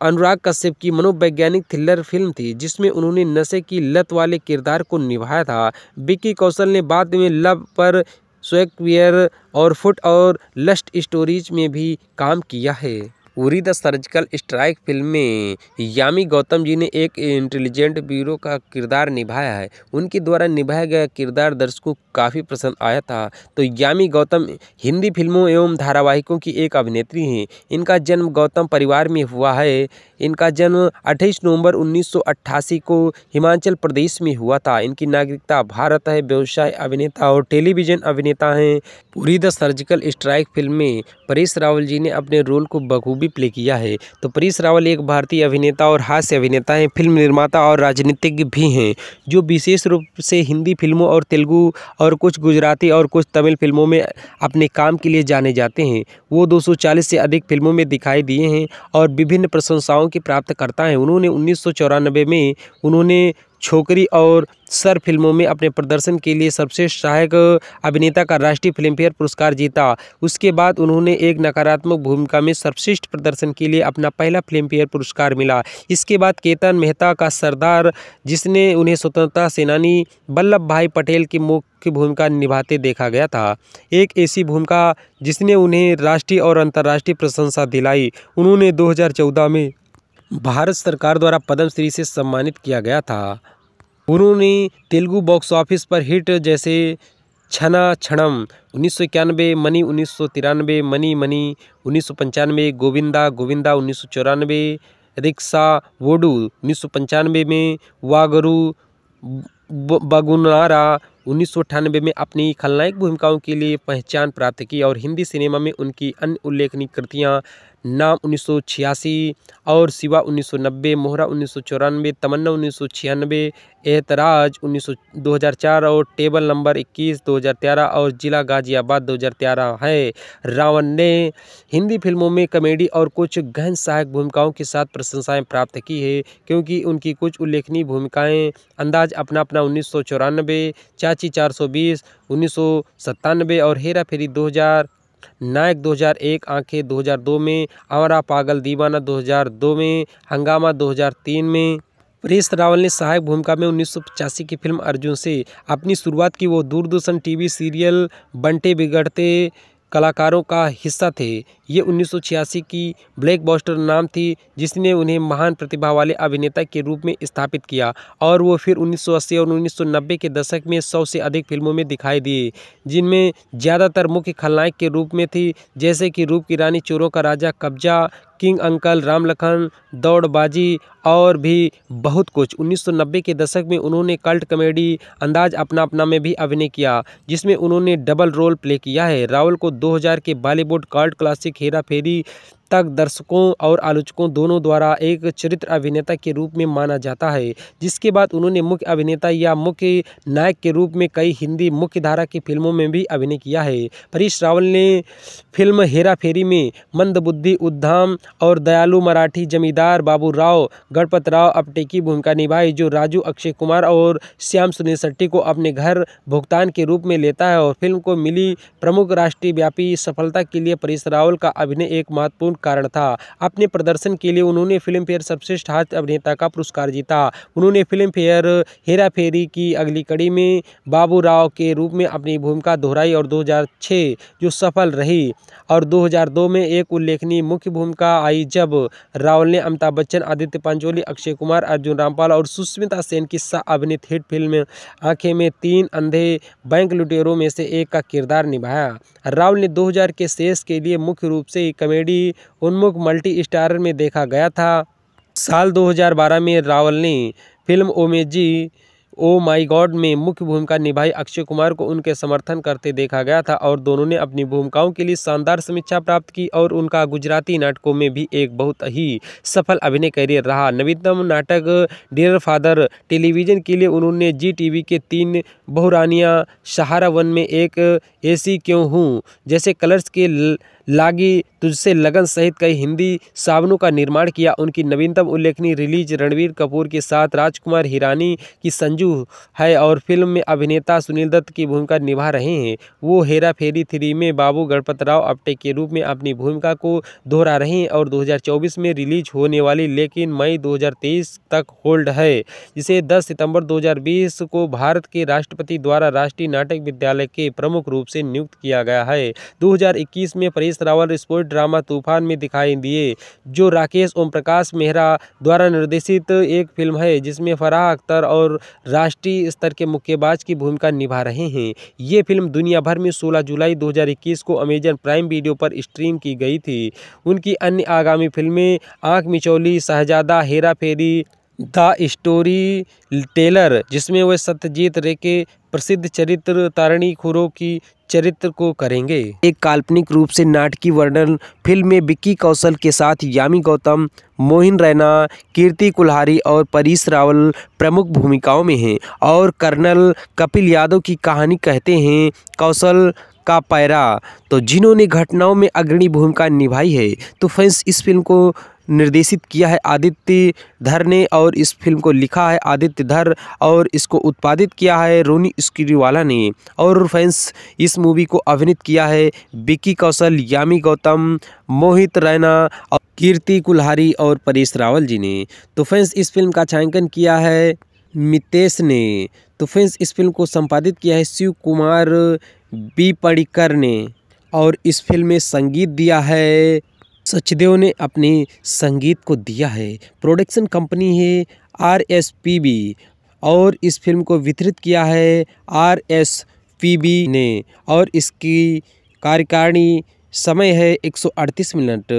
A: अनुराग कश्यप की मनोवैज्ञानिक थ्रिलर फिल्म थी जिसमें उन्होंने नशे की लत वाले किरदार को निभाया था विक्की कौशल ने बाद में लव पर स्वेक्वियर और फुट और लस्ट स्टोरीज में भी काम किया है Uri the surgical strike film में यामी गौतम जी ने एक इंटेलिजेंट ब्यूरो का किरदार निभाया है उनके द्वारा निभाया गया किरदार दर्शकों को काफ़ी पसंद आया था तो यामी गौतम हिंदी फिल्मों एवं धारावाहिकों की एक अभिनेत्री हैं इनका जन्म गौतम परिवार में हुआ है इनका जन्म 28 नवंबर 1988 को हिमाचल प्रदेश में हुआ था इनकी नागरिकता भारत है व्यवसाय अभिनेता और टेलीविजन अभिनेता हैं पूरी द सर्जिकल स्ट्राइक फिल्म में परेश रावल जी ने अपने रोल को बखूबी भी प्ले किया है तो परीश रावल एक भारतीय अभिनेता और हास्य अभिनेता हैं फिल्म निर्माता और राजनीतिज्ञ भी हैं जो विशेष रूप से हिंदी फिल्मों और तेलुगु और कुछ गुजराती और कुछ तमिल फिल्मों में अपने काम के लिए जाने जाते हैं वो दो से अधिक फिल्मों में दिखाई दिए हैं और विभिन्न प्रशंसाओं की प्राप्तकर्ता हैं उन्होंने उन्नीस में उन्होंने छोकरी और सर फिल्मों में अपने प्रदर्शन के लिए सर्वश्रेष्ठ सहायक अभिनेता का राष्ट्रीय फिल्मफेयर पुरस्कार जीता उसके बाद उन्होंने एक नकारात्मक भूमिका में सर्वश्रेष्ठ प्रदर्शन के लिए अपना पहला फिल्मफेयर पुरस्कार मिला इसके बाद केतन मेहता का सरदार जिसने उन्हें स्वतंत्रता सेनानी वल्लभ भाई पटेल की मुख्य भूमिका निभाते देखा गया था एक ऐसी भूमिका जिसने उन्हें राष्ट्रीय और अंतर्राष्ट्रीय प्रशंसा दिलाई उन्होंने दो में भारत सरकार द्वारा पद्मश्री से सम्मानित किया गया था उन्होंने तेलुगु बॉक्स ऑफिस पर हिट जैसे छना छणम उन्नीस मनी उन्नीस मनी मनी उन्नीस गोविंदा गोविंदा उन्नीस रिक्शा वोडू उन्नीस में वागरु बगुनारा उन्नीस में अपनी खलनायक भूमिकाओं के लिए पहचान प्राप्त की और हिंदी सिनेमा में उनकी अन्य उल्लेखनीय कृतियाँ नाम उन्नीस और शिवा 1990 मोहरा उन्नीस तमन्ना उन्नीस एतराज उन्नीस 2004 और टेबल नंबर 21 2013 और ज़िला गाज़ियाबाद 2013 है रावण ने हिंदी फिल्मों में कॉमेडी और कुछ गहन सहायक भूमिकाओं के साथ प्रशंसाएं प्राप्त की है क्योंकि उनकी कुछ उल्लेखनीय भूमिकाएं अंदाज अपना अपना उन्नीस चाची चार सौ और हेरा फेरी 2000 नायक 2001 आंखें 2002 में अमरा पागल दीवाना 2002 में हंगामा 2003 में प्रेस रावल ने सहायक भूमिका में उन्नीस की फिल्म अर्जुन से अपनी शुरुआत की वो दूरदर्शन टीवी सीरियल बंटे बिगड़ते कलाकारों का हिस्सा थे ये 1986 की ब्लैक बॉस्टर नाम थी जिसने उन्हें महान प्रतिभा वाले अभिनेता के रूप में स्थापित किया और वो फिर 1980 और 1990 के दशक में सौ से अधिक फिल्मों में दिखाई दिए जिनमें ज़्यादातर मुख्य खलनायक के रूप में थी जैसे कि रूप की रानी चोरों का राजा कब्जा किंग अंकल राम लखन दौड़बाजी और भी बहुत कुछ 1990 के दशक में उन्होंने कल्ट कॉमेडी अंदाज अपना अपना में भी अभिनय किया जिसमें उन्होंने डबल रोल प्ले किया है राहुल को 2000 के बॉलीवुड कल्ट क्लासिक हेरा फेरी तक दर्शकों और आलोचकों दोनों द्वारा एक चरित्र अभिनेता के रूप में माना जाता है जिसके बाद उन्होंने मुख्य अभिनेता या मुख्य नायक के रूप में कई हिंदी मुख्य धारा की फिल्मों में भी अभिनय किया है परेश रावल ने फिल्म हेरा फेरी में मंदबुद्धि उद्धाम और दयालु मराठी जमींदार बाबू राव गणपत राव अपटे की भूमिका निभाई जो राजू अक्षय कुमार और श्याम सुनील शेट्टी को अपने घर भुगतान के रूप में लेता है और फिल्म को मिली प्रमुख राष्ट्रीय व्यापी सफलता के लिए परेश रावल का अभिनय एक महत्वपूर्ण कारण था अपने प्रदर्शन के लिए उन्होंने फिल्म फेयर सर्वश्रेष्ठ हास्य अभिनेता का पुरस्कार जीता उन्होंने फिल्म फेयर हेरा फेरी की अगली कड़ी में बाबू राव के रूप में अपनी भूमिका दोहराई और दो जो सफल रही और दो में एक उल्लेखनीय मुख्य भूमिका आई जब रावल ने अमिताभ बच्चन आदित्य पंचोली अक्षय कुमार अर्जुन रामपाल और सुष्मिता सेन की सह अभिनीत हिट फिल्म आंखें में तीन अंधे बैंक लुटेरों में से एक का किरदार निभाया रावल ने 2000 के शेष के लिए मुख्य रूप से कॉमेडी उन्मुख मल्टी स्टारर में देखा गया था साल 2012 में रावल ने फिल्म ओमेजी ओ माय गॉड में मुख्य भूमिका निभाई अक्षय कुमार को उनके समर्थन करते देखा गया था और दोनों ने अपनी भूमिकाओं के लिए शानदार समीक्षा प्राप्त की और उनका गुजराती नाटकों में भी एक बहुत ही सफल अभिनय करियर रहा नवीनतम नाटक डियर फादर टेलीविज़न के लिए उन्होंने जी टीवी के तीन बहुरानिया सहारा वन में एक ए क्यों हूँ जैसे कलर्स के लागी तुझसे लगन सहित कई हिंदी सावनों का निर्माण किया उनकी नवीनतम उल्लेखनीय रिलीज रणवीर कपूर के साथ राजकुमार हिरानी की संजू है और फिल्म में अभिनेता सुनील दत्त की भूमिका निभा रहे हैं वो हेरा फेरी थ्री में बाबू गणपत राव अपटे के रूप में अपनी भूमिका को दोहरा रहे हैं और दो में रिलीज होने वाली लेकिन मई दो तक होल्ड है इसे दस सितम्बर दो को भारत के राष्ट्रपति द्वारा राष्ट्रीय नाटक विद्यालय के प्रमुख रूप से नियुक्त किया गया है 2021 में परेश राकेश रावल स्पोर्ट ड्रामा तूफान में दिखाई दिए जो राकेश ओम प्रकाश मेहरा द्वारा निर्देशित एक फिल्म है जिसमें फराह अख्तर और राष्ट्रीय स्तर के मुक्केबाज की भूमिका निभा रहे हैं ये फिल्म दुनिया भर में सोलह जुलाई दो को अमेजन प्राइम वीडियो पर स्ट्रीम की गई थी उनकी अन्य आगामी फिल्में Aankh Micholi Shehzada Hera Pheri the story teller जिसमें वे सत्यजीत रे के प्रसिद्ध चरित्र तारणी खुरो की चरित्र को करेंगे एक काल्पनिक रूप से नाटकीय वर्णन फिल्म में विक्की कौशल के साथ यामी गौतम मोहिन रैना कीर्ति कुल्हारी और परीश रावल प्रमुख भूमिकाओं में हैं और कर्नल कपिल यादव की कहानी कहते हैं कौशल का पैरा तो जिन्होंने घटनाओं में अग्रणी भूमिका निभाई है तो फैंस इस फिल्म को निर्देशित किया है आदित्य धर ने और इस फिल्म को लिखा है आदित्य धर और इसको उत्पादित किया है रोनी स्क्रीवाला ने और फैंस इस मूवी को अभिनीत किया है बिकी कौशल यामी गौतम मोहित रैना और कीर्ति कुल्हारी और परेश रावल जी ने तो फैंस इस फिल्म का छायांकन किया है मितेश ने तो फैंस इस फिल्म को संपादित किया है शिव कुमार बी पड़िकर ने और इस फिल्म में संगीत दिया है सचदेव ने अपने संगीत को दिया है प्रोडक्शन कंपनी है आर एस पी बी और इस फिल्म को वितरित किया है आर एस पी बी ने और इसकी कार्यकारिणी समय है 138 मिनट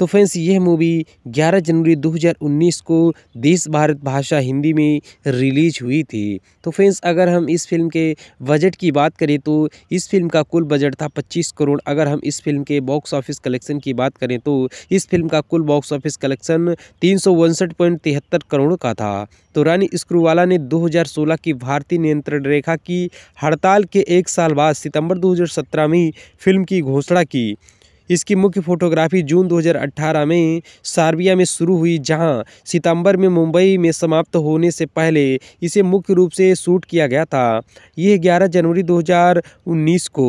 A: तो फ्रेंड्स यह मूवी 11 जनवरी 2019 को देश भारत भाषा हिंदी में रिलीज हुई थी तो फ्रेंड्स अगर हम इस फिल्म के बजट की बात करें तो इस फिल्म का कुल बजट था 25 करोड़ अगर हम इस फिल्म के बॉक्स ऑफिस कलेक्शन की बात करें तो इस फिल्म का कुल बॉक्स ऑफिस कलेक्शन तीन करोड़ का था तो रानी स्क्रूवाला ने 2016 की भारतीय नियंत्रण रेखा की हड़ताल के एक साल बाद सितंबर 2017 में फिल्म की घोषणा की इसकी मुख्य फोटोग्राफी जून 2018 में सार्बिया में शुरू हुई जहां सितंबर में मुंबई में समाप्त होने से पहले इसे मुख्य रूप से शूट किया गया था यह 11 जनवरी 2019 को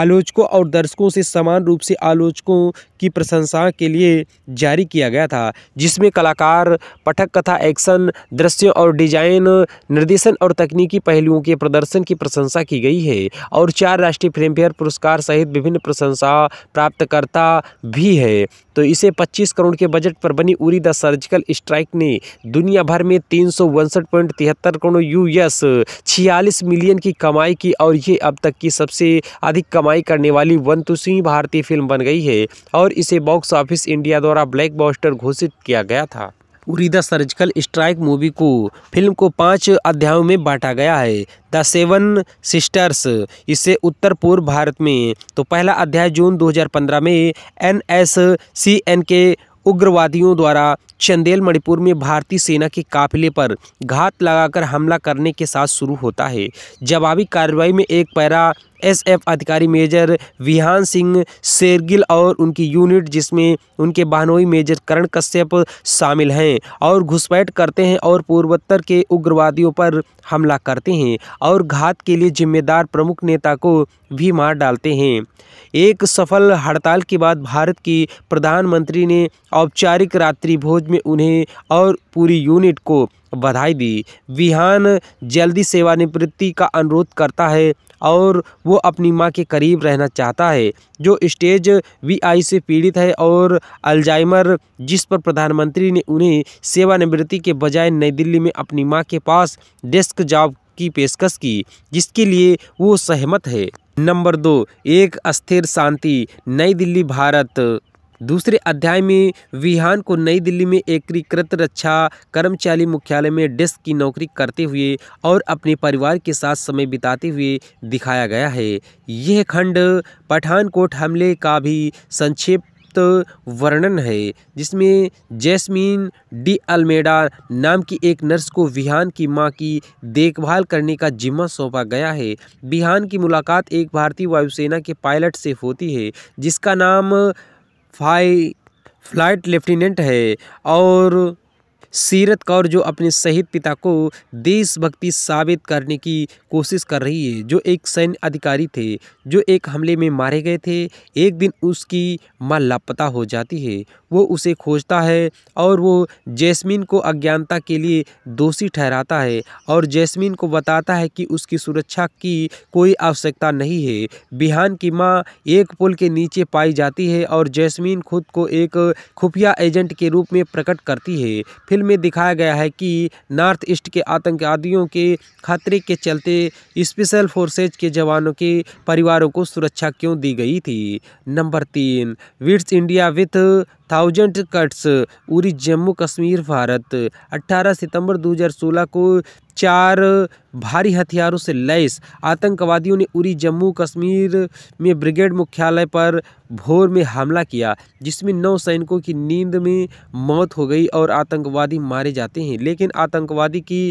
A: आलोचकों और दर्शकों से समान रूप से आलोचकों की प्रशंसा के लिए जारी किया गया था जिसमें कलाकार पठक कथा एक्शन दृश्यों और डिजाइन निर्देशन और तकनीकी पहलुओं के प्रदर्शन की प्रशंसा की गई है और चार राष्ट्रीय फिल्मफेयर पुरस्कार सहित विभिन्न प्रशंसा प्राप्त कर करता भी है तो इसे 25 करोड़ के बजट पर बनी उरी द सर्जिकल स्ट्राइक ने दुनिया भर में तीन करोड़ यूएस 46 मिलियन की कमाई की और ये अब तक की सबसे अधिक कमाई करने वाली वनतुसी भारतीय फिल्म बन गई है और इसे बॉक्स ऑफिस इंडिया द्वारा ब्लैक बॉस्टर घोषित किया गया था Uri the surgical strike movie को फिल्म को पांच अध्यायों में बांटा गया है द सेवन सिस्टर्स इसे उत्तर पूर्व भारत में तो पहला अध्याय जून 2015 में एन एस सी एन के उग्रवादियों द्वारा चंदेल मणिपुर में भारतीय सेना के काफिले पर घात लगाकर हमला करने के साथ शुरू होता है जवाबी कार्रवाई में एक पैरा एसएफ अधिकारी मेजर विहान सिंह शेरगिल और उनकी यूनिट जिसमें उनके बहनोई मेजर करण कश्यप शामिल हैं और घुसपैठ करते हैं और पूर्वोत्तर के उग्रवादियों पर हमला करते हैं और घात के लिए जिम्मेदार प्रमुख नेता को भी मार डालते हैं एक सफल हड़ताल के बाद भारत की प्रधानमंत्री ने औपचारिक रात्रि भोज में उन्हें और पूरी यूनिट को बधाई दी विहान जल्दी सेवानिवृत्ति का अनुरोध करता है और वो वो अपनी माँ के करीब रहना चाहता है जो स्टेज वीआई से पीड़ित है और अल्जाइमर जिस पर प्रधानमंत्री ने उन्हें सेवानिवृत्ति के बजाय नई दिल्ली में अपनी माँ के पास डेस्क जॉब की पेशकश की जिसके लिए वो सहमत है नंबर दो एक अस्थिर शांति नई दिल्ली भारत दूसरे अध्याय में विहान को नई दिल्ली में एकीकृत रक्षा कर्मचारी मुख्यालय में डेस्क की नौकरी करते हुए और अपने परिवार के साथ समय बिताते हुए दिखाया गया है यह खंड पठानकोट हमले का भी संक्षेप तो वर्णन है जिसमें जैस्मीन डी अल्मेडा नाम की एक नर्स को विहान की मां की देखभाल करने का जिम्मा सौंपा गया है विहान की मुलाकात एक भारतीय वायुसेना के पायलट से होती है जिसका नाम फाइ फ्लाइट लेफ्टिनेंट है और सीरत कौर जो अपने शहीद पिता को देशभक्ति साबित करने की कोशिश कर रही है जो एक सैन्य अधिकारी थे जो एक हमले में मारे गए थे एक दिन उसकी माँ लापता हो जाती है वो उसे खोजता है और वो जैस्मिन को अज्ञानता के लिए दोषी ठहराता है और जैस्मिन को बताता है कि उसकी सुरक्षा की कोई आवश्यकता नहीं है बिहान की माँ एक पुल के नीचे पाई जाती है और जैस्मिन खुद को एक खुफिया एजेंट के रूप में प्रकट करती है फिर में दिखाया गया है कि नॉर्थ ईस्ट के आतंकवादियों के खतरे के चलते स्पेशल फोर्सेज के जवानों के परिवारों को सुरक्षा क्यों दी गई थी नंबर तीन wits India with thousand cuts Uri Jammu Kashmir Bharat 18 सितंबर 2016 को चार भारी हथियारों से लैस आतंकवादियों ने उरी जम्मू कश्मीर में ब्रिगेड मुख्यालय पर भोर में हमला किया जिसमें नौ सैनिकों की नींद में मौत हो गई और आतंकवादी मारे जाते हैं लेकिन आतंकवादी की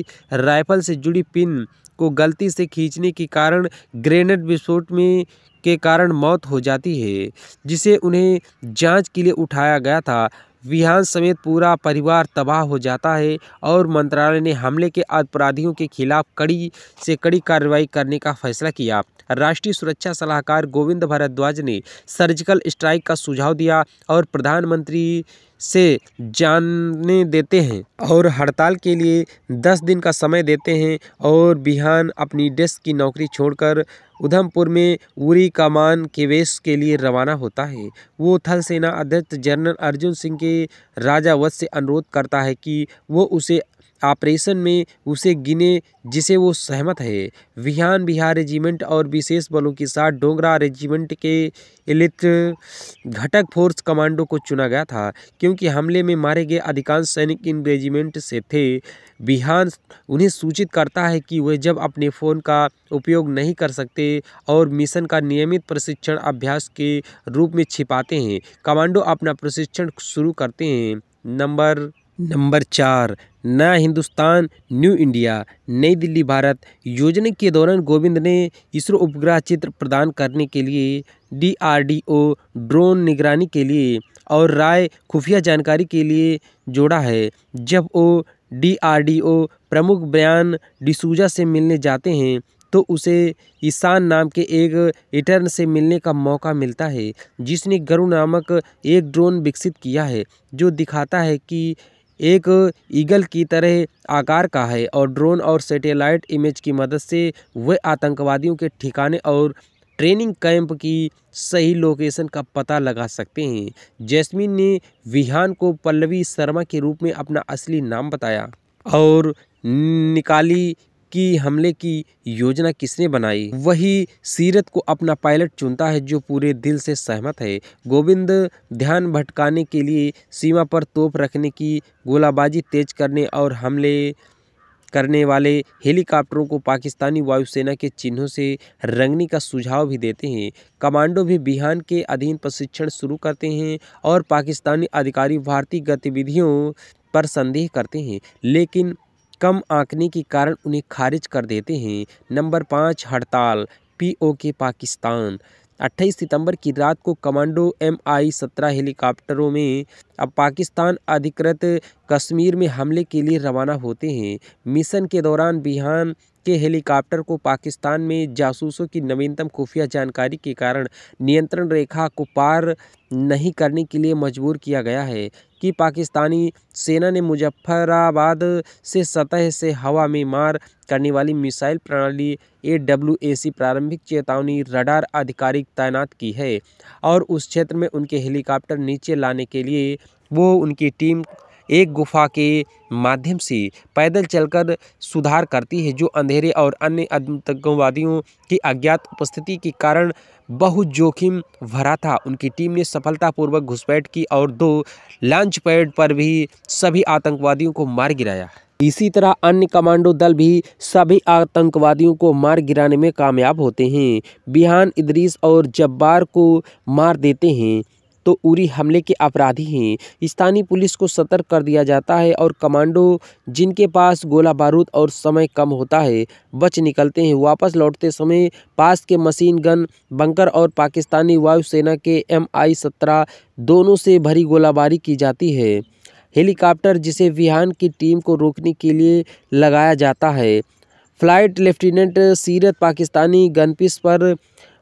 A: राइफल से जुड़ी पिन को गलती से खींचने के कारण ग्रेनेड विस्फोट में के कारण मौत हो जाती है जिसे उन्हें जांच के लिए उठाया गया था विहान समेत पूरा परिवार तबाह हो जाता है और मंत्रालय ने हमले के अपराधियों के खिलाफ कड़ी से कड़ी कार्रवाई करने का फैसला किया राष्ट्रीय सुरक्षा सलाहकार गोविंद भारद्वाज ने सर्जिकल स्ट्राइक का सुझाव दिया और प्रधानमंत्री से जानने देते हैं और हड़ताल के लिए दस दिन का समय देते हैं और बिहान अपनी डेस्क की नौकरी छोड़कर उधमपुर में उरी कमान केवेश के लिए रवाना होता है वो थल सेना अध्यक्ष जनरल अर्जुन सिंह के राजावत से अनुरोध करता है कि वो उसे ऑपरेशन में उसे गिने जिसे वो सहमत है विहान बिहार रेजिमेंट और विशेष बलों के साथ डोंगरा रेजिमेंट के इलेक्ट घटक फोर्स कमांडो को चुना गया था क्योंकि हमले में मारे गए अधिकांश सैनिक इन रेजिमेंट से थे विहान उन्हें सूचित करता है कि वे जब अपने फ़ोन का उपयोग नहीं कर सकते और मिशन का नियमित प्रशिक्षण अभ्यास के रूप में छिपाते हैं कमांडो अपना प्रशिक्षण शुरू करते हैं नंबर नंबर चार नया हिंदुस्तान न्यू इंडिया नई दिल्ली भारत योजना के दौरान गोविंद ने इसरो उपग्रह चित्र प्रदान करने के लिए डीआरडीओ ड्रोन निगरानी के लिए और राय खुफिया जानकारी के लिए जोड़ा है जब वो डीआरडीओ प्रमुख बयान डिसूजा से मिलने जाते हैं तो उसे ईशान नाम के एक इटर्न से मिलने का मौका मिलता है जिसने गरु नामक एक ड्रोन विकसित किया है जो दिखाता है कि एक ईगल की तरह आकार का है और ड्रोन और सैटेलाइट इमेज की मदद से वह आतंकवादियों के ठिकाने और ट्रेनिंग कैंप की सही लोकेशन का पता लगा सकते हैं जैस्मिन ने विहान को पल्लवी शर्मा के रूप में अपना असली नाम बताया और निकाली कि हमले की योजना किसने बनाई वही सीरत को अपना पायलट चुनता है जो पूरे दिल से सहमत है गोविंद ध्यान भटकाने के लिए सीमा पर तोप रखने की गोलाबाजी तेज करने और हमले करने वाले हेलीकॉप्टरों को पाकिस्तानी वायुसेना के चिन्हों से रंगने का सुझाव भी देते हैं कमांडो भी बिहान के अधीन प्रशिक्षण शुरू करते हैं और पाकिस्तानी अधिकारी भारतीय गतिविधियों पर संदेह करते हैं लेकिन कम आंकने के कारण उन्हें खारिज कर देते हैं नंबर पाँच हड़ताल पीओके पाकिस्तान 28 सितंबर की रात को कमांडो एम आई सत्रह हेलीकॉप्टरों में अब पाकिस्तान अधिकृत कश्मीर में हमले के लिए रवाना होते हैं मिशन के दौरान बिहान के हेलीकॉप्टर को पाकिस्तान में जासूसों की नवीनतम खुफिया जानकारी के कारण नियंत्रण रेखा को पार नहीं करने के लिए मजबूर किया गया है कि पाकिस्तानी सेना ने मुजफ्फराबाद से सतह से हवा में मार करने वाली मिसाइल प्रणाली ए डब्ल्यू ए सी प्रारंभिक चेतावनी रडार आधिकारिक तैनात की है और उस क्षेत्र में उनके हेलीकॉप्टर नीचे लाने के लिए वो उनकी टीम एक गुफा के माध्यम से पैदल चलकर सुधार करती है जो अंधेरे और अन्य आतंकवादियों की अज्ञात उपस्थिति के कारण बहुत जोखिम भरा था उनकी टीम ने सफलतापूर्वक घुसपैठ की और दो लॉन्च पैड पर भी सभी आतंकवादियों को मार गिराया इसी तरह अन्य कमांडो दल भी सभी आतंकवादियों को मार गिराने में कामयाब होते हैं बिहान इदरीस और जब्बार को मार देते हैं तो उरी हमले के अपराधी हैं स्थानीय पुलिस को सतर्क कर दिया जाता है और कमांडो जिनके पास गोला बारूद और समय कम होता है बच निकलते हैं वापस लौटते समय पास के मशीन गन बंकर और पाकिस्तानी वायुसेना के एम आई सत्रह दोनों से भरी गोलाबारी की जाती है हेलीकॉप्टर जिसे विहान की टीम को रोकने के लिए लगाया जाता है फ्लाइट लेफ्टिनेंट सीरत पाकिस्तानी गनपिस पर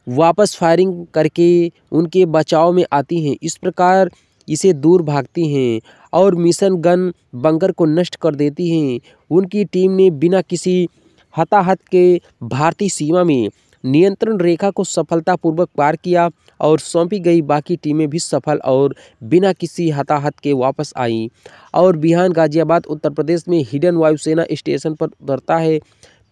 A: वापस फायरिंग करके उनके बचाव में आती हैं इस प्रकार इसे दूर भागती हैं और मिशन गन बंकर को नष्ट कर देती हैं उनकी टीम ने बिना किसी हताहत के भारतीय सीमा में नियंत्रण रेखा को सफलतापूर्वक पार किया और सौंपी गई बाकी टीमें भी सफल और बिना किसी हताहत के वापस आईं और बिहान गाजियाबाद उत्तर प्रदेश में हिडन वायुसेना स्टेशन पर उतरता है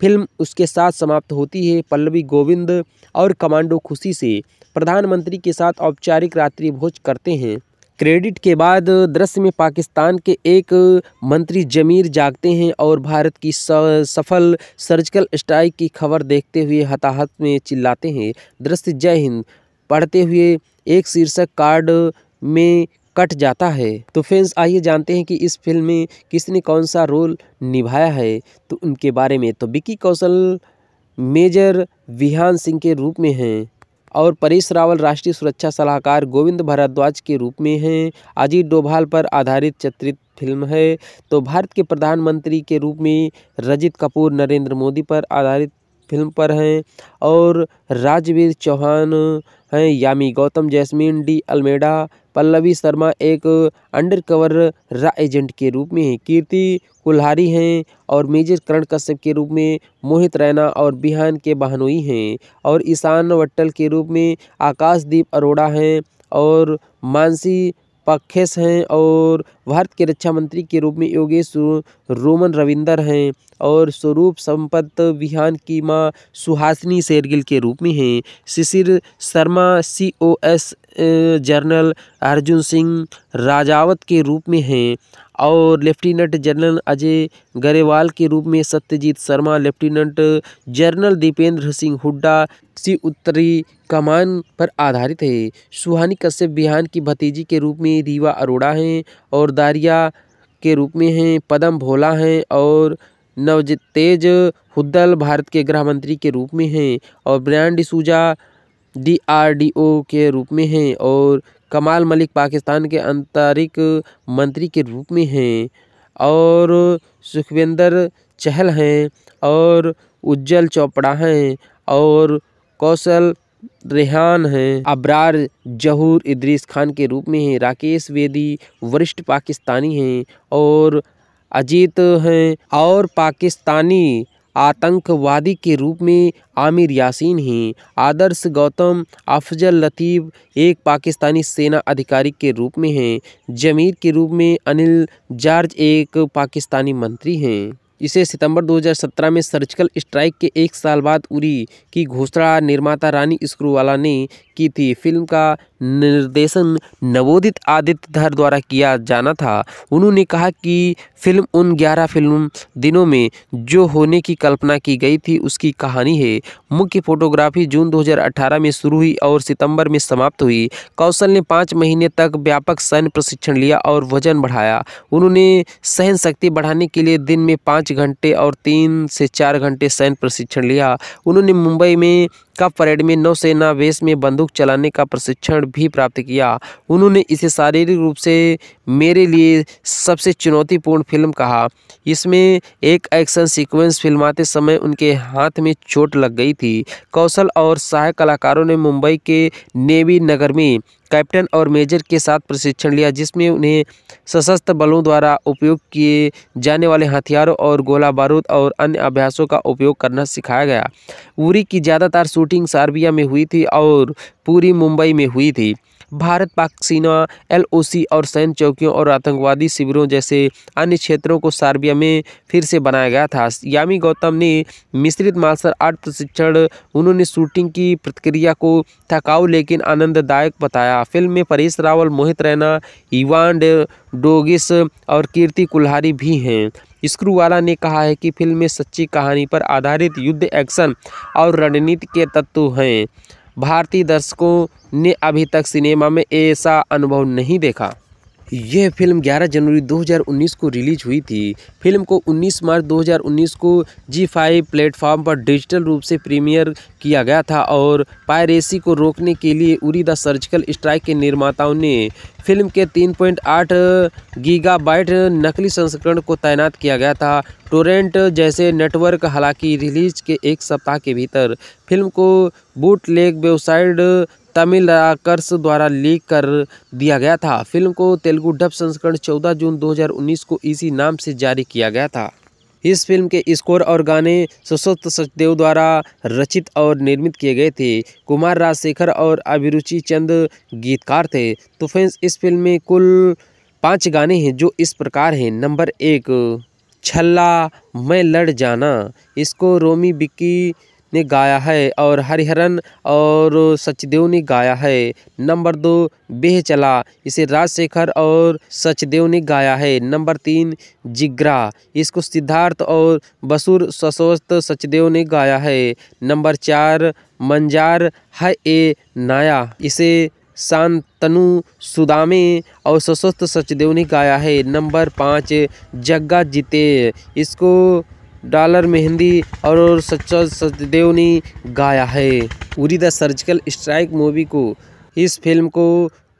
A: फिल्म उसके साथ समाप्त होती है पल्लवी गोविंद और कमांडो खुशी से प्रधानमंत्री के साथ औपचारिक रात्रि भोज करते हैं क्रेडिट के बाद दृश्य में पाकिस्तान के एक मंत्री जमीर जागते हैं और भारत की सफल सर्जिकल स्ट्राइक की खबर देखते हुए हताहत में चिल्लाते हैं दृश्य जय हिंद पढ़ते हुए एक शीर्षक कार्ड में कट जाता है तो फ्रेंड्स आइए जानते हैं कि इस फिल्म में किसने कौन सा रोल निभाया है तो उनके बारे में तो विकी कौशल मेजर विहान सिंह के रूप में हैं और परेश रावल राष्ट्रीय सुरक्षा सलाहकार गोविंद भारद्वाज के रूप में हैं अजीत डोभाल पर आधारित चित्रित फिल्म है तो भारत के प्रधानमंत्री के रूप में रजित कपूर नरेंद्र मोदी पर आधारित फिल्म पर हैं और राजवीर चौहान हैं Yami Gautam Jasmine D Almeida Pallavi Sharma एक अंडरकवर रा एजेंट के रूप में हैं कीर्ति कुल्हारी हैं और मेजर करण कश्यप के रूप में मोहित रैना और बिहान के बहनोई हैं और ईशान वट्टल के रूप में आकाशदीप अरोड़ा हैं और मानसी पखेस हैं और भारत के रक्षा मंत्री के रूप में योगेश रोमन रविंदर हैं और स्वरूप संपत विहान की मां सुहासिनी शेरगिल के रूप में हैं Shishir Sharma C O S general Arjun Singh Rajawat के रूप में हैं और लेफ्टिनेंट जनरल अजय गरेवाल के रूप में Satyajit Sharma lieutenant general Dipendra Singh Hooda C उत्तरी कमान पर आधारित है सुहानी कश्यप बिहान की भतीजी के रूप में रीवा अरोड़ा हैं और दारिया के रूप में हैं पदम भोला हैं और नवजितेज हुद्दल भारत के गृह मंत्री के रूप में हैं और ब्रांड डिसूजा डी के रूप में हैं और कमाल मलिक पाकिस्तान के आंतरिक मंत्री के रूप में हैं और सुखविंदर चहल हैं और उज्जवल चोपड़ा हैं और कौशल रेहान हैं अब्रार जहूर इद्रिस खान के रूप में हैं राकेश वेदी वरिष्ठ पाकिस्तानी हैं और अजीत हैं और पाकिस्तानी आतंकवादी के रूप में आमिर यासीन हैं आदर्श गौतम अफजल लतीफ़ एक पाकिस्तानी सेना अधिकारी के रूप में हैं जमीर के रूप में अनिल जार्ज एक पाकिस्तानी मंत्री हैं इसे सितंबर 2017 में सर्जिकल स्ट्राइक के एक साल बाद उरी की घोषणा निर्माता रानी स्क्रूवाला ने की थी फिल्म का निर्देशन नवोदित आदित्य धर द्वारा किया जाना था उन्होंने कहा कि फिल्म उन ग्यारह फिल्म दिनों में जो होने की कल्पना की गई थी उसकी कहानी है मुख्य फोटोग्राफी जून 2018 में शुरू हुई और सितंबर में समाप्त हुई कौशल ने पाँच महीने तक व्यापक सैन्य प्रशिक्षण लिया और वजन बढ़ाया उन्होंने सहन शक्ति बढ़ाने के लिए दिन में पाँच घंटे और तीन से चार घंटे सैन्य प्रशिक्षण लिया उन्होंने मुंबई में का परेड में नौसेना वेश में बंदूक चलाने का प्रशिक्षण भी प्राप्त किया उन्होंने इसे शारीरिक रूप से मेरे लिए सबसे चुनौतीपूर्ण फिल्म कहा इसमें एक एक्शन सीक्वेंस फिल्माते समय उनके हाथ में चोट लग गई थी कौशल और सहायक कलाकारों ने मुंबई के नेवी नगर में कैप्टन और मेजर के साथ प्रशिक्षण लिया जिसमें उन्हें सशस्त्र बलों द्वारा उपयोग किए जाने वाले हथियारों और गोला बारूद और अन्य अभ्यासों का उपयोग करना सिखाया गया उरी की ज़्यादातर शूटिंग सार्बिया में हुई थी और पूरी मुंबई में हुई थी भारत पाक सीमा एलओसी और सैन्य चौकियों और आतंकवादी शिविरों जैसे अन्य क्षेत्रों को सार्बिया में फिर से बनाया गया था यामी गौतम ने मिश्रित मार्शल आर्ट प्रशिक्षण उन्होंने शूटिंग की प्रतिक्रिया को थकाऊ लेकिन आनंददायक बताया फिल्म में परेश रावल मोहित रैना इवान डोगिस और कीर्ति कुल्हारी भी हैं स्क्रूवाला ने कहा है कि फिल्म में सच्ची कहानी पर आधारित युद्ध एक्शन और रणनीति के तत्व हैं भारतीय दर्शकों ने अभी तक सिनेमा में ऐसा अनुभव नहीं देखा यह फिल्म 11 जनवरी 2019 को रिलीज हुई थी फिल्म को 19 मार्च 2019 को जी फाइव प्लेटफॉर्म पर डिजिटल रूप से प्रीमियर किया गया था और पायरेसी को रोकने के लिए उरी द सर्जिकल स्ट्राइक के निर्माताओं ने फिल्म के 3.8 गीगाबाइट नकली संस्करण को तैनात किया गया था टोरेंट जैसे नेटवर्क हालांकि रिलीज के एक सप्ताह के भीतर फिल्म को bootleg website Tamil rockers द्वारा लीक कर दिया गया था फिल्म को तेलुगु डब संस्करण 14 जून 2019 को इसी नाम से जारी किया गया था इस फिल्म के स्कोर और गाने सुशोत सचदेव द्वारा रचित और निर्मित किए गए थे कुमार राजशेखर और अभिरुचि चंद गीतकार थे तो फैंस इस फिल्म में कुल पाँच गाने हैं जो इस प्रकार हैं नंबर एक छल्ला मैं लड़ जाना इसको रोमी बिक्की ने गाया है और हरिहरन और सचदेव ने गाया है नंबर दो बेह चला इसे राजशेखर और सचदेव ने गाया है नंबर तीन जिग्रा इसको सिद्धार्थ और बसुर सशोस्त सचदेव ने गाया है नंबर चार मंजार है ए नाया इसे शांतनु सुदामे और सशस्त्र सचदेव ने गाया है नंबर पाँच जग्गा जीते इसको डॉलर मेहंदी और सच्चा सचदेव ने गाया है Uri the surgical strike movie को इस फिल्म को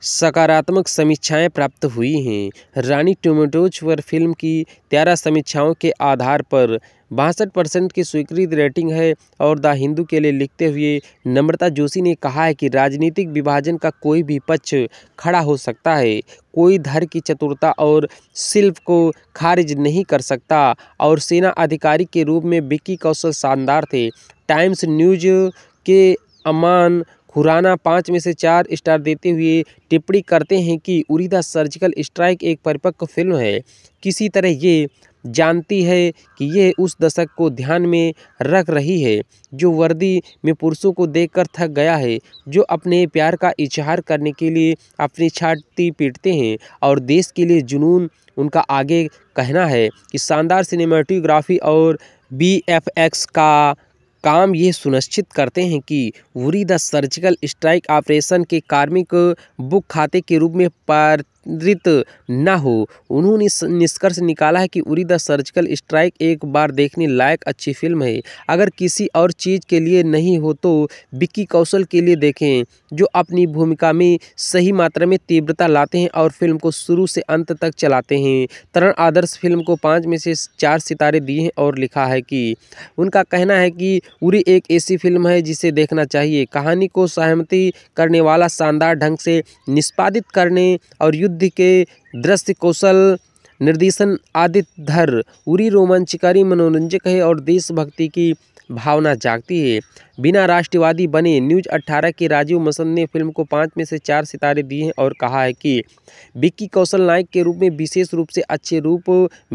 A: सकारात्मक समीक्षाएं प्राप्त हुई हैं रानी टोमेटोज पर फिल्म की तेरह समीक्षाओं के आधार पर बासठ परसेंट की स्वीकृत रेटिंग है और द हिंदू के लिए लिखते हुए नम्रता जोशी ने कहा है कि राजनीतिक विभाजन का कोई भी पक्ष खड़ा हो सकता है कोई धर की चतुरता और शिल्प को खारिज नहीं कर सकता और सेना अधिकारी के रूप में विक्की कौशल शानदार थे टाइम्स न्यूज के अमान खुराना पाँच में से चार स्टार देते हुए टिप्पणी करते हैं कि उरी सर्जिकल स्ट्राइक एक परिपक्व फिल्म है किसी तरह ये जानती है कि यह उस दशक को ध्यान में रख रही है जो वर्दी में पुरुषों को देखकर थक गया है जो अपने प्यार का इजहार करने के लिए अपनी छाती पीटते हैं और देश के लिए जुनून उनका आगे कहना है कि शानदार सिनेमाटोग्राफी और बी एफ एक्स का काम ये सुनिश्चित करते हैं कि Uri the surgical strike operation के कार्मिक बुक खाते के रूप में पार नियंत्रित न हो उन्होंने निष्कर्ष निकाला है कि उरी द सर्जिकल स्ट्राइक एक बार देखने लायक अच्छी फिल्म है अगर किसी और चीज़ के लिए नहीं हो तो विक्की कौशल के लिए देखें जो अपनी भूमिका में सही मात्रा में तीव्रता लाते हैं और फिल्म को शुरू से अंत तक चलाते हैं तरण आदर्श फिल्म को पाँच में से चार सितारे दिए हैं और लिखा है कि उनका कहना है कि उरी एक ऐसी फिल्म है जिसे देखना चाहिए कहानी को सहमति करने वाला शानदार ढंग से निष्पादित करने और युद्ध बुद्धि के दृश्य कौशल निर्देशन आदि धर उरी रोमांचकारी मनोरंजक है और देशभक्ति की भावना जागती है बिना राष्ट्रवादी बने न्यूज 18 के राजीव मसंद ने फिल्म को पाँच में से चार सितारे दिए हैं और कहा है कि विक्की कौशल नायक के रूप में विशेष रूप से अच्छे रूप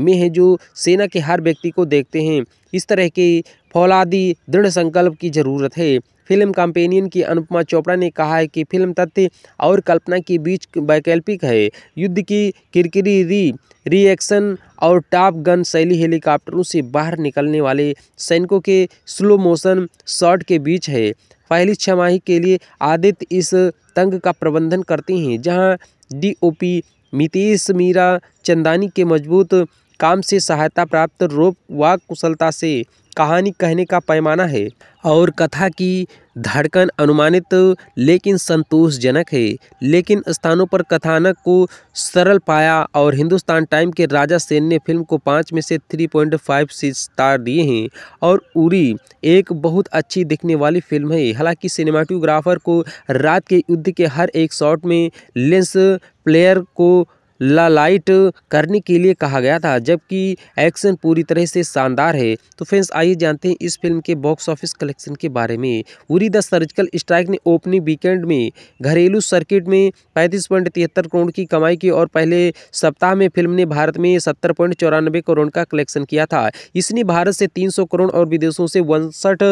A: में है जो सेना के हर व्यक्ति को देखते हैं इस तरह के फौलादी दृढ़ संकल्प की ज़रूरत है फिल्म कंपेनियन की अनुपमा चोपड़ा ने कहा है कि फिल्म तथ्य और कल्पना के बीच वैकल्पिक है युद्ध की किरकिरी री रिएक्शन और टॉप गन शैली हेलीकॉप्टरों से बाहर निकलने वाले सैनिकों के स्लो मोशन शॉट के बीच है पहली छमाही के लिए आदित्य इस तंग का प्रबंधन करते हैं जहां डीओपी मितेश मीरा चंदानी के मजबूत काम से सहायता प्राप्त रोप वाक कुशलता से कहानी कहने का पैमाना है और कथा की धड़कन अनुमानित लेकिन संतोषजनक है लेकिन स्थानों पर कथानक को सरल पाया और हिंदुस्तान टाइम के राजा सेन ने फिल्म को पाँच में से थ्री पॉइंट फाइव स्टार दिए हैं और उरी एक बहुत अच्छी दिखने वाली फिल्म है हालांकि सिनेमाटोग्राफर को रात के युद्ध के हर एक शॉट में लेंस प्लेयर को लालाइट करने के लिए कहा गया था जबकि एक्शन पूरी तरह से शानदार है तो फ्रेंड्स आइए जानते हैं इस फिल्म के बॉक्स ऑफिस कलेक्शन के बारे में उरी द सर्जिकल स्ट्राइक ने ओपनिंग वीकेंड में घरेलू सर्किट में पैंतीस पॉइंट तिहत्तर करोड़ की कमाई की और पहले सप्ताह में फिल्म ने भारत में सत्तर पॉइंट चौरानबे करोड़ का कलेक्शन किया था इसने भारत से तीन सौ करोड़ और विदेशों से उनसठ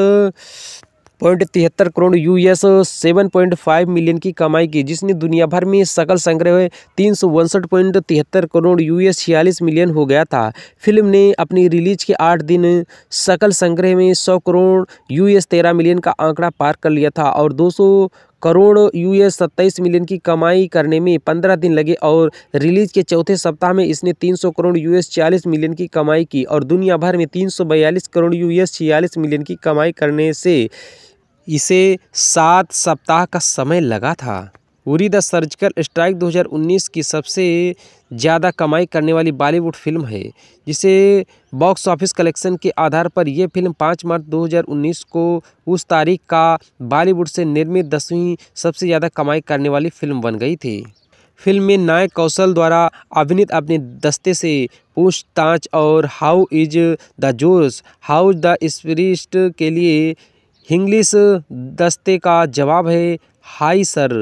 A: पॉइंट तिहत्तर crore US seven point five million की कमाई की जिसने दुनिया भर में सकल संग्रह तीन सौ उनसठ पॉइंट तिहत्तर करोड़ यूएस छियालीस मिलियन हो गया था फिल्म ने अपनी रिलीज के आठ दिन सकल संग्रह में सौ करोड़ यूएस तेरह मिलियन का आंकड़ा पार कर लिया था और दो सौ करोड़ यूएस सत्ताईस मिलियन की कमाई करने में पंद्रह दिन लगे और रिलीज के चौथे सप्ताह में इसने तीन सौ करोड़ यूएस छियालीस मिलियन की कमाई की और दुनिया भर में तीन सौ बयालीस करोड़ यूएस छियालीस मिलियन की कमाई करने से इसे सात सप्ताह का समय लगा था उरी द सर्जिकल स्ट्राइक 2019 की सबसे ज़्यादा कमाई करने वाली बॉलीवुड फिल्म है जिसे बॉक्स ऑफिस कलेक्शन के आधार पर यह फिल्म 5 मार्च 2019 को उस तारीख का बॉलीवुड से निर्मित दसवीं सबसे ज़्यादा कमाई करने वाली फिल्म बन गई थी फिल्म में नायक कौशल द्वारा अभिनीत अपने दस्ते से पूछताछ और how is the josh how the spirit के लिए हिंग्लिश दस्ते का जवाब है हाई सर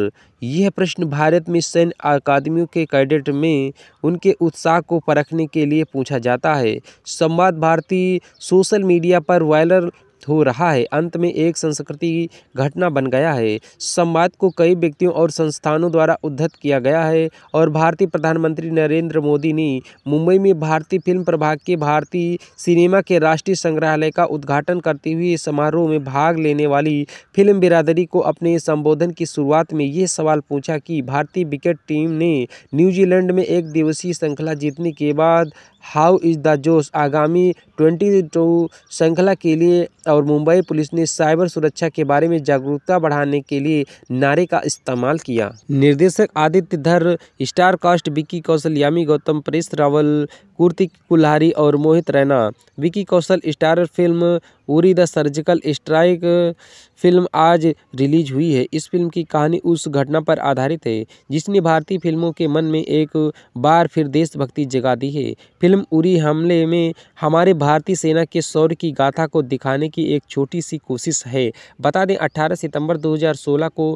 A: यह प्रश्न भारत में सैन्य अकादमियों के कैडेट में उनके उत्साह को परखने के लिए पूछा जाता है संवाद भारती सोशल मीडिया पर वायरल हो रहा है अंत में एक संस्कृति घटना बन गया है संवाद को कई व्यक्तियों और संस्थानों द्वारा उद्धत किया गया है और भारतीय प्रधानमंत्री नरेंद्र मोदी ने मुंबई में भारतीय फिल्म प्रभाग के भारतीय सिनेमा के राष्ट्रीय संग्रहालय का उद्घाटन करते हुए समारोह में भाग लेने वाली फिल्म बिरादरी को अपने संबोधन की शुरुआत में यह सवाल पूछा कि भारतीय विकेट टीम ने न्यूजीलैंड में एक दिवसीय श्रृंखला जीतने के बाद हाउ इज़ द जोश आगामी ट्वेंटी टू श्रृंखला के लिए और मुंबई पुलिस ने साइबर सुरक्षा के बारे में जागरूकता बढ़ाने के लिए नारे का इस्तेमाल किया निर्देशक आदित्य धर स्टार कास्ट विकी कौशल यामी गौतम प्रेस रावल कुर्तिक कुल्हारी और Mohit Raina Vicky Kaushal star film Uri the surgical strike film आज रिलीज हुई है इस फिल्म की कहानी उस घटना पर आधारित है जिसने भारतीय फिल्मों के मन में एक बार फिर देशभक्ति जगा दी है फिल्म उरी हमले में हमारे भारतीय सेना के शौर्य की गाथा को दिखाने की एक छोटी सी कोशिश है बता दें 18 सितंबर 2016 को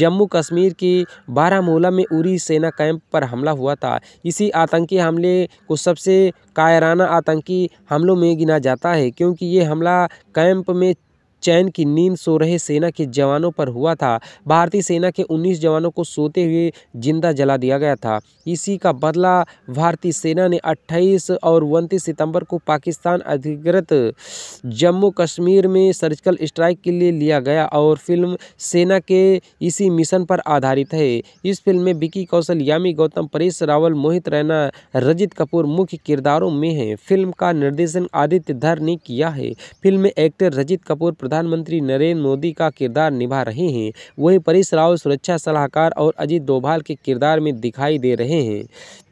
A: जम्मू कश्मीर के बारामूला में उरी सेना कैंप पर हमला हुआ था इसी आतंकी हमले को सबसे कायराना आतंकी हमलों में गिना जाता है क्योंकि ये हमला कैंप में चैन की नींद सो रहे सेना के जवानों पर हुआ था भारतीय सेना के 19 जवानों को सोते हुए जिंदा जला दिया गया था इसी का बदला भारतीय सेना ने 28 और उनतीस सितंबर को पाकिस्तान अधिकृत जम्मू कश्मीर में सर्जिकल स्ट्राइक के लिए लिया गया और फिल्म सेना के इसी मिशन पर आधारित है इस फिल्म में विकी कौशल यामी गौतम परेश रावल मोहित रैना रजित कपूर मुख्य किरदारों में हैं फिल्म का निर्देशन आदित्य धर ने किया है फिल्म में एक्टर रजित कपूर प्रधानमंत्री नरेंद्र मोदी का किरदार निभा रहे हैं वहीं परेश रावल सुरक्षा सलाहकार और अजीत डोभाल के किरदार में दिखाई दे रहे हैं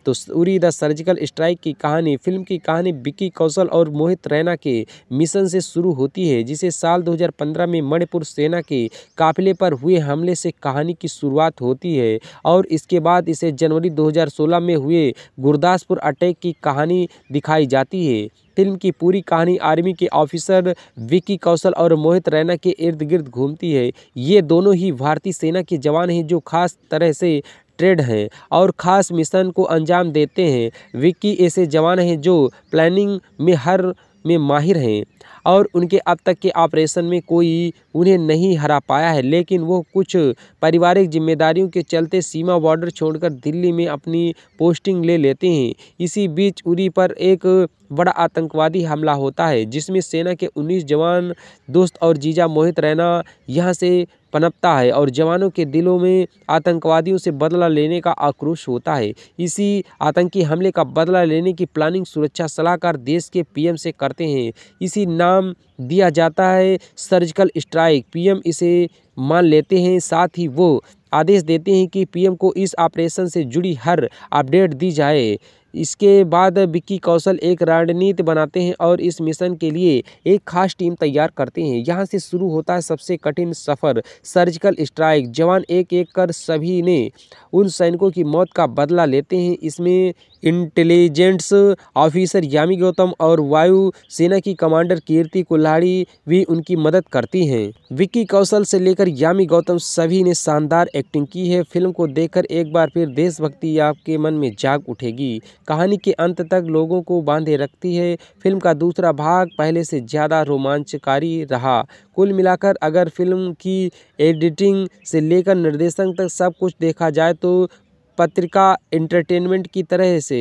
A: तो उरी द सर्जिकल स्ट्राइक की कहानी फिल्म की कहानी विक्की कौशल और मोहित रैना के मिशन से शुरू होती है जिसे साल 2015 में मणिपुर सेना के काफिले पर हुए हमले से कहानी की शुरुआत होती है और इसके बाद इसे जनवरी 2016 में हुए गुरदासपुर अटैक की कहानी दिखाई जाती है फिल्म की पूरी कहानी आर्मी के ऑफिसर विक्की कौशल और मोहित रैना के इर्द गिर्द घूमती है ये दोनों ही भारतीय सेना के जवान हैं जो खास तरह से ट्रेड हैं और ख़ास मिशन को अंजाम देते हैं विक्की ऐसे जवान हैं जो प्लानिंग में हर में माहिर हैं और उनके अब तक के ऑपरेशन में कोई उन्हें नहीं हरा पाया है लेकिन वो कुछ पारिवारिक जिम्मेदारियों के चलते सीमा बॉर्डर छोड़कर दिल्ली में अपनी पोस्टिंग ले लेते हैं इसी बीच उरी पर एक बड़ा आतंकवादी हमला होता है जिसमें सेना के 19 जवान दोस्त और जीजा मोहित रैना यहाँ से पनपता है और जवानों के दिलों में आतंकवादियों से बदला लेने का आक्रोश होता है इसी आतंकी हमले का बदला लेने की प्लानिंग सुरक्षा सलाहकार देश के पीएम से करते हैं इसी नाम दिया जाता है सर्जिकल स्ट्राइक पीएम इसे मान लेते हैं साथ ही वो आदेश देते हैं कि पीएम को इस ऑपरेशन से जुड़ी हर अपडेट दी जाए इसके बाद विक्की कौशल एक रणनीति बनाते हैं और इस मिशन के लिए एक खास टीम तैयार करते हैं यहाँ से शुरू होता है सबसे कठिन सफ़र सर्जिकल स्ट्राइक जवान एक एक कर सभी ने उन सैनिकों की मौत का बदला लेते हैं इसमें इंटेलिजेंस ऑफिसर यामी गौतम और वायु सेना की कमांडर कीर्ति कुल्हाड़ी भी उनकी मदद करती हैं विक्की कौशल से लेकर यामी गौतम सभी ने शानदार एक्टिंग की है फिल्म को देखकर एक बार फिर देशभक्ति आपके मन में जाग उठेगी कहानी के अंत तक लोगों को बांधे रखती है फिल्म का दूसरा भाग पहले से ज़्यादा रोमांचकारी रहा कुल मिलाकर अगर फिल्म की एडिटिंग से लेकर निर्देशन तक सब कुछ देखा जाए तो पत्रिका एंटरटेनमेंट की तरह से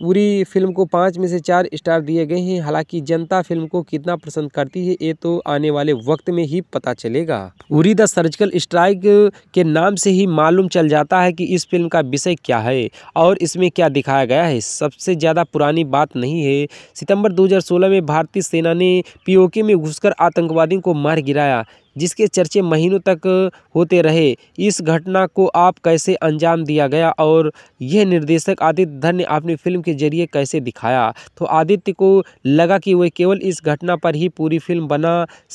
A: पूरी फिल्म को पाँच में से चार स्टार दिए गए हैं हालांकि जनता फिल्म को कितना पसंद करती है ये तो आने वाले वक्त में ही पता चलेगा उरी द सर्जिकल स्ट्राइक के नाम से ही मालूम चल जाता है कि इस फिल्म का विषय क्या है और इसमें क्या दिखाया गया है सबसे ज़्यादा पुरानी बात नहीं है सितंबर दो में भारतीय सेना ने पीओके में घुसकर आतंकवादियों को मार गिराया जिसके चर्चे महीनों तक होते रहे इस घटना को आप कैसे अंजाम दिया गया और यह निर्देशक आदित्य धन ने अपनी फिल्म के जरिए कैसे दिखाया तो आदित्य को लगा कि वह केवल इस घटना पर ही पूरी फिल्म बना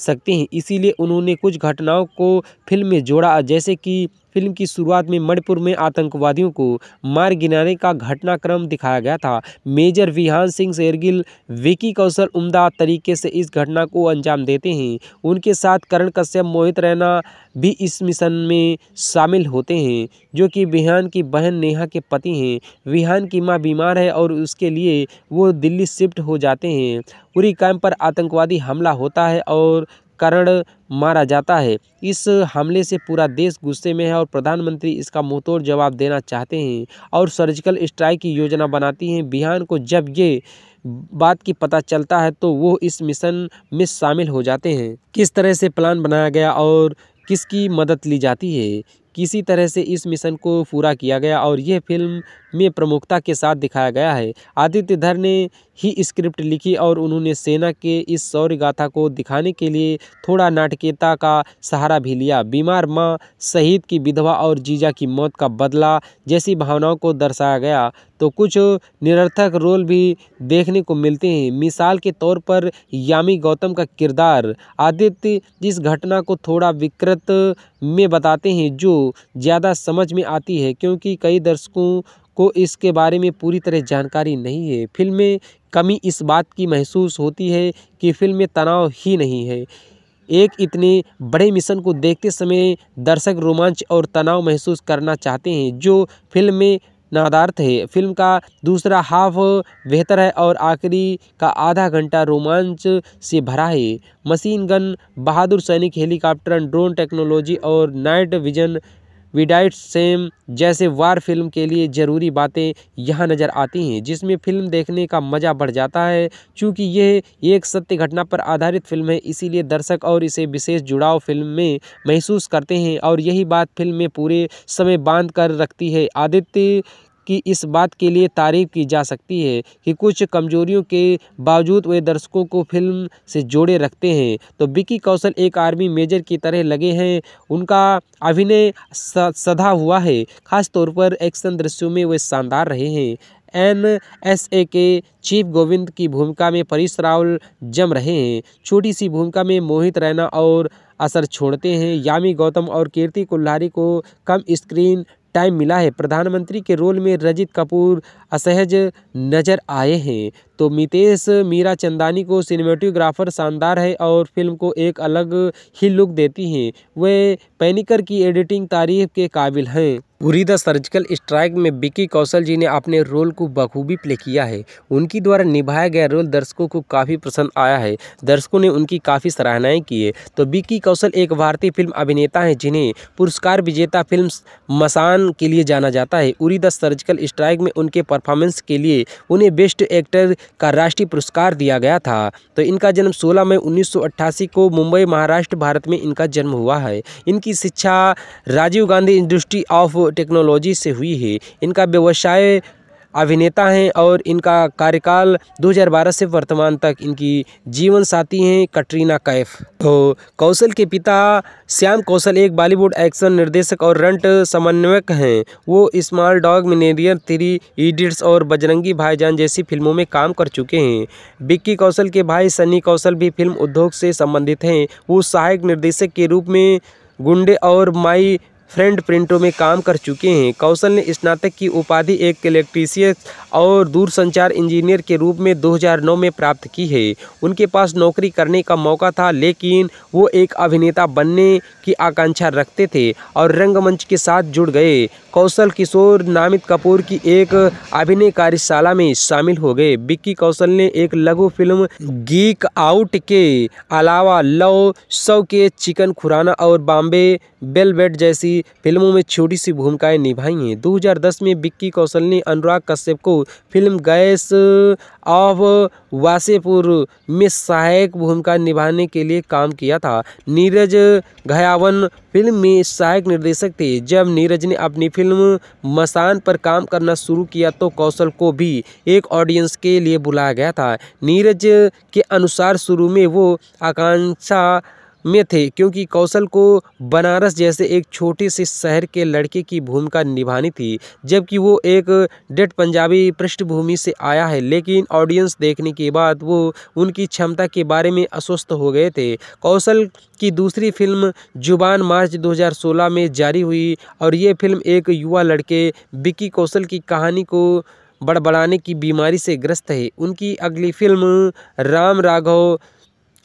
A: सकते हैं इसीलिए उन्होंने कुछ घटनाओं को फिल्म में जोड़ा जैसे कि फिल्म की शुरुआत में मणिपुर में आतंकवादियों को मार गिराने का घटनाक्रम दिखाया गया था मेजर विहान सिंह शेरगिल विकी कौशल उम्दा तरीके से इस घटना को अंजाम देते हैं उनके साथ करण कश्यप मोहित रैना भी इस मिशन में शामिल होते हैं जो कि विहान की बहन नेहा के पति हैं विहान की माँ बीमार है और उसके लिए वो दिल्ली शिफ्ट हो जाते हैं उरी कैम्प पर आतंकवादी हमला होता है और कारण मारा जाता है इस हमले से पूरा देश गुस्से में है और प्रधानमंत्री इसका मुंहतोड़ जवाब देना चाहते हैं और सर्जिकल स्ट्राइक की योजना बनाती हैं बिहार को जब ये बात की पता चलता है तो वो इस मिशन में शामिल हो जाते हैं किस तरह से प्लान बनाया गया और किसकी मदद ली जाती है किसी तरह से इस मिशन को पूरा किया गया और यह फिल्म में प्रमुखता के साथ दिखाया गया है आदित्य धर ने ही स्क्रिप्ट लिखी और उन्होंने सेना के इस शौर्य गाथा को दिखाने के लिए थोड़ा नाटकीयता का सहारा भी लिया बीमार माँ शहीद की विधवा और जीजा की मौत का बदला जैसी भावनाओं को दर्शाया गया तो कुछ निरर्थक रोल भी देखने को मिलते हैं मिसाल के तौर पर यामी गौतम का किरदार आदित्य जिस घटना को थोड़ा विकृत में बताते हैं जो ज़्यादा समझ में आती है क्योंकि कई दर्शकों को इसके बारे में पूरी तरह जानकारी नहीं है फ़िल्म में कमी इस बात की महसूस होती है कि फ़िल्म में तनाव ही नहीं है एक इतने बड़े मिशन को देखते समय दर्शक रोमांच और तनाव महसूस करना चाहते हैं जो फिल्म में नादार्थ है फिल्म का दूसरा हाफ बेहतर है और आखिरी का आधा घंटा रोमांच से भरा है मशीन गन बहादुर सैनिक हेलीकॉप्टर ड्रोन टेक्नोलॉजी और नाइट विजन विडाइट सेम जैसे वार फिल्म के लिए ज़रूरी बातें यहाँ नज़र आती हैं जिसमें फिल्म देखने का मज़ा बढ़ जाता है चूँकि यह एक सत्य घटना पर आधारित फिल्म है इसीलिए दर्शक और इसे विशेष जुड़ाव फिल्म में महसूस करते हैं और यही बात फिल्म में पूरे समय बांध कर रखती है आदित्य की इस बात के लिए तारीफ़ की जा सकती है कि कुछ कमजोरियों के बावजूद वे दर्शकों को फिल्म से जोड़े रखते हैं तो बिकी कौशल एक आर्मी मेजर की तरह लगे हैं उनका अभिनय सधा हुआ है खासतौर पर एक्शन दृश्यों में वे शानदार रहे हैं एन एस ए के चीफ गोविंद की भूमिका में परीश रावल जम रहे हैं छोटी सी भूमिका में मोहित रैना और असर छोड़ते हैं यामी गौतम और कीर्ति कुल्हारी को कम स्क्रीन टाइम मिला है प्रधानमंत्री के रोल में रजित कपूर असहज नज़र आए हैं तो मितेश मीरा चंदानी को सिनेमेटोग्राफर शानदार है और फिल्म को एक अलग ही लुक देती हैं वे पैनिकर की एडिटिंग तारीफ के काबिल हैं उरी द सर्जिकल स्ट्राइक में बिक्की कौशल जी ने अपने रोल को बखूबी प्ले किया है उनकी द्वारा निभाया गया रोल दर्शकों को काफ़ी पसंद आया है दर्शकों ने उनकी काफ़ी सराहनाएं की है तो बिक्की कौशल एक भारतीय फिल्म अभिनेता हैं जिन्हें पुरस्कार विजेता फिल्म मसान के लिए जाना जाता है उरी द सर्जिकल स्ट्राइक में उनके परफॉर्मेंस के लिए उन्हें बेस्ट एक्टर का राष्ट्रीय पुरस्कार दिया गया था तो इनका जन्म 16 मई 1988 को मुंबई महाराष्ट्र भारत में इनका जन्म हुआ है इनकी शिक्षा Rajiv Gandhi industry of technology से हुई है इनका व्यवसाय अभिनेता हैं और इनका कार्यकाल 2012 से वर्तमान तक इनकी जीवन साथी हैं कटरीना कैफ तो कौशल के पिता श्याम कौशल एक बॉलीवुड एक्शन निर्देशक और रंट समन्वयक हैं वो स्मॉल डॉग मिनेरियर थ्री ईडियट्स और बजरंगी भाईजान जैसी फिल्मों में काम कर चुके हैं बिक्की कौशल के भाई सनी कौशल भी फिल्म उद्योग से संबंधित हैं वो सहायक निर्देशक के रूप में गुंडे और माई फ्रेंड प्रिंटों में काम कर चुके हैं कौशल ने स्नातक की उपाधि एक इलेक्ट्रीशियन और दूरसंचार इंजीनियर के रूप में 2009 में प्राप्त की है उनके पास नौकरी करने का मौका था लेकिन वो एक अभिनेता बनने की आकांक्षा रखते थे और रंगमंच के साथ जुड़ गए कौशल किशोर नामित कपूर की एक अभिनय कार्यशाला में शामिल हो गए बिक्की कौशल ने एक लघु फिल्म गीक आउट के अलावा लव सौ के चिकन खुराना और बॉम्बे बेलबेट जैसी फिल्मों में छोटी सी भूमिकाएं निभाई हैं 2010 में विक्की कौशल ने अनुराग कश्यप को फिल्म गैस ऑफ वासेपुर में सहायक भूमिका निभाने के लिए काम किया था नीरज घयावन फिल्म में सहायक निर्देशक थे जब नीरज ने अपनी फिल्म मसान पर काम करना शुरू किया तो कौशल को भी एक ऑडियंस के लिए बुलाया गया था नीरज के अनुसार शुरू में वो आकांक्षा में थे क्योंकि कौशल को बनारस जैसे एक छोटे से शहर के लड़के की भूमिका निभानी थी जबकि वो एक डेट पंजाबी पृष्ठभूमि से आया है लेकिन ऑडियंस देखने के बाद वो उनकी क्षमता के बारे में अस्वस्थ हो गए थे कौशल की दूसरी फिल्म जुबान मार्च 2016 में जारी हुई और ये फिल्म एक युवा लड़के बिकी कौशल की कहानी को बड़बड़ाने की बीमारी से ग्रस्त है उनकी अगली फिल्म राम राघव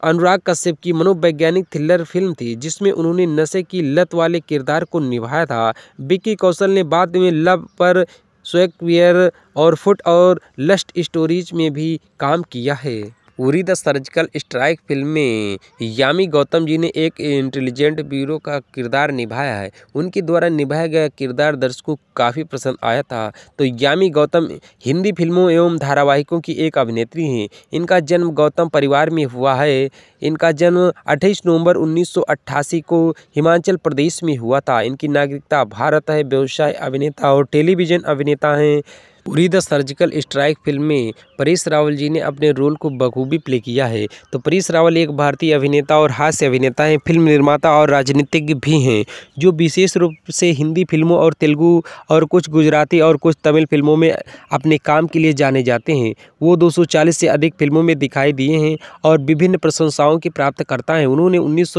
A: अनुराग कश्यप की मनोवैज्ञानिक थ्रिलर फिल्म थी जिसमें उन्होंने नशे की लत वाले किरदार को निभाया था विक्की कौशल ने बाद में लव पर स्वेक्वियर और फुट और लस्ट स्टोरीज में भी काम किया है Uri the surgical strike film में यामी गौतम जी ने एक इंटेलिजेंट ब्यूरो का किरदार निभाया है उनके द्वारा निभाया गया किरदार दर्शकों को काफ़ी पसंद आया था तो यामी गौतम हिंदी फिल्मों एवं धारावाहिकों की एक अभिनेत्री हैं इनका जन्म गौतम परिवार में हुआ है इनका जन्म 28 नवंबर 1988 को हिमाचल प्रदेश में हुआ था इनकी नागरिकता भारत है व्यवसाय अभिनेता और टेलीविज़न अभिनेता हैं Uri the surgical strike film में परेश रावल जी ने अपने रोल को बखूबी प्ले किया है तो परेश रावल एक भारतीय अभिनेता और हास्य अभिनेता हैं फिल्म निर्माता और राजनीतिज्ञ भी हैं जो विशेष रूप से हिंदी फिल्मों और तेलुगु और कुछ गुजराती और कुछ तमिल फिल्मों में अपने काम के लिए जाने जाते हैं वो दो से अधिक फिल्मों में दिखाई दिए हैं और विभिन्न प्रशंसाओं के प्राप्तकर्ता हैं उन्होंने उन्नीस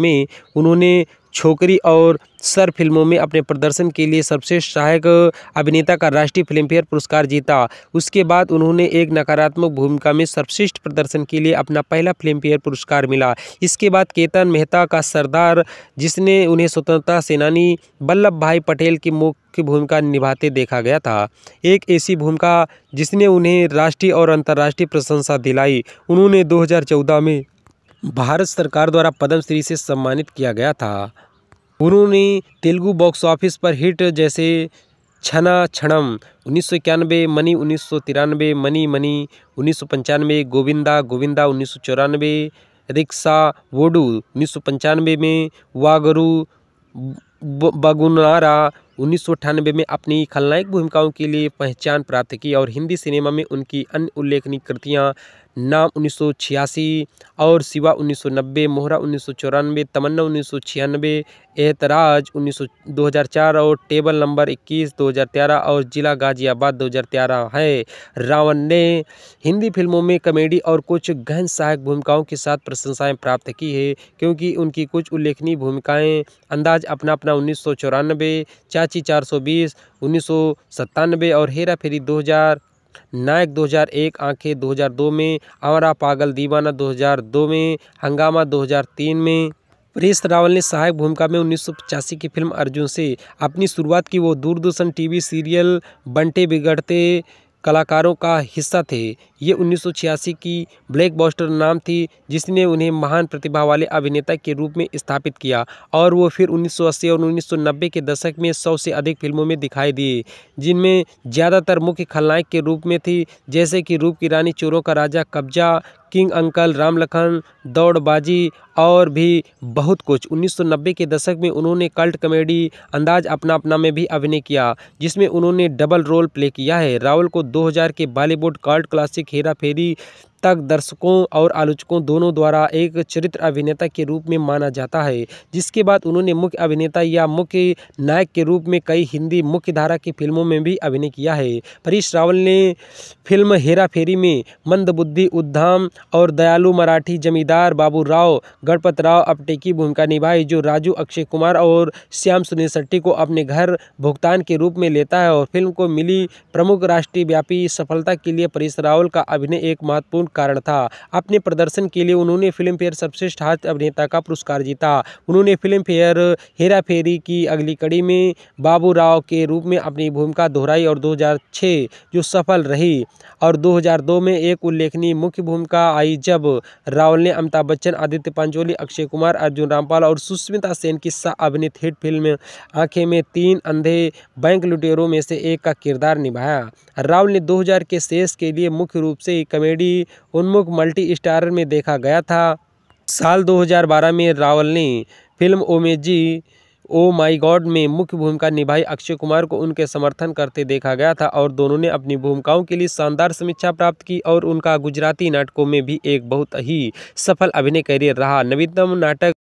A: में उन्होंने छोकरी और सर फिल्मों में अपने प्रदर्शन के लिए सबसे सहायक अभिनेता का राष्ट्रीय फिल्मफेयर पुरस्कार जीता उसके बाद उन्होंने एक नकारात्मक भूमिका में सर्वश्रेष्ठ प्रदर्शन के लिए अपना पहला फिल्मफेयर पुरस्कार मिला इसके बाद केतन मेहता का सरदार जिसने उन्हें स्वतंत्रता सेनानी वल्लभ भाई पटेल की मुख्य भूमिका निभाते देखा गया था एक ऐसी भूमिका जिसने उन्हें राष्ट्रीय और अंतर्राष्ट्रीय प्रशंसा दिलाई उन्होंने 2014 में भारत सरकार द्वारा पद्मश्री से सम्मानित किया गया था उन्होंने तेलुगु बॉक्स ऑफिस पर हिट जैसे छना छणम उन्नीस सौ इक्यानवे मनी उन्नीस सौ तिरानवे मनी मनी उन्नीस सौ पंचानवे गोविंदा गोविंदा उन्नीस सौ चौरानवे रिक्शा वोडू उन्नीस सौ पंचानवे में वागरू बगुनारा उन्नीस सौ अठानवे में अपनी खलनायक भूमिकाओं के लिए पहचान प्राप्त की और हिंदी सिनेमा में उनकी अन्य उल्लेखनीय कृतियाँ नाम उन्नीस और शिवा 1990 मोहरा चौरानवे तमन्ना 1996 एतराज 19 2004 और टेबल नंबर 21 2013 और ज़िला गाज़ियाबाद 2013 है रावण ने हिंदी फिल्मों में कॉमेडी और कुछ गहन सहायक भूमिकाओं के साथ प्रशंसाएं प्राप्त की है क्योंकि उनकी कुछ उल्लेखनीय भूमिकाएं अंदाज अपना अपना उन्नीस चाची चार उन्नीस और हेरा फेरी 2000 नायक 2001 आंखें 2002 में आवारा पागल दीवाना 2002 में हंगामा 2003 में परेश रावल ने सहायक भूमिका में उन्नीस की फिल्म अर्जुन से अपनी शुरुआत की वो दूरदर्शन टीवी सीरियल बंटे बिगड़ते कलाकारों का हिस्सा थे ये उन्नीस की ब्लैक बॉस्टर नाम थी जिसने उन्हें महान प्रतिभा वाले अभिनेता के रूप में स्थापित किया और वो फिर 1980 और 1990 के दशक में सौ से अधिक फिल्मों में दिखाई दिए जिनमें ज़्यादातर मुख्य खलनायक के रूप में थी जैसे कि रूप की रानी चोरों का राजा कब्जा किंग अंकल राम लखन दौड़बाजी और भी बहुत कुछ 1990 के दशक में उन्होंने कल्ट कॉमेडी अंदाज अपना अपना में भी अभिनय किया जिसमें उन्होंने डबल रोल प्ले किया है राहुल को 2000 के बॉलीवुड कल्ट क्लासिक एक हेरा फेरी तक दर्शकों और आलोचकों दोनों द्वारा एक चरित्र अभिनेता के रूप में माना जाता है जिसके बाद उन्होंने मुख्य अभिनेता या मुख्य नायक के रूप में कई हिंदी मुख्यधारा की फिल्मों में भी अभिनय किया है परेश रावल ने फिल्म हेरा फेरी में मंदबुद्धि उद्धाम और दयालु मराठी जमींदार बाबू राव गणपत राव अपटे की भूमिका निभाई जो राजू अक्षय कुमार और श्याम सुनील शेट्टी को अपने घर भुगतान के रूप में लेता है और फिल्म को मिली प्रमुख राष्ट्रीय व्यापी सफलता के लिए परेश रावल का अभिनय एक महत्वपूर्ण कारण था अपने प्रदर्शन के लिए उन्होंने फिल्म फेयर सर्वश्रेष्ठ हास्य अभिनेता का पुरस्कार जीता उन्होंने फिल्म फेयर हेरा फेरी की अगली कड़ी में बाबू राव के रूप में अपनी भूमिका दोहराई और 2006 जो सफल रही और 2002 में एक उल्लेखनीय मुख्य भूमिका आई जब रावल ने अमिताभ बच्चन आदित्य पंचोली अक्षय कुमार अर्जुन रामपाल और सुष्मिता सेन की सह अभिनीत हिट फिल्म आंखें में तीन अंधे बैंक लुटेरों में से एक का किरदार निभाया रावल ने 2000 के शेष के लिए मुख्य रूप से कॉमेडी उन्मुख मल्टी स्टारर में देखा गया था साल 2012 में रावल ने फिल्म ओमेजी ओ माई गॉड में मुख्य भूमिका निभाई अक्षय कुमार को उनके समर्थन करते देखा गया था और दोनों ने अपनी भूमिकाओं के लिए शानदार समीक्षा प्राप्त की और उनका गुजराती नाटकों में भी एक बहुत ही सफल अभिनय करियर रहा नवीनतम नाटक